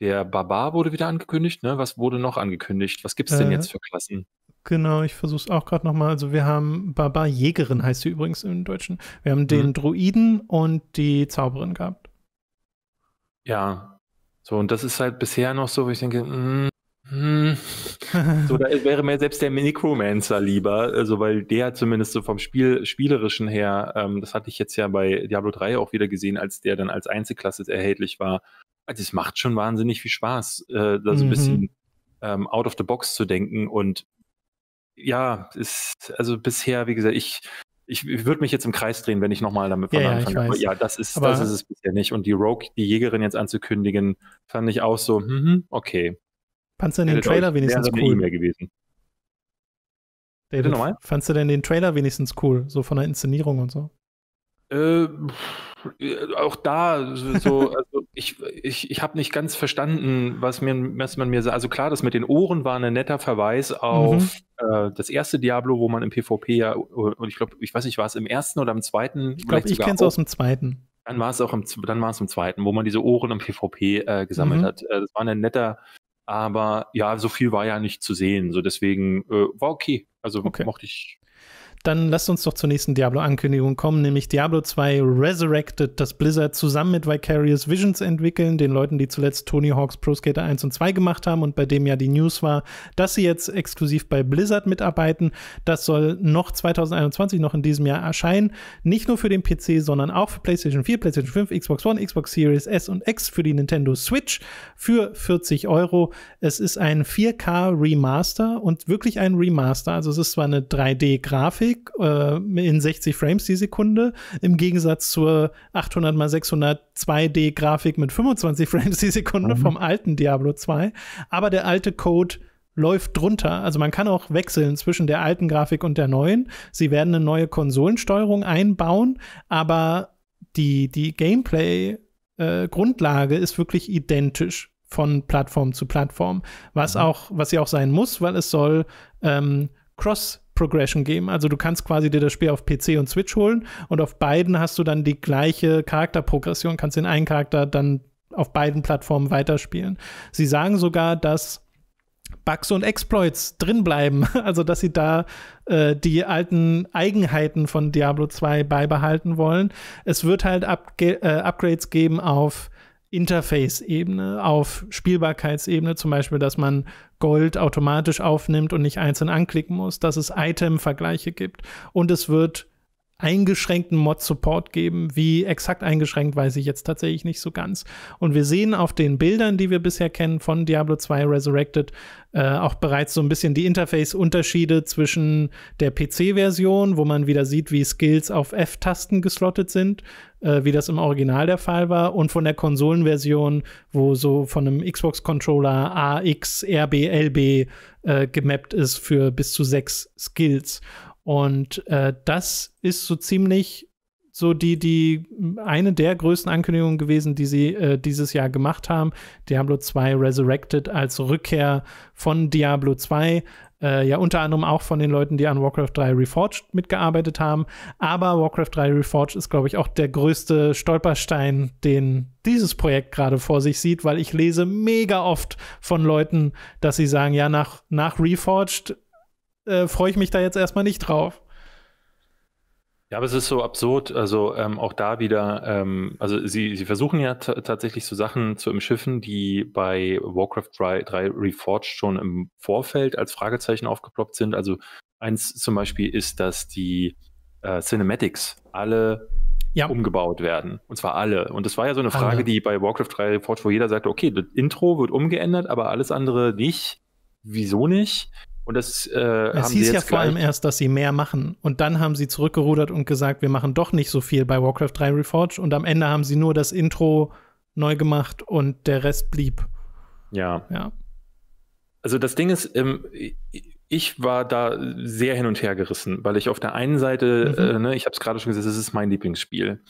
der Barbar wurde wieder angekündigt, ne? Was wurde noch angekündigt? Was gibt es denn äh. jetzt für Klassen? Genau, ich versuche es auch gerade nochmal. Also wir haben Baba Jägerin heißt sie übrigens im Deutschen. Wir haben den mhm. Druiden und die Zauberin gehabt. Ja. So, und das ist halt bisher noch so, wo ich denke, mm, mm. so, da wäre mir selbst der Necromancer lieber, also weil der zumindest so vom Spiel, Spielerischen her, ähm, das hatte ich jetzt ja bei Diablo 3 auch wieder gesehen, als der dann als Einzelklasse erhältlich war. Also es macht schon wahnsinnig viel Spaß, äh, da so mhm. ein bisschen ähm, out of the box zu denken und ja, ist, also bisher, wie gesagt, ich, ich würde mich jetzt im Kreis drehen, wenn ich nochmal damit ja, anfange. Ja, ja, das ist, Aber das ist es bisher nicht. Und die Rogue, die Jägerin jetzt anzukündigen, fand ich auch so, hm, okay. Fandst du denn den Trailer wenigstens cool? E gewesen. David, nochmal? Fandst du denn den Trailer wenigstens cool, so von der Inszenierung und so? Äh, äh auch da so, also ich, ich, ich habe nicht ganz verstanden, was, mir, was man mir sagt. Also klar, das mit den Ohren war ein netter Verweis auf mhm. äh, das erste Diablo, wo man im PvP ja, und ich glaube, ich weiß nicht, war es im ersten oder im zweiten? Ich glaube, ich kenne es aus dem zweiten. Dann war es auch im, dann war es im zweiten, wo man diese Ohren im PvP äh, gesammelt mhm. hat. Äh, das war ein netter, aber ja, so viel war ja nicht zu sehen. So deswegen äh, war okay. Also okay. mochte ich, dann lasst uns doch zur nächsten Diablo-Ankündigung kommen, nämlich Diablo 2 Resurrected, das Blizzard zusammen mit Vicarious Visions entwickeln, den Leuten, die zuletzt Tony Hawks Pro Skater 1 und 2 gemacht haben und bei dem ja die News war, dass sie jetzt exklusiv bei Blizzard mitarbeiten. Das soll noch 2021, noch in diesem Jahr erscheinen. Nicht nur für den PC, sondern auch für PlayStation 4, PlayStation 5, Xbox One, Xbox Series S und X, für die Nintendo Switch für 40 Euro. Es ist ein 4K Remaster und wirklich ein Remaster. Also es ist zwar eine 3D-Grafik, flüssig äh, in 60 Frames die Sekunde, im Gegensatz zur 800 x 600 2D-Grafik mit 25 Frames die Sekunde mhm. vom alten Diablo 2. Aber der alte Code läuft drunter. Also man kann auch wechseln zwischen der alten Grafik und der neuen. Sie werden eine neue Konsolensteuerung einbauen, aber die, die Gameplay-Grundlage äh, ist wirklich identisch von Plattform zu Plattform, was mhm. auch, was sie auch sein muss, weil es soll ähm, Cross Progression geben. Also du kannst quasi dir das Spiel auf PC und Switch holen und auf beiden hast du dann die gleiche Charakterprogression, kannst den einen Charakter dann auf beiden Plattformen weiterspielen. Sie sagen sogar, dass Bugs und Exploits drin bleiben, also dass sie da äh, die alten Eigenheiten von Diablo 2 beibehalten wollen. Es wird halt Upge äh, Upgrades geben auf Interface-Ebene, auf Spielbarkeitsebene, zum Beispiel, dass man Gold automatisch aufnimmt und nicht einzeln anklicken muss, dass es Item-Vergleiche gibt und es wird eingeschränkten Mod-Support geben. Wie exakt eingeschränkt, weiß ich jetzt tatsächlich nicht so ganz. Und wir sehen auf den Bildern, die wir bisher kennen von Diablo 2 Resurrected, äh, auch bereits so ein bisschen die Interface-Unterschiede zwischen der PC-Version, wo man wieder sieht, wie Skills auf F-Tasten geslottet sind, äh, wie das im Original der Fall war, und von der Konsolenversion, wo so von einem Xbox-Controller AX, RB, LB äh, gemappt ist für bis zu sechs Skills. Und äh, das ist so ziemlich so die, die eine der größten Ankündigungen gewesen, die sie äh, dieses Jahr gemacht haben. Diablo 2 Resurrected als Rückkehr von Diablo 2. Äh, ja, unter anderem auch von den Leuten, die an Warcraft 3 Reforged mitgearbeitet haben. Aber Warcraft 3 Reforged ist, glaube ich, auch der größte Stolperstein, den dieses Projekt gerade vor sich sieht, weil ich lese mega oft von Leuten, dass sie sagen, ja, nach, nach Reforged äh, freue ich mich da jetzt erstmal nicht drauf. Ja, aber es ist so absurd. Also ähm, auch da wieder, ähm, also sie, sie versuchen ja tatsächlich so Sachen zu umschiffen, die bei Warcraft 3, 3 Reforged schon im Vorfeld als Fragezeichen aufgeploppt sind. Also eins zum Beispiel ist, dass die äh, Cinematics alle ja. umgebaut werden. Und zwar alle. Und das war ja so eine Frage, alle. die bei Warcraft 3 Reforged, wo jeder sagte, okay, das Intro wird umgeändert, aber alles andere nicht. Wieso nicht? Und das äh, es haben hieß sie jetzt ja vor allem erst, dass sie mehr machen. Und dann haben sie zurückgerudert und gesagt, wir machen doch nicht so viel bei Warcraft 3 Reforged. Und am Ende haben sie nur das Intro neu gemacht und der Rest blieb. Ja. Ja. Also das Ding ist, ähm, ich war da sehr hin und her gerissen, weil ich auf der einen Seite, mhm. äh, ne, ich habe es gerade schon gesagt, es ist mein Lieblingsspiel.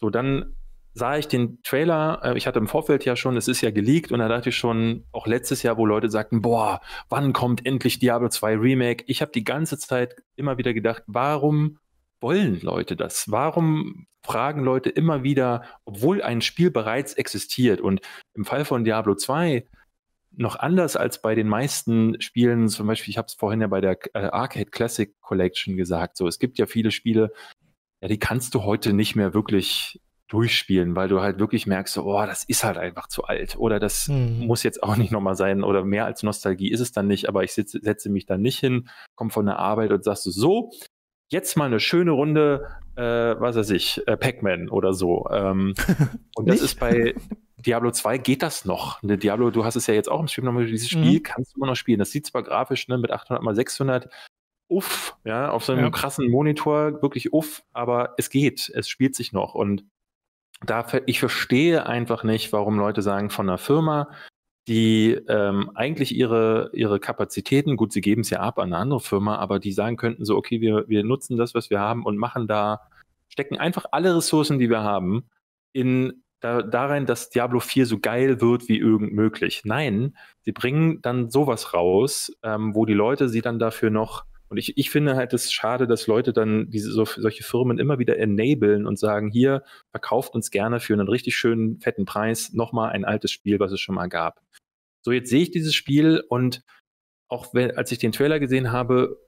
So, dann sah ich den Trailer, äh, ich hatte im Vorfeld ja schon, es ist ja geleakt und da dachte ich schon, auch letztes Jahr, wo Leute sagten, boah, wann kommt endlich Diablo 2 Remake? Ich habe die ganze Zeit immer wieder gedacht, warum wollen Leute das? Warum fragen Leute immer wieder, obwohl ein Spiel bereits existiert und im Fall von Diablo 2 noch anders als bei den meisten Spielen, zum Beispiel, ich habe es vorhin ja bei der äh, Arcade Classic Collection gesagt, so es gibt ja viele Spiele, ja, die kannst du heute nicht mehr wirklich durchspielen, weil du halt wirklich merkst, so, oh, das ist halt einfach zu alt oder das mhm. muss jetzt auch nicht nochmal sein oder mehr als Nostalgie ist es dann nicht, aber ich sitz, setze mich dann nicht hin, komme von der Arbeit und sagst du so, jetzt mal eine schöne Runde, äh, was weiß ich, äh, Pac-Man oder so. Ähm, und das ist bei Diablo 2 geht das noch. Ne, Diablo, du hast es ja jetzt auch im Stream nochmal, dieses Spiel mhm. kannst du immer noch spielen. Das sieht zwar grafisch ne, mit 800 mal 600 uff, ja, auf so einem ja. krassen Monitor, wirklich uff, aber es geht, es spielt sich noch und da, ich verstehe einfach nicht, warum Leute sagen, von einer Firma, die ähm, eigentlich ihre, ihre Kapazitäten, gut, sie geben es ja ab an eine andere Firma, aber die sagen könnten so, okay, wir, wir nutzen das, was wir haben und machen da, stecken einfach alle Ressourcen, die wir haben, in da, darin, dass Diablo 4 so geil wird wie irgend möglich. Nein, sie bringen dann sowas raus, ähm, wo die Leute sie dann dafür noch und ich, ich finde halt es schade, dass Leute dann diese so, solche Firmen immer wieder enablen und sagen, hier verkauft uns gerne für einen richtig schönen fetten Preis nochmal ein altes Spiel, was es schon mal gab. So, jetzt sehe ich dieses Spiel und auch wenn, als ich den Trailer gesehen habe,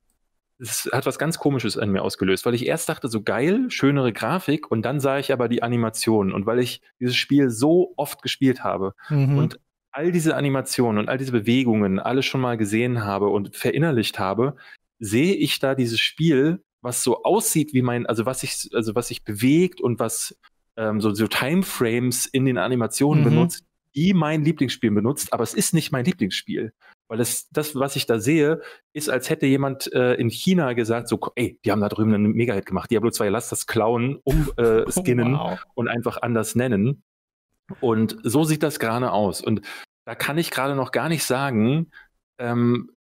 es hat was ganz Komisches an mir ausgelöst, weil ich erst dachte, so geil, schönere Grafik und dann sah ich aber die Animationen und weil ich dieses Spiel so oft gespielt habe mhm. und all diese Animationen und all diese Bewegungen alle schon mal gesehen habe und verinnerlicht habe, sehe ich da dieses Spiel, was so aussieht wie mein, also was sich, also was sich bewegt und was ähm, so, so Timeframes in den Animationen mhm. benutzt, die mein Lieblingsspiel benutzt, aber es ist nicht mein Lieblingsspiel. Weil das, das was ich da sehe, ist, als hätte jemand äh, in China gesagt, so, ey, die haben da drüben einen Mega-Hit gemacht, Diablo 2, lass das klauen, umskinnen äh, oh, wow. und einfach anders nennen. Und so sieht das gerade aus. Und da kann ich gerade noch gar nicht sagen, ähm,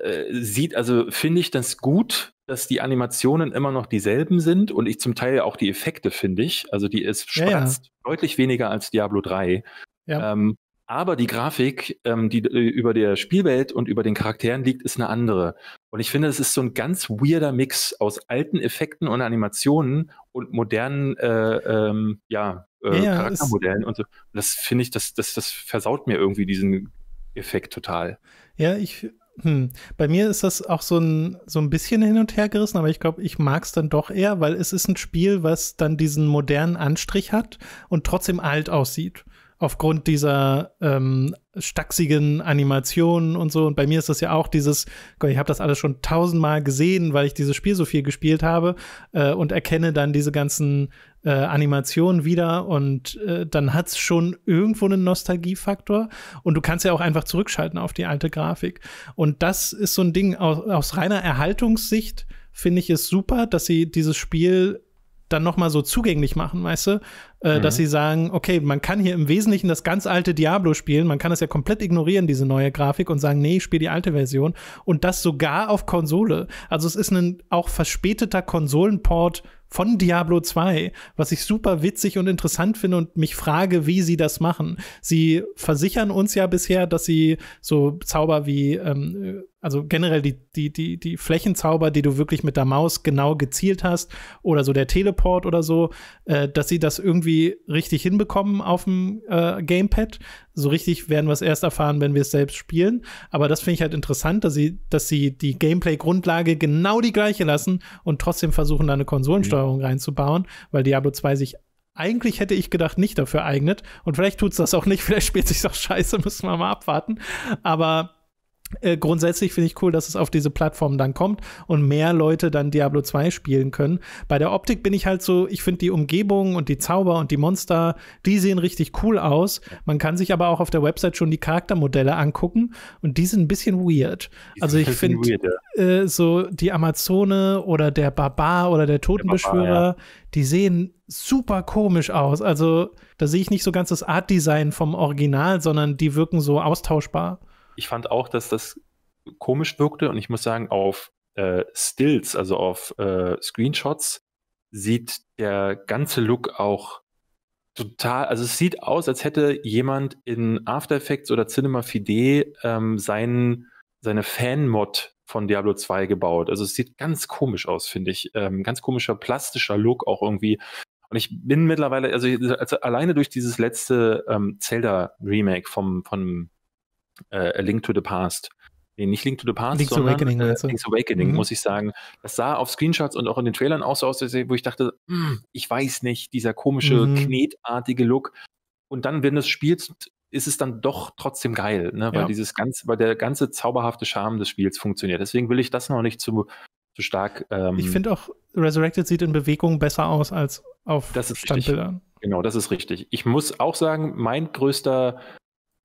äh, sieht, also finde ich das gut, dass die Animationen immer noch dieselben sind und ich zum Teil auch die Effekte finde ich. Also die ist spratzt ja, ja. deutlich weniger als Diablo 3. Ja. Ähm, aber die Grafik, ähm, die äh, über der Spielwelt und über den Charakteren liegt, ist eine andere. Und ich finde, es ist so ein ganz weirder Mix aus alten Effekten und Animationen und modernen äh, ähm, ja, äh, ja, Charaktermodellen und so. Und das finde ich, das, das, das versaut mir irgendwie diesen Effekt total. Ja, ich hm. Bei mir ist das auch so ein, so ein bisschen hin und her gerissen, aber ich glaube, ich mag es dann doch eher, weil es ist ein Spiel, was dann diesen modernen Anstrich hat und trotzdem alt aussieht aufgrund dieser ähm, stachsigen Animationen und so. Und bei mir ist das ja auch dieses, ich habe das alles schon tausendmal gesehen, weil ich dieses Spiel so viel gespielt habe äh, und erkenne dann diese ganzen äh, Animationen wieder und äh, dann hat es schon irgendwo einen Nostalgiefaktor und du kannst ja auch einfach zurückschalten auf die alte Grafik. Und das ist so ein Ding aus, aus reiner Erhaltungssicht, finde ich es super, dass sie dieses Spiel dann nochmal so zugänglich machen, weißt du, äh, mhm. dass sie sagen, okay, man kann hier im Wesentlichen das ganz alte Diablo spielen, man kann es ja komplett ignorieren, diese neue Grafik und sagen, nee, ich spiele die alte Version und das sogar auf Konsole. Also es ist ein auch verspäteter Konsolenport von Diablo 2, was ich super witzig und interessant finde und mich frage, wie sie das machen. Sie versichern uns ja bisher, dass sie so Zauber wie, ähm, äh, also generell die, die, die, die Flächenzauber, die du wirklich mit der Maus genau gezielt hast oder so der Teleport oder so, äh, dass sie das irgendwie richtig hinbekommen auf dem äh, Gamepad so richtig werden wir es erst erfahren, wenn wir es selbst spielen. Aber das finde ich halt interessant, dass sie, dass sie die Gameplay-Grundlage genau die gleiche lassen und trotzdem versuchen, da eine Konsolensteuerung mhm. reinzubauen, weil Diablo 2 sich eigentlich hätte ich gedacht, nicht dafür eignet. Und vielleicht tut es das auch nicht, vielleicht spielt sich auch scheiße, müssen wir mal abwarten. Aber äh, grundsätzlich finde ich cool, dass es auf diese Plattform dann kommt und mehr Leute dann Diablo 2 spielen können. Bei der Optik bin ich halt so, ich finde die Umgebung und die Zauber und die Monster, die sehen richtig cool aus. Man kann sich aber auch auf der Website schon die Charaktermodelle angucken und die sind ein bisschen weird. Die also ich finde ja. äh, so die Amazone oder der Barbar oder der Totenbeschwörer, der Barbar, ja. die sehen super komisch aus. Also da sehe ich nicht so ganz das Art Design vom Original, sondern die wirken so austauschbar ich fand auch, dass das komisch wirkte und ich muss sagen, auf äh, Stills, also auf äh, Screenshots, sieht der ganze Look auch total, also es sieht aus, als hätte jemand in After Effects oder Cinema 4D ähm, seinen, seine Fan-Mod von Diablo 2 gebaut. Also es sieht ganz komisch aus, finde ich. Ähm, ganz komischer plastischer Look auch irgendwie. Und ich bin mittlerweile, also, also alleine durch dieses letzte ähm, Zelda-Remake vom, vom äh, A Link to the Past. Nee, nicht Link to the Past, Link's sondern Awakening, äh, Link's Awakening, mhm. muss ich sagen. Das sah auf Screenshots und auch in den Trailern auch so aus, wo ich dachte, hm, ich weiß nicht, dieser komische, mhm. knetartige Look. Und dann, wenn du es spielst, ist es dann doch trotzdem geil, ne? weil ja. dieses ganze, weil der ganze zauberhafte Charme des Spiels funktioniert. Deswegen will ich das noch nicht zu, zu stark. Ähm, ich finde auch, Resurrected sieht in Bewegung besser aus als auf das Standbildern. Richtig. Genau, das ist richtig. Ich muss auch sagen, mein größter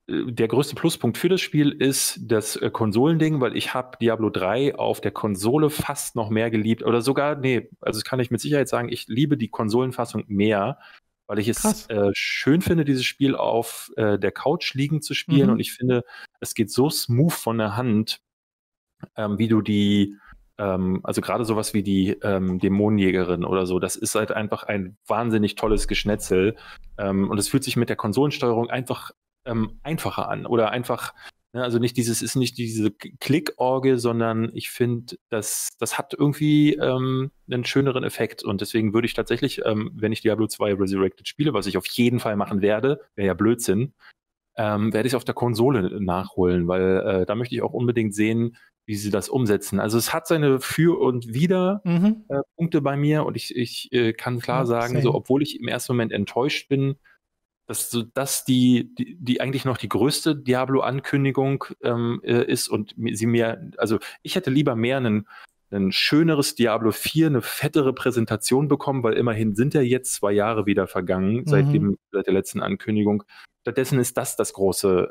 der größte Pluspunkt für das Spiel ist das äh, Konsolending, weil ich habe Diablo 3 auf der Konsole fast noch mehr geliebt oder sogar, nee, also das kann ich mit Sicherheit sagen, ich liebe die Konsolenfassung mehr, weil ich es äh, schön finde, dieses Spiel auf äh, der Couch liegen zu spielen mhm. und ich finde, es geht so smooth von der Hand, ähm, wie du die, ähm, also gerade sowas wie die ähm, Dämonenjägerin oder so, das ist halt einfach ein wahnsinnig tolles Geschnetzel ähm, und es fühlt sich mit der Konsolensteuerung einfach ähm, einfacher an oder einfach, ne, also nicht dieses, ist nicht diese Klickorgel, sondern ich finde, das, das hat irgendwie ähm, einen schöneren Effekt und deswegen würde ich tatsächlich, ähm, wenn ich Diablo 2 Resurrected spiele, was ich auf jeden Fall machen werde, wäre ja Blödsinn, ähm, werde ich auf der Konsole nachholen, weil äh, da möchte ich auch unbedingt sehen, wie sie das umsetzen. Also es hat seine Für und Wider mhm. äh, Punkte bei mir und ich, ich äh, kann klar sagen, Same. so obwohl ich im ersten Moment enttäuscht bin, dass, so, dass die, die, die eigentlich noch die größte Diablo-Ankündigung ähm, äh, ist und sie mir, also ich hätte lieber mehr einen, ein schöneres Diablo 4, eine fettere Präsentation bekommen, weil immerhin sind ja jetzt zwei Jahre wieder vergangen mhm. seit, dem, seit der letzten Ankündigung. Stattdessen ist das das große,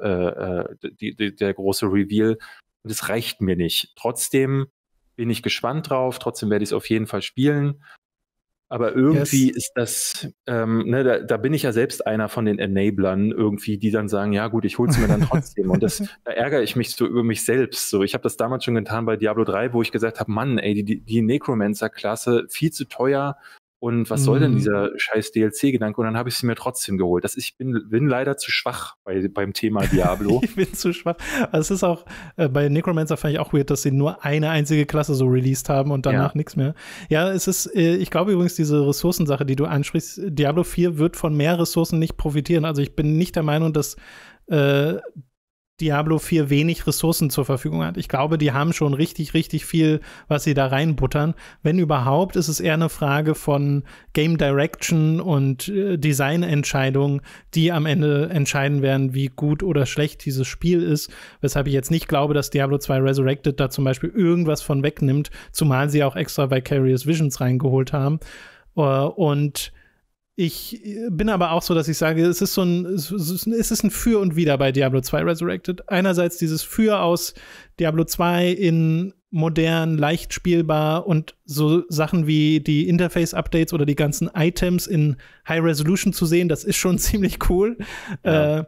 äh, äh, die, die, der große Reveal. Und es reicht mir nicht. Trotzdem bin ich gespannt drauf. Trotzdem werde ich es auf jeden Fall spielen. Aber irgendwie yes. ist das, ähm, ne, da, da, bin ich ja selbst einer von den Enablern irgendwie, die dann sagen, ja gut, ich hol's mir dann trotzdem. und das, da ärgere ich mich so über mich selbst. So, ich habe das damals schon getan bei Diablo 3, wo ich gesagt habe, Mann, ey, die, die Necromancer-Klasse viel zu teuer, und was mhm. soll denn mhm. dieser scheiß DLC-Gedanke? Und dann habe ich sie mir trotzdem geholt. Das ich bin, bin leider zu schwach bei, beim Thema Diablo. ich bin zu schwach. Also es ist auch, äh, bei Necromancer fand ich auch weird, dass sie nur eine einzige Klasse so released haben und danach ja. nichts mehr. Ja, es ist, äh, ich glaube übrigens, diese Ressourcensache, die du ansprichst, Diablo 4 wird von mehr Ressourcen nicht profitieren. Also ich bin nicht der Meinung, dass äh, Diablo 4 wenig Ressourcen zur Verfügung hat. Ich glaube, die haben schon richtig, richtig viel, was sie da reinbuttern. Wenn überhaupt, ist es eher eine Frage von Game Direction und äh, Designentscheidungen, die am Ende entscheiden werden, wie gut oder schlecht dieses Spiel ist. Weshalb ich jetzt nicht glaube, dass Diablo 2 Resurrected da zum Beispiel irgendwas von wegnimmt, zumal sie auch extra Vicarious Visions reingeholt haben. Äh, und ich äh, bin aber auch so, dass ich sage, es ist so ein, es ist ein Für und Wider bei Diablo 2 Resurrected. Einerseits dieses Für aus Diablo 2 in modern, leicht spielbar und so Sachen wie die Interface-Updates oder die ganzen Items in High Resolution zu sehen, das ist schon ziemlich cool. Ja. Äh,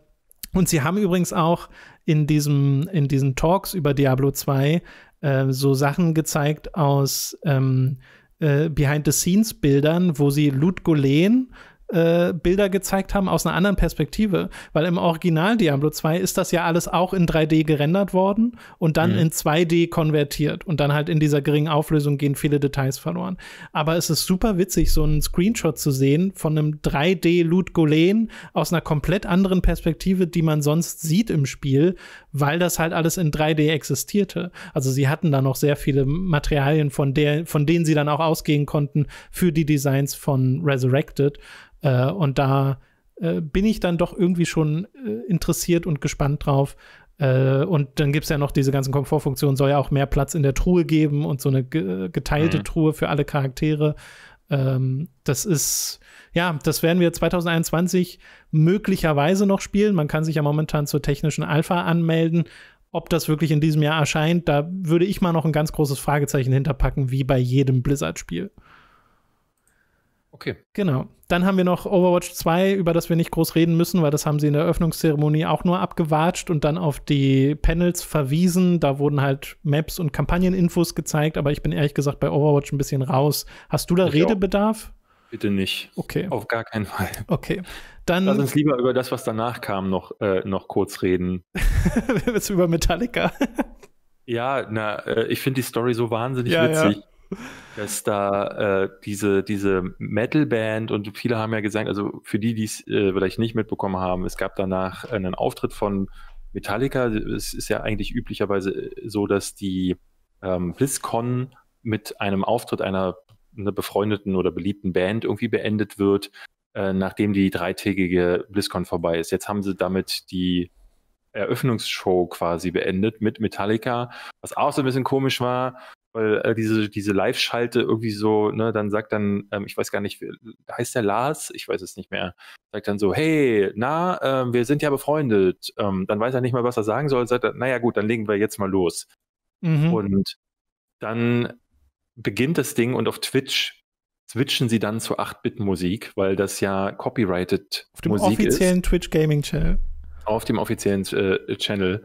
und sie haben übrigens auch in, diesem, in diesen Talks über Diablo 2 äh, so Sachen gezeigt aus ähm, äh, Behind-the-Scenes-Bildern, wo sie Lud Ludgolen äh, Bilder gezeigt haben aus einer anderen Perspektive, weil im Original Diablo 2 ist das ja alles auch in 3D gerendert worden und dann mhm. in 2D konvertiert und dann halt in dieser geringen Auflösung gehen viele Details verloren. Aber es ist super witzig, so einen Screenshot zu sehen von einem 3D Loot Golen aus einer komplett anderen Perspektive, die man sonst sieht im Spiel, weil das halt alles in 3D existierte. Also sie hatten da noch sehr viele Materialien, von, der, von denen sie dann auch ausgehen konnten für die Designs von Resurrected. Äh, und da äh, bin ich dann doch irgendwie schon äh, interessiert und gespannt drauf. Äh, und dann gibt es ja noch diese ganzen Komfortfunktionen, soll ja auch mehr Platz in der Truhe geben und so eine ge äh, geteilte mhm. Truhe für alle Charaktere. Ähm, das ist, ja, das werden wir 2021 möglicherweise noch spielen. Man kann sich ja momentan zur technischen Alpha anmelden. Ob das wirklich in diesem Jahr erscheint, da würde ich mal noch ein ganz großes Fragezeichen hinterpacken, wie bei jedem Blizzard-Spiel. Okay. Genau. Dann haben wir noch Overwatch 2, über das wir nicht groß reden müssen, weil das haben sie in der Öffnungszeremonie auch nur abgewatscht und dann auf die Panels verwiesen. Da wurden halt Maps und Kampagneninfos gezeigt, aber ich bin ehrlich gesagt bei Overwatch ein bisschen raus. Hast du da ich Redebedarf? Auch. Bitte nicht. Okay. Auf gar keinen Fall. Okay. Dann Lass uns lieber über das, was danach kam, noch, äh, noch kurz reden. Willst du über Metallica? ja, na, äh, ich finde die Story so wahnsinnig ja, witzig. Ja dass da äh, diese, diese Metal-Band und viele haben ja gesagt, also für die, die es äh, vielleicht nicht mitbekommen haben, es gab danach einen Auftritt von Metallica. Es ist ja eigentlich üblicherweise äh, so, dass die ähm, BlizzCon mit einem Auftritt einer, einer befreundeten oder beliebten Band irgendwie beendet wird, äh, nachdem die dreitägige BlizzCon vorbei ist. Jetzt haben sie damit die Eröffnungsshow quasi beendet mit Metallica, was auch so ein bisschen komisch war, weil äh, diese, diese Live-Schalte irgendwie so, ne, dann sagt dann, ähm, ich weiß gar nicht, wie, heißt der Lars? Ich weiß es nicht mehr. Sagt dann so, hey, na, ähm, wir sind ja befreundet. Ähm, dann weiß er nicht mal, was er sagen soll. Sagt er, naja, gut, dann legen wir jetzt mal los. Mhm. Und dann beginnt das Ding und auf Twitch switchen sie dann zur 8-Bit-Musik, weil das ja copyrighted Musik ist. Auf dem offiziellen Twitch Gaming Channel. Auf dem offiziellen äh, Channel.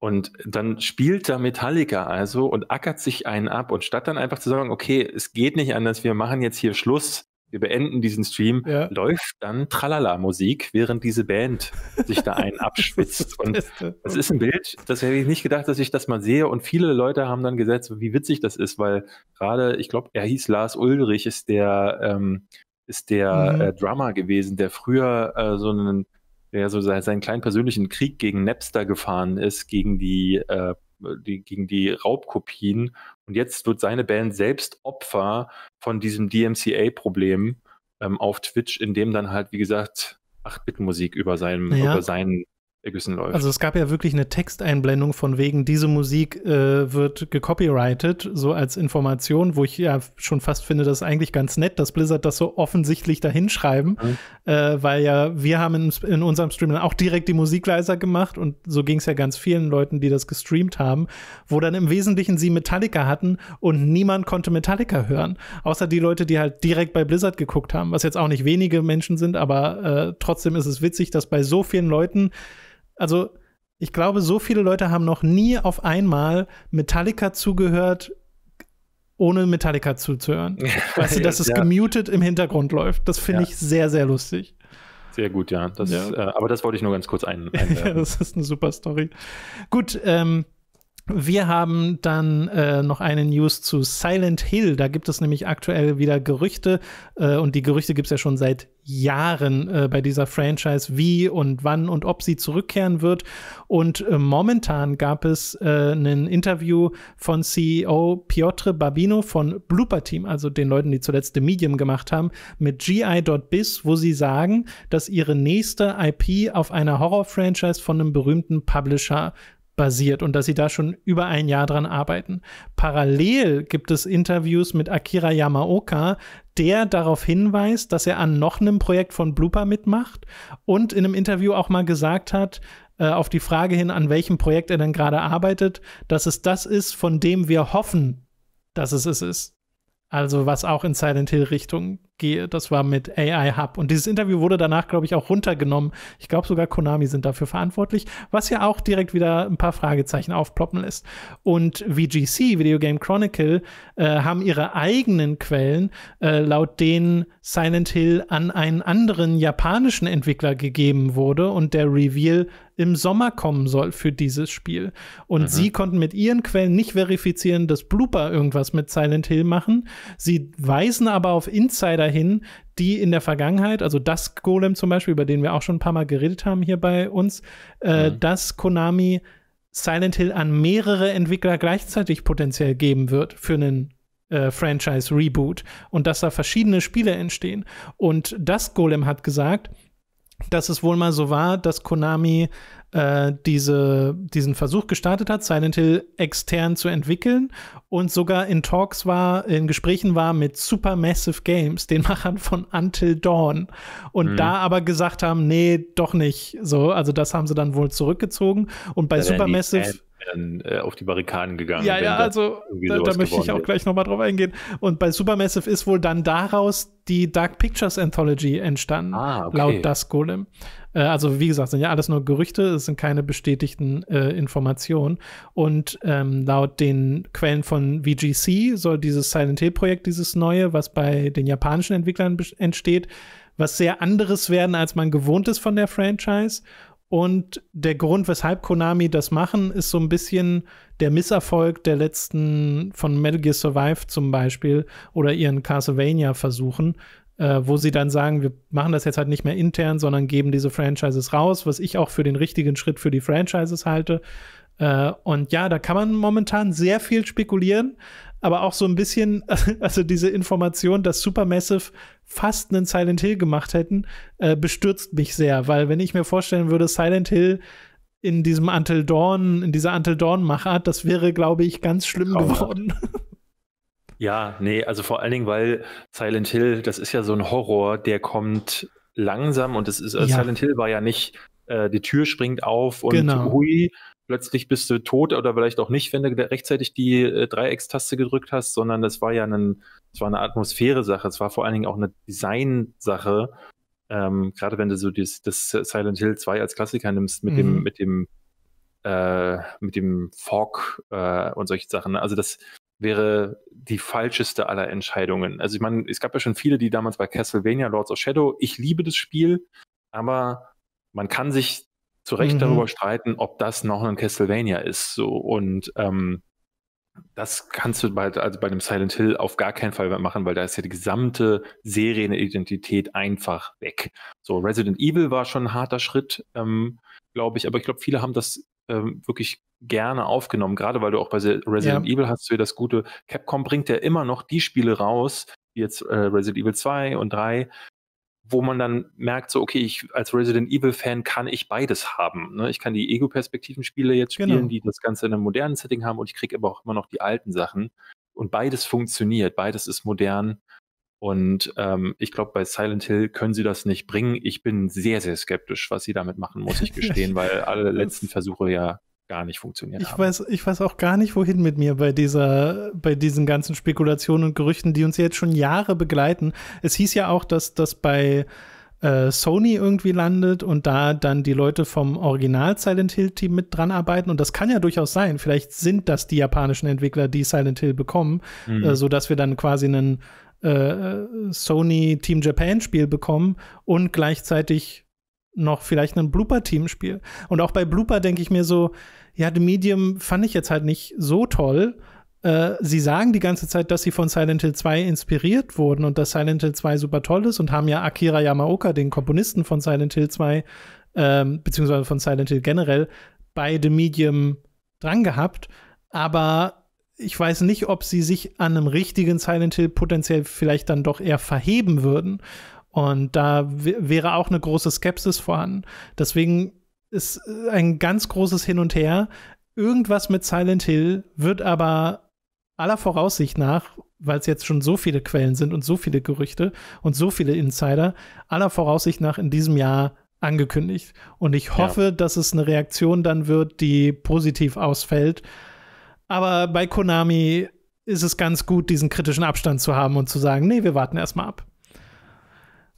Und dann spielt da Metallica also und ackert sich einen ab. Und statt dann einfach zu sagen, okay, es geht nicht anders, wir machen jetzt hier Schluss, wir beenden diesen Stream, ja. läuft dann Tralala-Musik, während diese Band sich da einen abschwitzt. und das ist ein Bild, das hätte ich nicht gedacht, dass ich das mal sehe. Und viele Leute haben dann gesetzt, wie witzig das ist, weil gerade, ich glaube, er hieß Lars Ulrich, ist der, ähm, ist der mhm. äh, Drummer gewesen, der früher äh, so einen der so seinen kleinen persönlichen Krieg gegen Napster gefahren ist, gegen die, äh, die, gegen die Raubkopien. Und jetzt wird seine Band selbst Opfer von diesem DMCA-Problem ähm, auf Twitch, in dem dann halt, wie gesagt, 8-Bit-Musik über, seinem, über seinen Eggison läuft. Also es gab ja wirklich eine Texteinblendung von wegen, diese Musik äh, wird gecopyrighted, so als Information, wo ich ja schon fast finde, das ist eigentlich ganz nett, dass Blizzard das so offensichtlich dahinschreiben, mhm. äh, weil ja wir haben in, in, unserem Stream dann auch direkt die Musik leiser gemacht und so ging es ja ganz vielen Leuten, die das gestreamt haben, wo dann im Wesentlichen sie Metallica hatten und niemand konnte Metallica hören, außer die Leute, die halt direkt bei Blizzard geguckt haben, was jetzt auch nicht wenige Menschen sind, aber äh, trotzdem ist es witzig, dass bei so vielen Leuten also ich glaube, so viele Leute haben noch nie auf einmal Metallica zugehört, ohne Metallica zuzuhören. weißt du, dass es ja. gemutet im Hintergrund läuft. Das finde ja. ich sehr, sehr lustig. Sehr gut, ja. Das, ja. Äh, aber das wollte ich nur ganz kurz ein. ja, das ist eine super Story. Gut, ähm, wir haben dann äh, noch eine News zu Silent Hill. Da gibt es nämlich aktuell wieder Gerüchte äh, und die Gerüchte gibt es ja schon seit Jahren äh, bei dieser Franchise, wie und wann und ob sie zurückkehren wird. Und äh, momentan gab es äh, ein Interview von CEO Piotr Babino von Blooper Team, also den Leuten, die zuletzt The Medium gemacht haben, mit GI.biz, wo sie sagen, dass ihre nächste IP auf einer Horror-Franchise von einem berühmten Publisher basiert und dass sie da schon über ein Jahr dran arbeiten. Parallel gibt es Interviews mit Akira Yamaoka, der darauf hinweist, dass er an noch einem Projekt von Blooper mitmacht und in einem Interview auch mal gesagt hat, äh, auf die Frage hin, an welchem Projekt er denn gerade arbeitet, dass es das ist, von dem wir hoffen, dass es es ist. Also was auch in Silent Hill Richtung das war mit AI Hub. Und dieses Interview wurde danach, glaube ich, auch runtergenommen. Ich glaube, sogar Konami sind dafür verantwortlich, was ja auch direkt wieder ein paar Fragezeichen aufploppen lässt. Und VGC, Video Game Chronicle, äh, haben ihre eigenen Quellen, äh, laut denen Silent Hill an einen anderen japanischen Entwickler gegeben wurde und der Reveal im Sommer kommen soll für dieses Spiel. Und mhm. sie konnten mit ihren Quellen nicht verifizieren, dass Blooper irgendwas mit Silent Hill machen. Sie weisen aber auf Insider dahin, die in der Vergangenheit, also das Golem zum Beispiel, über den wir auch schon ein paar Mal geredet haben hier bei uns, äh, mhm. dass Konami Silent Hill an mehrere Entwickler gleichzeitig potenziell geben wird für einen äh, Franchise-Reboot und dass da verschiedene Spiele entstehen. Und das Golem hat gesagt, dass es wohl mal so war, dass Konami äh, diese, diesen Versuch gestartet hat, Silent Hill extern zu entwickeln und sogar in Talks war, in Gesprächen war mit Supermassive Games, den Machern von Until Dawn. Und mhm. da aber gesagt haben, nee, doch nicht. So, also das haben sie dann wohl zurückgezogen. Und bei ja, Supermassive äh, auf die Barrikaden gegangen. Ja, ja, also da, da möchte ich auch wird. gleich nochmal drauf eingehen. Und bei Supermassive ist wohl dann daraus die Dark Pictures Anthology entstanden, ah, okay. laut Das Golem. Äh, also wie gesagt, sind ja alles nur Gerüchte, es sind keine bestätigten äh, Informationen. Und ähm, laut den Quellen von VGC soll dieses Silent Hill-Projekt, dieses neue, was bei den japanischen Entwicklern entsteht, was sehr anderes werden, als man gewohnt ist von der Franchise. Und der Grund, weshalb Konami das machen, ist so ein bisschen der Misserfolg der letzten von Metal Gear Survive zum Beispiel oder ihren Castlevania-Versuchen, äh, wo sie dann sagen, wir machen das jetzt halt nicht mehr intern, sondern geben diese Franchises raus, was ich auch für den richtigen Schritt für die Franchises halte. Äh, und ja, da kann man momentan sehr viel spekulieren, aber auch so ein bisschen, also diese Information, dass Supermassive fast einen Silent Hill gemacht hätten, äh, bestürzt mich sehr, weil wenn ich mir vorstellen würde, Silent Hill in diesem Until Dawn, in dieser Until Dawn Machart, das wäre, glaube ich, ganz schlimm Traumhaft. geworden. Ja, nee, also vor allen Dingen, weil Silent Hill, das ist ja so ein Horror, der kommt langsam und es ist äh, ja. Silent Hill war ja nicht, äh, die Tür springt auf und genau. hui, plötzlich bist du tot oder vielleicht auch nicht, wenn du rechtzeitig die äh, Dreieckstaste gedrückt hast, sondern das war ja ein, das war eine Atmosphäre-Sache, es war vor allen Dingen auch eine Design-Sache. Ähm, Gerade wenn du so das, das Silent Hill 2 als Klassiker nimmst mit mhm. dem, mit dem, äh, mit dem Fog äh, und solche Sachen. Also das, wäre die falscheste aller Entscheidungen. Also ich meine, es gab ja schon viele, die damals bei Castlevania Lords of Shadow, ich liebe das Spiel, aber man kann sich zu Recht mhm. darüber streiten, ob das noch ein Castlevania ist. So und ähm, das kannst du bei, also bei dem Silent Hill auf gar keinen Fall machen, weil da ist ja die gesamte Serienidentität einfach weg. So, Resident Evil war schon ein harter Schritt, ähm, glaube ich, aber ich glaube, viele haben das ähm, wirklich gerne aufgenommen, gerade weil du auch bei Resident ja. Evil hast du ja das gute, Capcom bringt ja immer noch die Spiele raus, wie jetzt äh, Resident Evil 2 und 3, wo man dann merkt, so, okay, ich als Resident Evil-Fan kann ich beides haben. Ne? Ich kann die Ego-Perspektiven-Spiele jetzt genau. spielen, genau. die das Ganze in einem modernen Setting haben und ich kriege aber auch immer noch die alten Sachen. Und beides funktioniert, beides ist modern und ähm, ich glaube, bei Silent Hill können sie das nicht bringen. Ich bin sehr, sehr skeptisch, was sie damit machen, muss ich gestehen, weil alle letzten Versuche ja gar nicht funktioniert ich haben. Weiß, ich weiß auch gar nicht, wohin mit mir bei dieser, bei diesen ganzen Spekulationen und Gerüchten, die uns jetzt schon Jahre begleiten. Es hieß ja auch, dass das bei äh, Sony irgendwie landet und da dann die Leute vom Original Silent Hill Team mit dran arbeiten. Und das kann ja durchaus sein. Vielleicht sind das die japanischen Entwickler, die Silent Hill bekommen, äh, mhm. äh, sodass wir dann quasi einen äh, Sony Team Japan Spiel bekommen und gleichzeitig noch vielleicht ein Blooper-Team-Spiel. Und auch bei Blooper denke ich mir so, ja, The Medium fand ich jetzt halt nicht so toll. Äh, sie sagen die ganze Zeit, dass sie von Silent Hill 2 inspiriert wurden und dass Silent Hill 2 super toll ist und haben ja Akira Yamaoka, den Komponisten von Silent Hill 2, ähm, beziehungsweise von Silent Hill generell, bei The Medium dran gehabt. Aber ich weiß nicht, ob sie sich an einem richtigen Silent Hill potenziell vielleicht dann doch eher verheben würden. Und da wäre auch eine große Skepsis vorhanden. Deswegen ist äh, ein ganz großes Hin und Her. Irgendwas mit Silent Hill wird aber aller Voraussicht nach, weil es jetzt schon so viele Quellen sind und so viele Gerüchte und so viele Insider, aller Voraussicht nach in diesem Jahr angekündigt. Und ich hoffe, ja. dass es eine Reaktion dann wird, die positiv ausfällt aber bei Konami ist es ganz gut, diesen kritischen Abstand zu haben und zu sagen, nee, wir warten erstmal ab.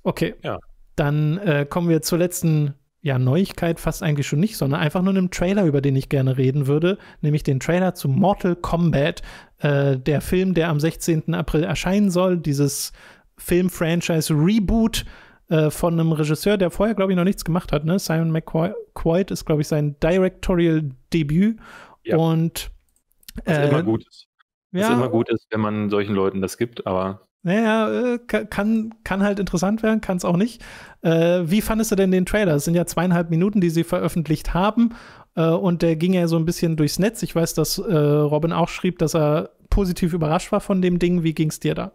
Okay. Ja. Dann äh, kommen wir zur letzten ja, Neuigkeit, fast eigentlich schon nicht, sondern einfach nur einem Trailer, über den ich gerne reden würde, nämlich den Trailer zu Mortal Kombat, äh, der Film, der am 16. April erscheinen soll, dieses Film-Franchise Reboot äh, von einem Regisseur, der vorher, glaube ich, noch nichts gemacht hat. Ne? Simon McQuaid ist, glaube ich, sein Directorial Debüt. Ja. Und was äh, immer ähm, gut ist. Was ja, immer gut ist, wenn man solchen Leuten das gibt, aber. Naja, äh, kann, kann halt interessant werden, kann es auch nicht. Äh, wie fandest du denn den Trailer? Es sind ja zweieinhalb Minuten, die sie veröffentlicht haben. Äh, und der ging ja so ein bisschen durchs Netz. Ich weiß, dass äh, Robin auch schrieb, dass er positiv überrascht war von dem Ding. Wie ging es dir da?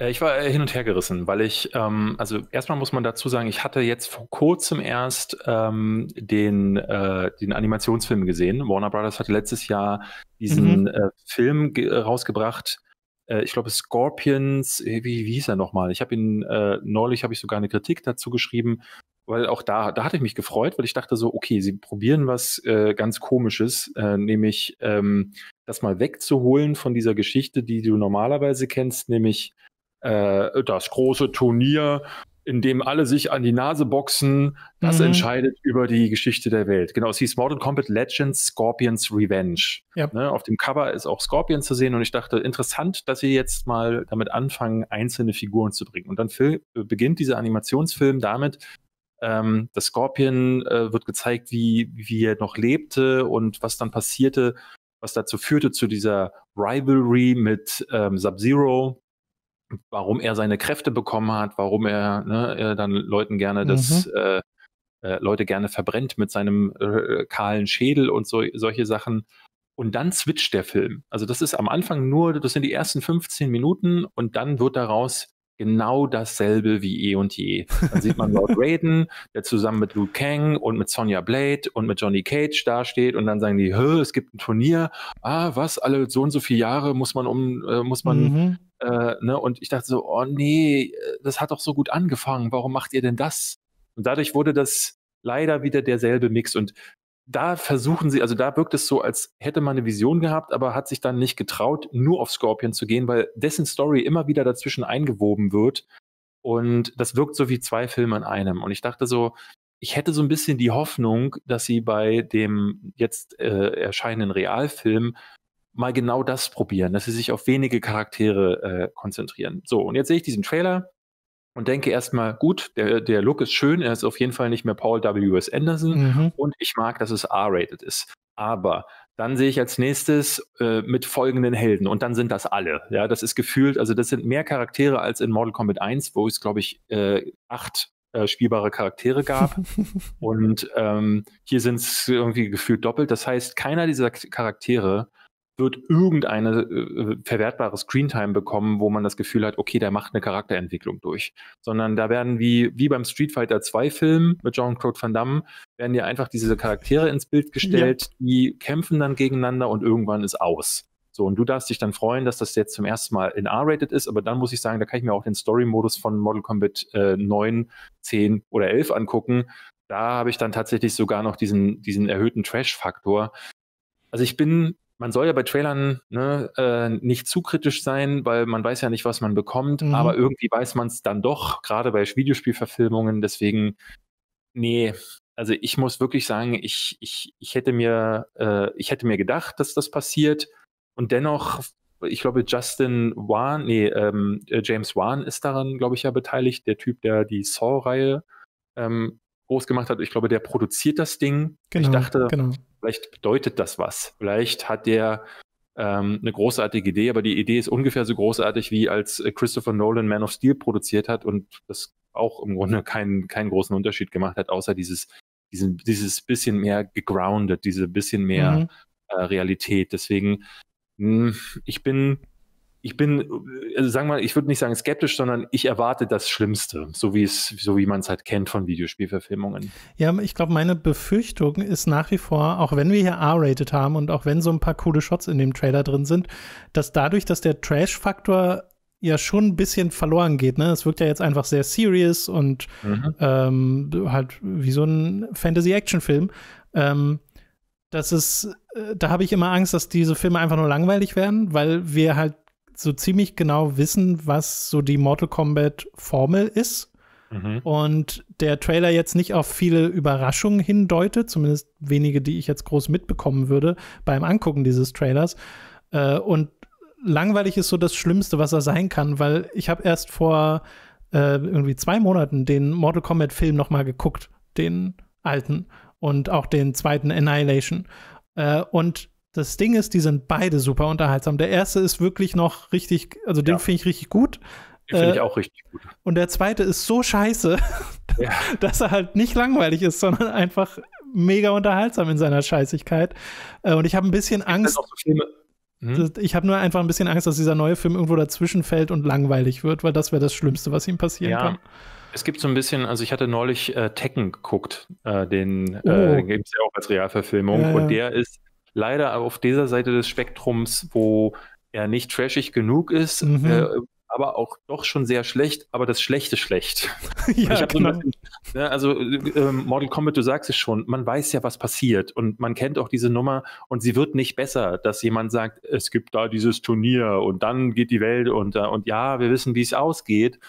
Äh, ich war äh, hin und her gerissen, weil ich, ähm, also erstmal muss man dazu sagen, ich hatte jetzt vor kurzem erst ähm, den, äh, den Animationsfilm gesehen. Warner Brothers hatte letztes Jahr diesen mhm. äh, Film äh, rausgebracht. Äh, ich glaube, Scorpions, wie, wie hieß er nochmal? Ich habe ihn, äh, neulich habe ich sogar eine Kritik dazu geschrieben, weil auch da, da hatte ich mich gefreut, weil ich dachte so, okay, sie probieren was äh, ganz Komisches, äh, nämlich ähm, das mal wegzuholen von dieser Geschichte, die du normalerweise kennst, nämlich äh, das große Turnier, in dem alle sich an die Nase boxen, das mhm. entscheidet über die Geschichte der Welt. Genau, es hieß Mortal Kombat Legends Scorpions Revenge. Ja. Ne, auf dem Cover ist auch Scorpion zu sehen und ich dachte, interessant, dass sie jetzt mal damit anfangen, einzelne Figuren zu bringen. Und dann äh, beginnt dieser Animationsfilm damit, ähm, das Scorpion äh, wird gezeigt, wie, wie er noch lebte und was dann passierte, was dazu führte zu dieser Rivalry mit ähm, Sub-Zero, warum er seine Kräfte bekommen hat, warum er, ne, er dann Leuten gerne das, mhm. äh, äh, Leute gerne verbrennt mit seinem äh, kahlen Schädel und so, solche Sachen. Und dann switcht der Film. Also das ist am Anfang nur, das sind die ersten 15 Minuten und dann wird daraus genau dasselbe wie eh und je. Dann sieht man Lord Raiden, der zusammen mit Luke Kang und mit Sonya Blade und mit Johnny Cage dasteht und dann sagen die, es gibt ein Turnier, ah, was, alle so und so viele Jahre muss man um, äh, muss man, mhm. äh, ne, und ich dachte so, oh nee, das hat doch so gut angefangen, warum macht ihr denn das? Und dadurch wurde das leider wieder derselbe Mix und da versuchen sie, also da wirkt es so, als hätte man eine Vision gehabt, aber hat sich dann nicht getraut, nur auf Scorpion zu gehen, weil dessen Story immer wieder dazwischen eingewoben wird. Und das wirkt so wie zwei Filme in einem. Und ich dachte so, ich hätte so ein bisschen die Hoffnung, dass sie bei dem jetzt äh, erscheinenden Realfilm mal genau das probieren, dass sie sich auf wenige Charaktere äh, konzentrieren. So, und jetzt sehe ich diesen Trailer und denke erstmal, gut, der, der Look ist schön, er ist auf jeden Fall nicht mehr Paul W.S. Anderson mhm. und ich mag, dass es R-rated ist. Aber dann sehe ich als nächstes äh, mit folgenden Helden und dann sind das alle. Ja, das ist gefühlt, also das sind mehr Charaktere als in Mortal Kombat 1, wo es, glaube ich, äh, acht äh, spielbare Charaktere gab. und ähm, hier sind es irgendwie gefühlt doppelt. Das heißt, keiner dieser Charaktere wird irgendeine äh, äh, verwertbare Screentime bekommen, wo man das Gefühl hat, okay, der macht eine Charakterentwicklung durch. Sondern da werden wie, wie beim Street Fighter 2 Film mit Jean-Claude Van Damme, werden dir einfach diese Charaktere ins Bild gestellt, ja. die kämpfen dann gegeneinander und irgendwann ist aus. So, und du darfst dich dann freuen, dass das jetzt zum ersten Mal in R-rated ist, aber dann muss ich sagen, da kann ich mir auch den Story-Modus von Model Combat äh, 9, 10 oder 11 angucken. Da habe ich dann tatsächlich sogar noch diesen, diesen erhöhten Trash-Faktor. Also ich bin man soll ja bei Trailern ne, äh, nicht zu kritisch sein, weil man weiß ja nicht, was man bekommt, mhm. aber irgendwie weiß man es dann doch, gerade bei Videospielverfilmungen. Deswegen, nee, also ich muss wirklich sagen, ich, ich, ich hätte mir, äh, ich hätte mir gedacht, dass das passiert. Und dennoch, ich glaube, Justin Wan, nee, ähm, äh, James Wan ist daran, glaube ich, ja beteiligt, der Typ, der die Saw-Reihe ähm, groß gemacht hat. Ich glaube, der produziert das Ding. Genau, ich dachte, genau. vielleicht bedeutet das was. Vielleicht hat der ähm, eine großartige Idee, aber die Idee ist ungefähr so großartig, wie als äh, Christopher Nolan Man of Steel produziert hat und das auch im Grunde keinen, keinen großen Unterschied gemacht hat, außer dieses, diesen, dieses bisschen mehr gegroundet, diese bisschen mehr mhm. äh, Realität. Deswegen, mh, hm, ich bin ich bin, also sagen wir mal, ich würde nicht sagen skeptisch, sondern ich erwarte das Schlimmste, so wie es, so wie man es halt kennt von Videospielverfilmungen. Ja, ich glaube, meine Befürchtung ist nach wie vor, auch wenn wir hier R-rated haben und auch wenn so ein paar coole Shots in dem Trailer drin sind, dass dadurch, dass der Trash-Faktor ja schon ein bisschen verloren geht. Ne? Es wirkt ja jetzt einfach sehr serious und mhm. ähm, halt wie so ein Fantasy-Action-Film. Ähm, das ist, äh, da habe ich immer Angst, dass diese Filme einfach nur langweilig werden, weil wir halt so ziemlich genau wissen, was so die Mortal Kombat Formel ist. Mhm. Und der Trailer jetzt nicht auf viele Überraschungen hindeutet, zumindest wenige, die ich jetzt groß mitbekommen würde beim Angucken dieses Trailers. Äh, und langweilig ist so das Schlimmste, was er sein kann, weil ich habe erst vor äh, irgendwie zwei Monaten den Mortal Kombat Film nochmal geguckt, den alten und auch den zweiten Annihilation. Äh, und das Ding ist, die sind beide super unterhaltsam. Der erste ist wirklich noch richtig, also den finde ich richtig gut. Den finde äh, ich auch richtig gut. Und der zweite ist so scheiße, ja. dass er halt nicht langweilig ist, sondern einfach mega unterhaltsam in seiner Scheißigkeit. Äh, und ich habe ein bisschen Angst. Hm? Ich habe nur einfach ein bisschen Angst, dass dieser neue Film irgendwo dazwischen fällt und langweilig wird, weil das wäre das Schlimmste, was ihm passieren ja. kann. Es gibt so ein bisschen, also ich hatte neulich äh, Tekken geguckt, äh, den äh, oh. äh, gibt es ja auch als Realverfilmung ja, und der ist leider auf dieser Seite des Spektrums, wo er nicht trashig genug ist, mhm. äh, aber auch doch schon sehr schlecht, aber das Schlechte schlecht. ja, genau. so bisschen, ja, also äh, ähm, Mortal Kombat, du sagst es schon, man weiß ja, was passiert und man kennt auch diese Nummer und sie wird nicht besser, dass jemand sagt, es gibt da dieses Turnier und dann geht die Welt unter und ja, wir wissen, wie es ausgeht.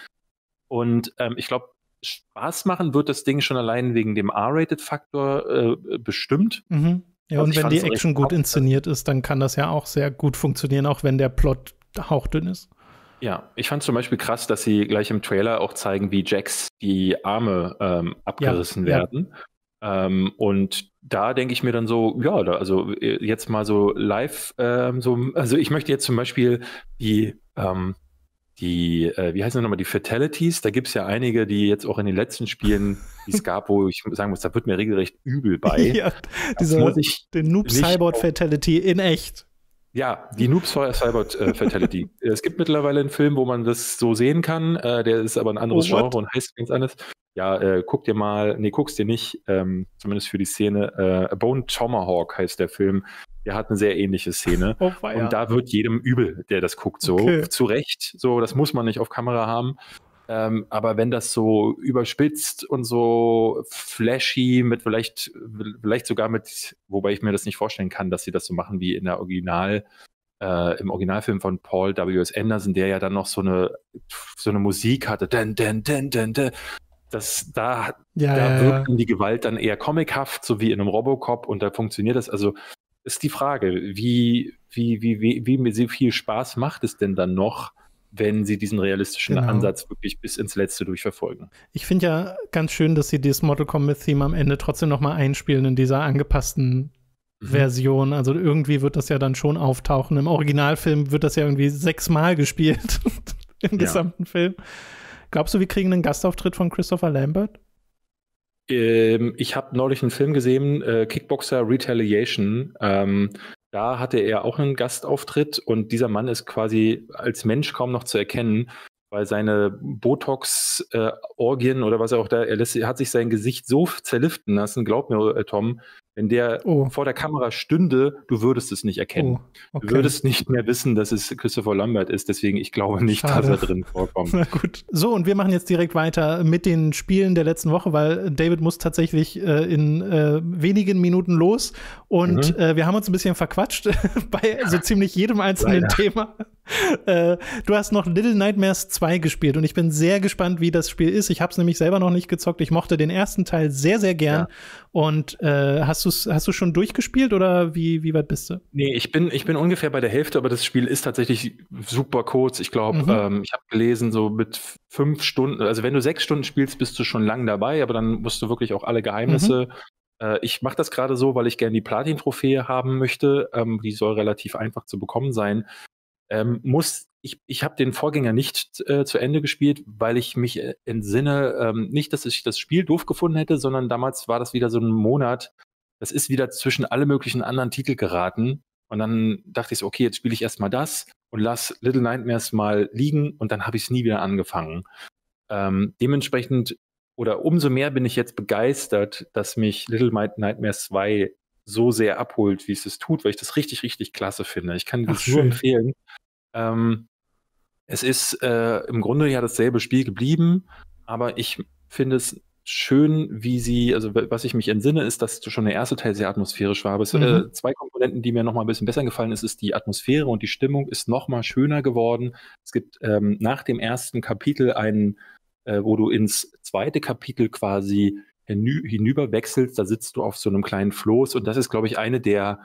Und ähm, ich glaube, Spaß machen wird das Ding schon allein wegen dem R-Rated-Faktor äh, bestimmt. Mhm. Ja, also und wenn die Action gut inszeniert ist, dann kann das ja auch sehr gut funktionieren, auch wenn der Plot hauchdünn ist. Ja, ich fand zum Beispiel krass, dass sie gleich im Trailer auch zeigen, wie Jax die Arme ähm, abgerissen ja, werden. Ja. Ähm, und da denke ich mir dann so, ja, also äh, jetzt mal so live, ähm, so, also ich möchte jetzt zum Beispiel die, ähm, die, äh, wie heißen das nochmal, die Fatalities, da gibt es ja einige, die jetzt auch in den letzten Spielen, die es gab, wo ich sagen muss, da wird mir regelrecht übel bei. ja, dieser, den Noob Cyborg Fatality in echt. Ja, die Noob Cyborg äh, Fatality. es gibt mittlerweile einen Film, wo man das so sehen kann, äh, der ist aber ein anderes oh, Genre und heißt ganz anders ja, äh, guck dir mal, nee, guck's dir nicht, ähm, zumindest für die Szene, äh, Bone Tomahawk heißt der Film. Der hat eine sehr ähnliche Szene. Oh, und da wird jedem übel, der das guckt, so. Okay. Zu Recht, so, das muss man nicht auf Kamera haben. Ähm, aber wenn das so überspitzt und so flashy mit vielleicht, vielleicht sogar mit, wobei ich mir das nicht vorstellen kann, dass sie das so machen wie in der Original, äh, im Originalfilm von Paul W.S. Anderson, der ja dann noch so eine, so eine Musik hatte. Den, den, den, den, den das, da, ja, da ja, wirkt ja. die Gewalt dann eher comichaft, so wie in einem Robocop und da funktioniert das. Also ist die Frage, wie, wie, wie, wie, wie mir viel Spaß macht es denn dann noch, wenn sie diesen realistischen genau. Ansatz wirklich bis ins Letzte durchverfolgen. Ich finde ja ganz schön, dass sie dieses Mortal Kombat-Theme am Ende trotzdem nochmal einspielen in dieser angepassten mhm. Version. Also irgendwie wird das ja dann schon auftauchen. Im Originalfilm wird das ja irgendwie sechsmal gespielt im gesamten Film. Glaubst du, wir kriegen einen Gastauftritt von Christopher Lambert? Ähm, ich habe neulich einen Film gesehen, äh, Kickboxer Retaliation. Ähm, da hatte er auch einen Gastauftritt und dieser Mann ist quasi als Mensch kaum noch zu erkennen, weil seine Botox-Orgien äh, oder was er auch da, er, lässt, er hat sich sein Gesicht so zerliften lassen, glaub mir, äh, Tom, wenn der oh. vor der Kamera stünde, du würdest es nicht erkennen. Oh, okay. Du würdest nicht mehr wissen, dass es Christopher Lambert ist. Deswegen, ich glaube nicht, Schade. dass er drin vorkommt. Na gut. So, und wir machen jetzt direkt weiter mit den Spielen der letzten Woche, weil David muss tatsächlich äh, in äh, wenigen Minuten los. Und mhm. äh, wir haben uns ein bisschen verquatscht bei so also ziemlich jedem einzelnen Leider. Thema. Äh, du hast noch Little Nightmares 2 gespielt und ich bin sehr gespannt, wie das Spiel ist. Ich habe es nämlich selber noch nicht gezockt. Ich mochte den ersten Teil sehr, sehr gern. Ja. Und äh, hast, du's, hast du schon durchgespielt oder wie, wie weit bist du? Nee, ich bin, ich bin ungefähr bei der Hälfte, aber das Spiel ist tatsächlich super kurz. Ich glaube, mhm. ähm, ich habe gelesen, so mit fünf Stunden, also wenn du sechs Stunden spielst, bist du schon lang dabei, aber dann musst du wirklich auch alle Geheimnisse mhm äh, ich mache das gerade so, weil ich gerne die Platin-Trophäe haben möchte. Ähm, die soll relativ einfach zu bekommen sein. Ähm, muss ich, ich habe den Vorgänger nicht äh, zu Ende gespielt, weil ich mich äh, entsinne, ähm, nicht, dass ich das Spiel doof gefunden hätte, sondern damals war das wieder so ein Monat, das ist wieder zwischen alle möglichen anderen Titel geraten. Und dann dachte ich so, okay, jetzt spiele ich erstmal das und lass Little Nightmares mal liegen und dann habe ich es nie wieder angefangen. Ähm, dementsprechend oder umso mehr bin ich jetzt begeistert, dass mich Little Nightmares 2 so sehr abholt, wie es es tut, weil ich das richtig, richtig klasse finde. Ich kann es nur empfehlen. Ähm, es ist äh, im Grunde ja dasselbe Spiel geblieben, aber ich finde es schön, wie sie, also was ich mich entsinne, ist, dass schon der erste Teil sehr atmosphärisch war. Aber es, äh, mhm. äh, zwei Komponenten, die mir nochmal ein bisschen besser gefallen ist, ist die Atmosphäre und die Stimmung ist nochmal schöner geworden. Es gibt ähm, nach dem ersten Kapitel einen, äh, wo du ins zweite Kapitel quasi hinüberwechselst, da sitzt du auf so einem kleinen Floß und das ist, glaube ich, eine der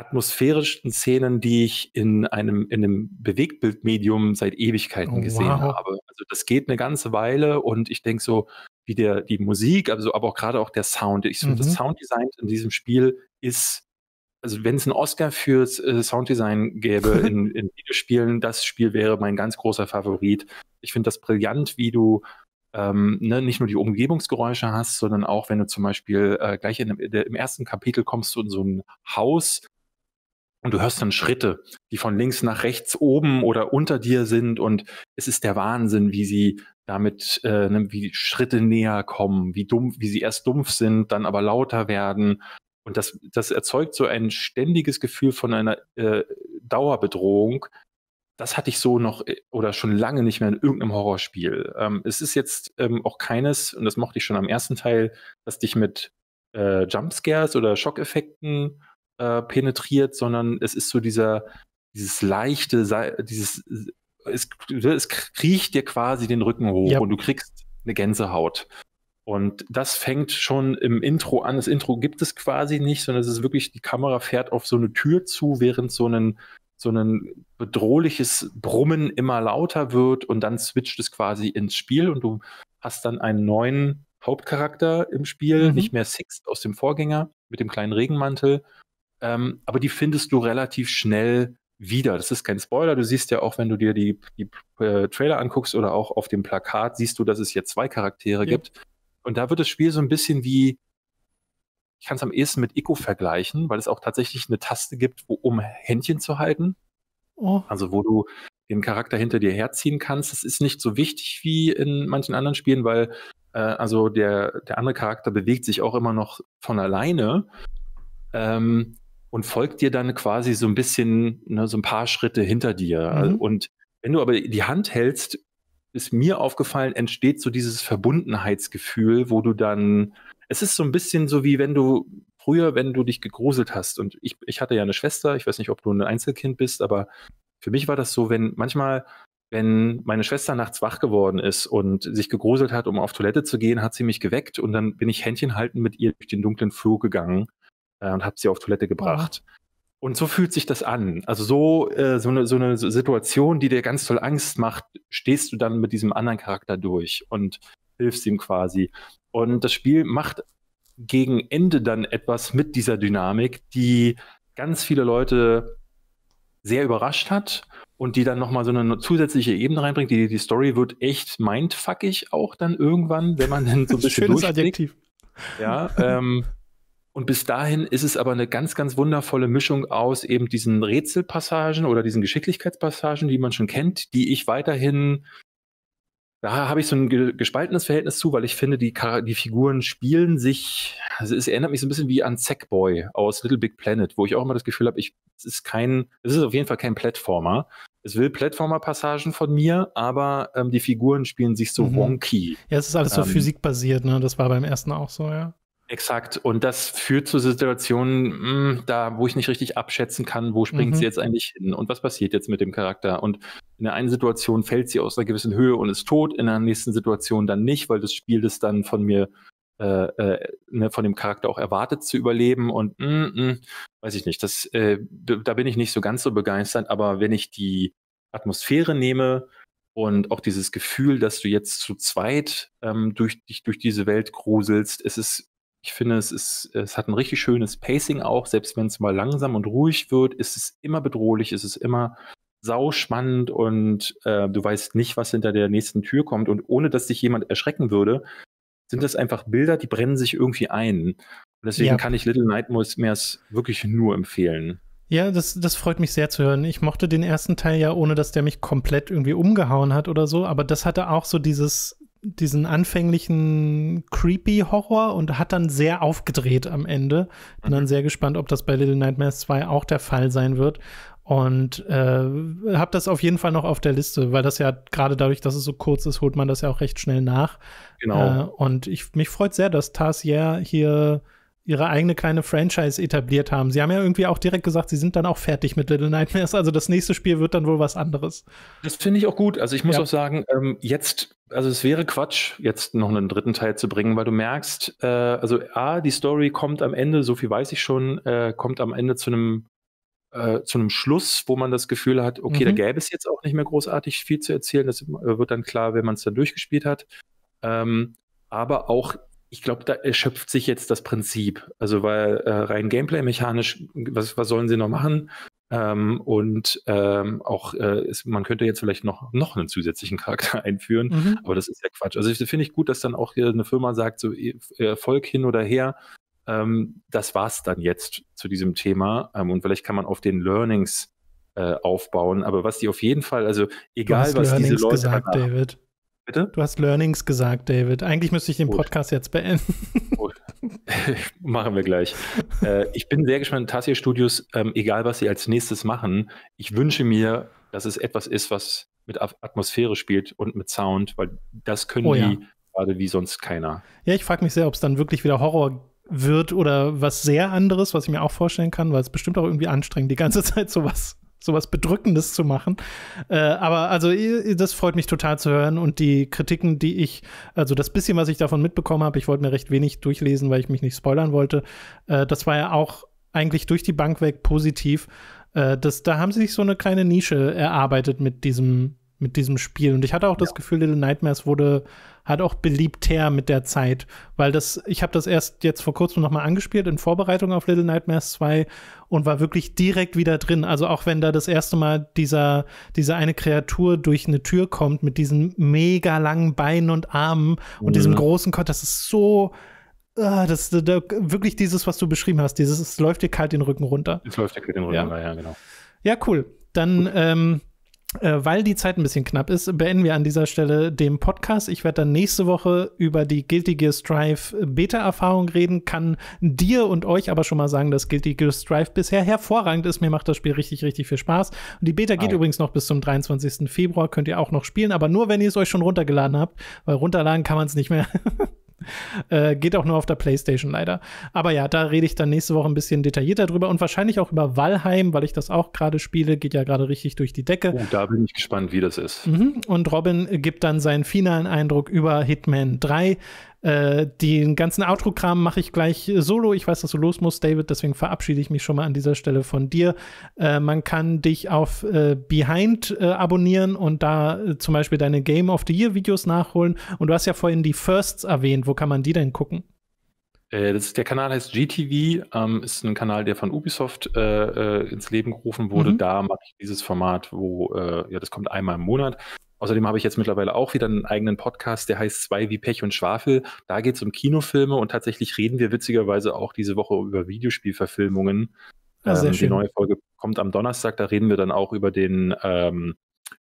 atmosphärischen Szenen, die ich in einem, in einem Bewegtbildmedium seit Ewigkeiten oh, gesehen wow. habe. Also das geht eine ganze Weile und ich denke so, wie der, die Musik, also, aber auch gerade auch der Sound. Ich finde, mhm. das Sounddesign in diesem Spiel ist, also wenn es einen Oscar fürs äh, Sounddesign gäbe in, in Videospielen, das Spiel wäre mein ganz großer Favorit. Ich finde das brillant, wie du ähm, ne, nicht nur die Umgebungsgeräusche hast, sondern auch, wenn du zum Beispiel äh, gleich in, in, im ersten Kapitel kommst du in so ein Haus und du hörst dann Schritte, die von links nach rechts oben oder unter dir sind. Und es ist der Wahnsinn, wie sie damit, äh, ne, wie Schritte näher kommen, wie dumpf, wie sie erst dumpf sind, dann aber lauter werden. Und das, das erzeugt so ein ständiges Gefühl von einer äh, Dauerbedrohung. Das hatte ich so noch äh, oder schon lange nicht mehr in irgendeinem Horrorspiel. Ähm, es ist jetzt ähm, auch keines, und das mochte ich schon am ersten Teil, dass dich mit äh, Jumpscares oder Schockeffekten äh, penetriert, sondern es ist so dieser, dieses leichte, dieses, es, es kriecht dir quasi den Rücken hoch ja. und du kriegst eine Gänsehaut. Und das fängt schon im Intro an. Das Intro gibt es quasi nicht, sondern es ist wirklich, die Kamera fährt auf so eine Tür zu, während so ein, so ein bedrohliches Brummen immer lauter wird und dann switcht es quasi ins Spiel und du hast dann einen neuen Hauptcharakter im Spiel, mhm. nicht mehr Six aus dem Vorgänger mit dem kleinen Regenmantel, ähm, aber die findest du relativ schnell wieder. Das ist kein Spoiler. Du siehst ja auch, wenn du dir die, die äh, Trailer anguckst oder auch auf dem Plakat, siehst du, dass es hier zwei Charaktere ja. gibt. Und da wird das Spiel so ein bisschen wie, ich kann es am ehesten mit Ico vergleichen, weil es auch tatsächlich eine Taste gibt, wo, um Händchen zu halten. Oh. Also wo du den Charakter hinter dir herziehen kannst. Das ist nicht so wichtig wie in manchen anderen Spielen, weil äh, also der, der andere Charakter bewegt sich auch immer noch von alleine. Ähm, und folgt dir dann quasi so ein bisschen, ne, so ein paar Schritte hinter dir. Mhm. Und wenn du aber die Hand hältst, ist mir aufgefallen, entsteht so dieses Verbundenheitsgefühl, wo du dann, es ist so ein bisschen so wie wenn du früher, wenn du dich gegruselt hast und ich, ich hatte ja eine Schwester, ich weiß nicht, ob du ein Einzelkind bist, aber für mich war das so, wenn manchmal, wenn meine Schwester nachts wach geworden ist und sich gegruselt hat, um auf Toilette zu gehen, hat sie mich geweckt und dann bin ich händchenhaltend mit ihr durch den dunklen Flur gegangen äh, und habe sie auf Toilette gebracht. Ja. Und so fühlt sich das an. Also so, äh, so, eine, so eine Situation, die dir ganz toll Angst macht, stehst du dann mit diesem anderen Charakter durch und hilfst ihm quasi. Und das Spiel macht gegen Ende dann etwas mit dieser Dynamik, die ganz viele Leute sehr überrascht hat und die dann nochmal so eine zusätzliche Ebene reinbringt. Die, die Story wird echt mindfuckig auch dann irgendwann, wenn man dann so ein bisschen Schönes Adjektiv. Ja, ähm, und bis dahin ist es aber eine ganz, ganz wundervolle Mischung aus eben diesen Rätselpassagen oder diesen Geschicklichkeitspassagen, die man schon kennt, die ich weiterhin, da habe ich so ein gespaltenes Verhältnis zu, weil ich finde, die, die Figuren spielen sich, also es erinnert mich so ein bisschen wie an Sackboy aus Little Big Planet, wo ich auch immer das Gefühl habe, ich, es ist kein, es ist auf jeden Fall kein Plattformer. Es will Plattformer-Passagen von mir, aber ähm, die Figuren spielen sich so mhm. wonky. Ja, es ist alles ähm, so physikbasiert, ne? Das war beim ersten auch so, ja. Exakt. Und das führt zu Situationen, mh, hm, da, wo ich nicht richtig abschätzen kann, wo springt mhm. sie jetzt eigentlich hin und was passiert jetzt mit dem Charakter. Und in der einen Situation fällt sie aus einer gewissen Höhe und ist tot, in der nächsten Situation dann nicht, weil das Spiel das dann von mir, äh, äh, ne, von dem Charakter auch erwartet zu überleben. Und mh, hm, hm, mh, weiß ich nicht, das, äh, da bin ich nicht so ganz so begeistert. Aber wenn ich die Atmosphäre nehme, und auch dieses Gefühl, dass du jetzt zu zweit ähm, durch dich durch diese Welt gruselst, es ist ich finde, es, ist, es hat ein richtig schönes Pacing auch. Selbst wenn es mal langsam und ruhig wird, ist es immer bedrohlich, ist es immer sauspannend und äh, du weißt nicht, was hinter der nächsten Tür kommt. Und ohne dass dich jemand erschrecken würde, sind das einfach Bilder, die brennen sich irgendwie ein. Und deswegen ja. kann ich Little Nightmares wirklich nur empfehlen. Ja, das, das freut mich sehr zu hören. Ich mochte den ersten Teil ja, ohne dass der mich komplett irgendwie umgehauen hat oder so, aber das hatte auch so dieses diesen anfänglichen creepy Horror und hat dann sehr aufgedreht am Ende. Bin dann mhm. sehr gespannt, ob das bei Little Nightmares 2 auch der Fall sein wird. Und äh, habe das auf jeden Fall noch auf der Liste, weil das ja gerade dadurch, dass es so kurz ist, holt man das ja auch recht schnell nach. Genau. Äh, und ich, mich freut sehr, dass Tarsier hier ihre eigene kleine Franchise etabliert haben. Sie haben ja irgendwie auch direkt gesagt, sie sind dann auch fertig mit Little Nightmares. Also das nächste Spiel wird dann wohl was anderes. Das finde ich auch gut. Also ich muss ja. auch sagen, ähm, jetzt, also es wäre Quatsch, jetzt noch einen dritten Teil zu bringen, weil du merkst, äh, also A, die Story kommt am Ende, so viel weiß ich schon, äh, kommt am Ende zu einem äh, zu einem Schluss, wo man das Gefühl hat, okay, mhm. da gäbe es jetzt auch nicht mehr großartig viel zu erzählen. Das äh, wird dann klar, wenn man es dann durchgespielt hat. Ähm, aber auch ich glaube, da erschöpft sich jetzt das Prinzip. Also, weil äh, rein gameplay-mechanisch, was, was sollen sie noch machen? Ähm, und ähm, auch, äh, ist, man könnte jetzt vielleicht noch, noch einen zusätzlichen Charakter einführen, mhm. aber das ist ja Quatsch. Also, finde ich gut, dass dann auch hier eine Firma sagt, so e, äh, Erfolg hin oder her. Ähm, das war's dann jetzt zu diesem Thema. Ähm, und vielleicht kann man auf den Learnings äh, aufbauen. Aber was die auf jeden Fall, also egal was Learnings diese Leute gesagt, haben, David. Bitte? Du hast Learnings gesagt, David. Eigentlich müsste ich den Gut. Podcast jetzt beenden. machen wir gleich. äh, ich bin sehr gespannt. Tassier Studios, ähm, egal was sie als nächstes machen, ich wünsche mir, dass es etwas ist, was mit Atmosphäre spielt und mit Sound, weil das können oh, die ja. gerade wie sonst keiner. Ja, ich frage mich sehr, ob es dann wirklich wieder Horror wird oder was sehr anderes, was ich mir auch vorstellen kann, weil es bestimmt auch irgendwie anstrengend, die ganze Zeit sowas sowas Bedrückendes zu machen. Äh, aber also das freut mich total zu hören und die Kritiken, die ich, also das bisschen, was ich davon mitbekommen habe, ich wollte mir recht wenig durchlesen, weil ich mich nicht spoilern wollte, äh, das war ja auch eigentlich durch die Bank weg positiv. Äh, das, da haben sie sich so eine kleine Nische erarbeitet mit diesem mit diesem Spiel. Und ich hatte auch das Gefühl, Little Nightmares wurde hat auch beliebter mit der Zeit, weil das, ich habe das erst jetzt vor kurzem nochmal angespielt in Vorbereitung auf Little Nightmares 2 und war wirklich direkt wieder drin. Also auch wenn da das erste Mal dieser, diese eine Kreatur durch eine Tür kommt mit diesen mega langen Beinen und Armen mhm. und diesem großen Kopf, das ist so, Ah, das, da, da, wirklich dieses, was du beschrieben hast, dieses, es läuft dir kalt den Rücken runter. Es läuft dir kalt den Rücken runter, ja. ja, genau. Ja, cool. Dann ähm, äh, weil die Zeit ein bisschen knapp ist, beenden wir an dieser Stelle den Podcast. Ich werde dann nächste Woche über die Guilty Gear Strive Beta-Erfahrung reden, kann dir und euch aber schon mal sagen, dass Guilty Gear Strive bisher hervorragend ist. Mir macht das Spiel richtig, richtig viel Spaß. Und die Beta wow. geht übrigens noch bis zum 23. Februar, könnt ihr auch noch spielen, aber nur, wenn ihr es euch schon runtergeladen habt, weil runterladen kann man es nicht mehr. Äh, geht auch nur auf der Playstation leider. Aber ja, da rede ich dann nächste Woche ein bisschen detaillierter drüber und wahrscheinlich auch über Valheim, weil ich das auch gerade spiele. Geht ja gerade richtig durch die Decke. Oh, da bin ich gespannt, wie das ist. Mhm. Und Robin gibt dann seinen finalen Eindruck über Hitman 3. Äh, den ganzen Outro-Kram mache ich gleich äh, solo. Ich weiß, dass du los musst, David, deswegen verabschiede ich mich schon mal an dieser Stelle von dir. Äh, man kann dich auf äh, Behind äh, abonnieren und da zum Beispiel deine Game of the Year-Videos nachholen. Und du hast ja vorhin die Firsts erwähnt. Wo kann man die denn gucken? Ist, der Kanal heißt GTV, ähm, ist ein Kanal, der von Ubisoft äh, ins Leben gerufen wurde. Mhm. Da mache ich dieses Format, wo, äh, ja, das kommt einmal im Monat, Außerdem habe ich jetzt mittlerweile auch wieder einen eigenen Podcast, der heißt Zwei wie Pech und Schwafel. Da geht es um Kinofilme und tatsächlich reden wir witzigerweise auch diese Woche über Videospielverfilmungen. Ah, ähm, die neue Folge kommt am Donnerstag, da reden wir dann auch über den, ähm,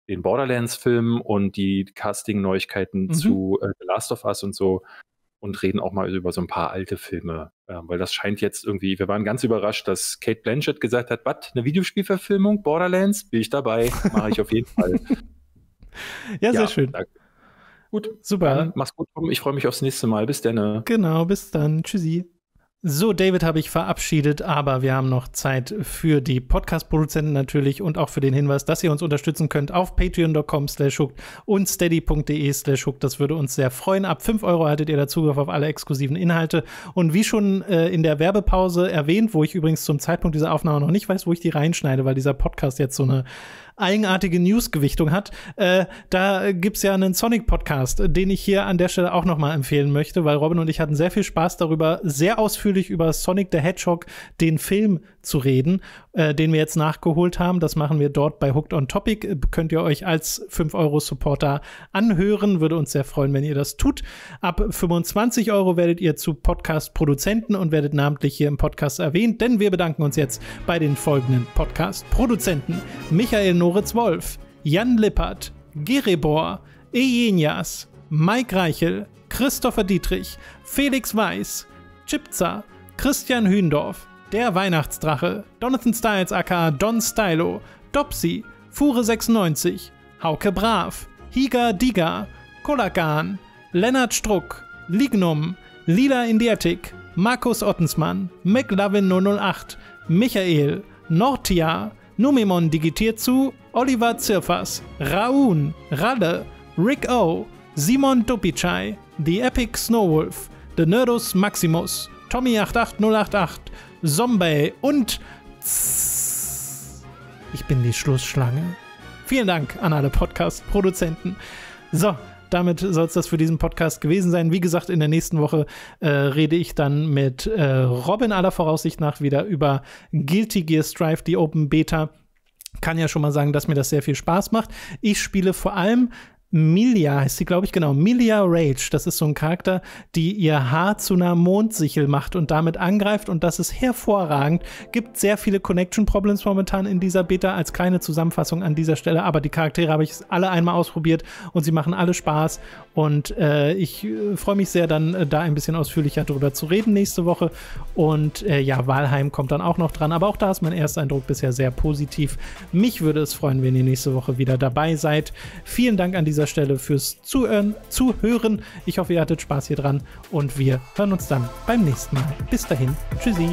den Borderlands-Film und die Casting-Neuigkeiten mhm. zu äh, The Last of Us und so und reden auch mal über so ein paar alte Filme, ähm, weil das scheint jetzt irgendwie, wir waren ganz überrascht, dass Kate Blanchett gesagt hat, was, eine Videospielverfilmung, Borderlands, bin ich dabei, mache ich auf jeden Fall. ja, sehr ja, schön. Danke. Gut, super. Dann mach's gut, Tom. Ich freue mich aufs nächste Mal. Bis dann. Genau, bis dann. Tschüssi. So, David habe ich verabschiedet, aber wir haben noch Zeit für die Podcast-Produzenten natürlich und auch für den Hinweis, dass ihr uns unterstützen könnt auf patreon.com slash und steady.de slash Das würde uns sehr freuen. Ab 5 Euro hattet ihr da Zugriff auf alle exklusiven Inhalte. Und wie schon äh, in der Werbepause erwähnt, wo ich übrigens zum Zeitpunkt dieser Aufnahme noch nicht weiß, wo ich die reinschneide, weil dieser Podcast jetzt so eine eigenartige Newsgewichtung hat. Äh, da es ja einen Sonic-Podcast, den ich hier an der Stelle auch nochmal empfehlen möchte, weil Robin und ich hatten sehr viel Spaß darüber, sehr ausführlich über Sonic the Hedgehog, den Film, zu reden, äh, den wir jetzt nachgeholt haben. Das machen wir dort bei Hooked on Topic. Könnt ihr euch als 5-Euro-Supporter anhören. Würde uns sehr freuen, wenn ihr das tut. Ab 25 Euro werdet ihr zu Podcast-Produzenten und werdet namentlich hier im Podcast erwähnt, denn wir bedanken uns jetzt bei den folgenden Podcast-Produzenten. Michael Noah Moritz Wolf, Jan Lippert, Gerebor, Ejenias, Mike Reichel, Christopher Dietrich, Felix Weiß, Chipza, Christian Hündorf, Der Weihnachtsdrache, Donathan Styles aka Don Stylo, Dopsy, Fure96, Hauke Brav, Higa Diga, Kolakan, Lennart Struck, Lignum, Lila Indiatic, Markus Ottensmann, McLovin008, Michael, Nortia, Numimon digitiert zu Oliver Zirfas, Raun, Ralle, Rick O, Simon Dupichai, The Epic Snowwolf, The Nerdus Maximus, Tommy88088, Zombie und Ich bin die Schlussschlange. Vielen Dank an alle Podcast-Produzenten. So, damit soll es das für diesen Podcast gewesen sein. Wie gesagt, in der nächsten Woche äh, rede ich dann mit äh, Robin aller Voraussicht nach wieder über Guilty Gear Strive, die Open Beta kann ja schon mal sagen, dass mir das sehr viel Spaß macht. Ich spiele vor allem Milia heißt sie, glaube ich, genau. Milia Rage, das ist so ein Charakter, die ihr Haar zu einer Mondsichel macht und damit angreift und das ist hervorragend. Gibt sehr viele Connection Problems momentan in dieser Beta als kleine Zusammenfassung an dieser Stelle, aber die Charaktere habe ich alle einmal ausprobiert und sie machen alle Spaß und äh, ich äh, freue mich sehr, dann äh, da ein bisschen ausführlicher drüber zu reden nächste Woche. Und äh, ja, Walheim kommt dann auch noch dran. Aber auch da ist mein erster Eindruck bisher sehr positiv. Mich würde es freuen, wenn ihr nächste Woche wieder dabei seid. Vielen Dank an dieser Stelle fürs Zuhören. Zuhören. Ich hoffe, ihr hattet Spaß hier dran. Und wir hören uns dann beim nächsten Mal. Bis dahin. Tschüssi.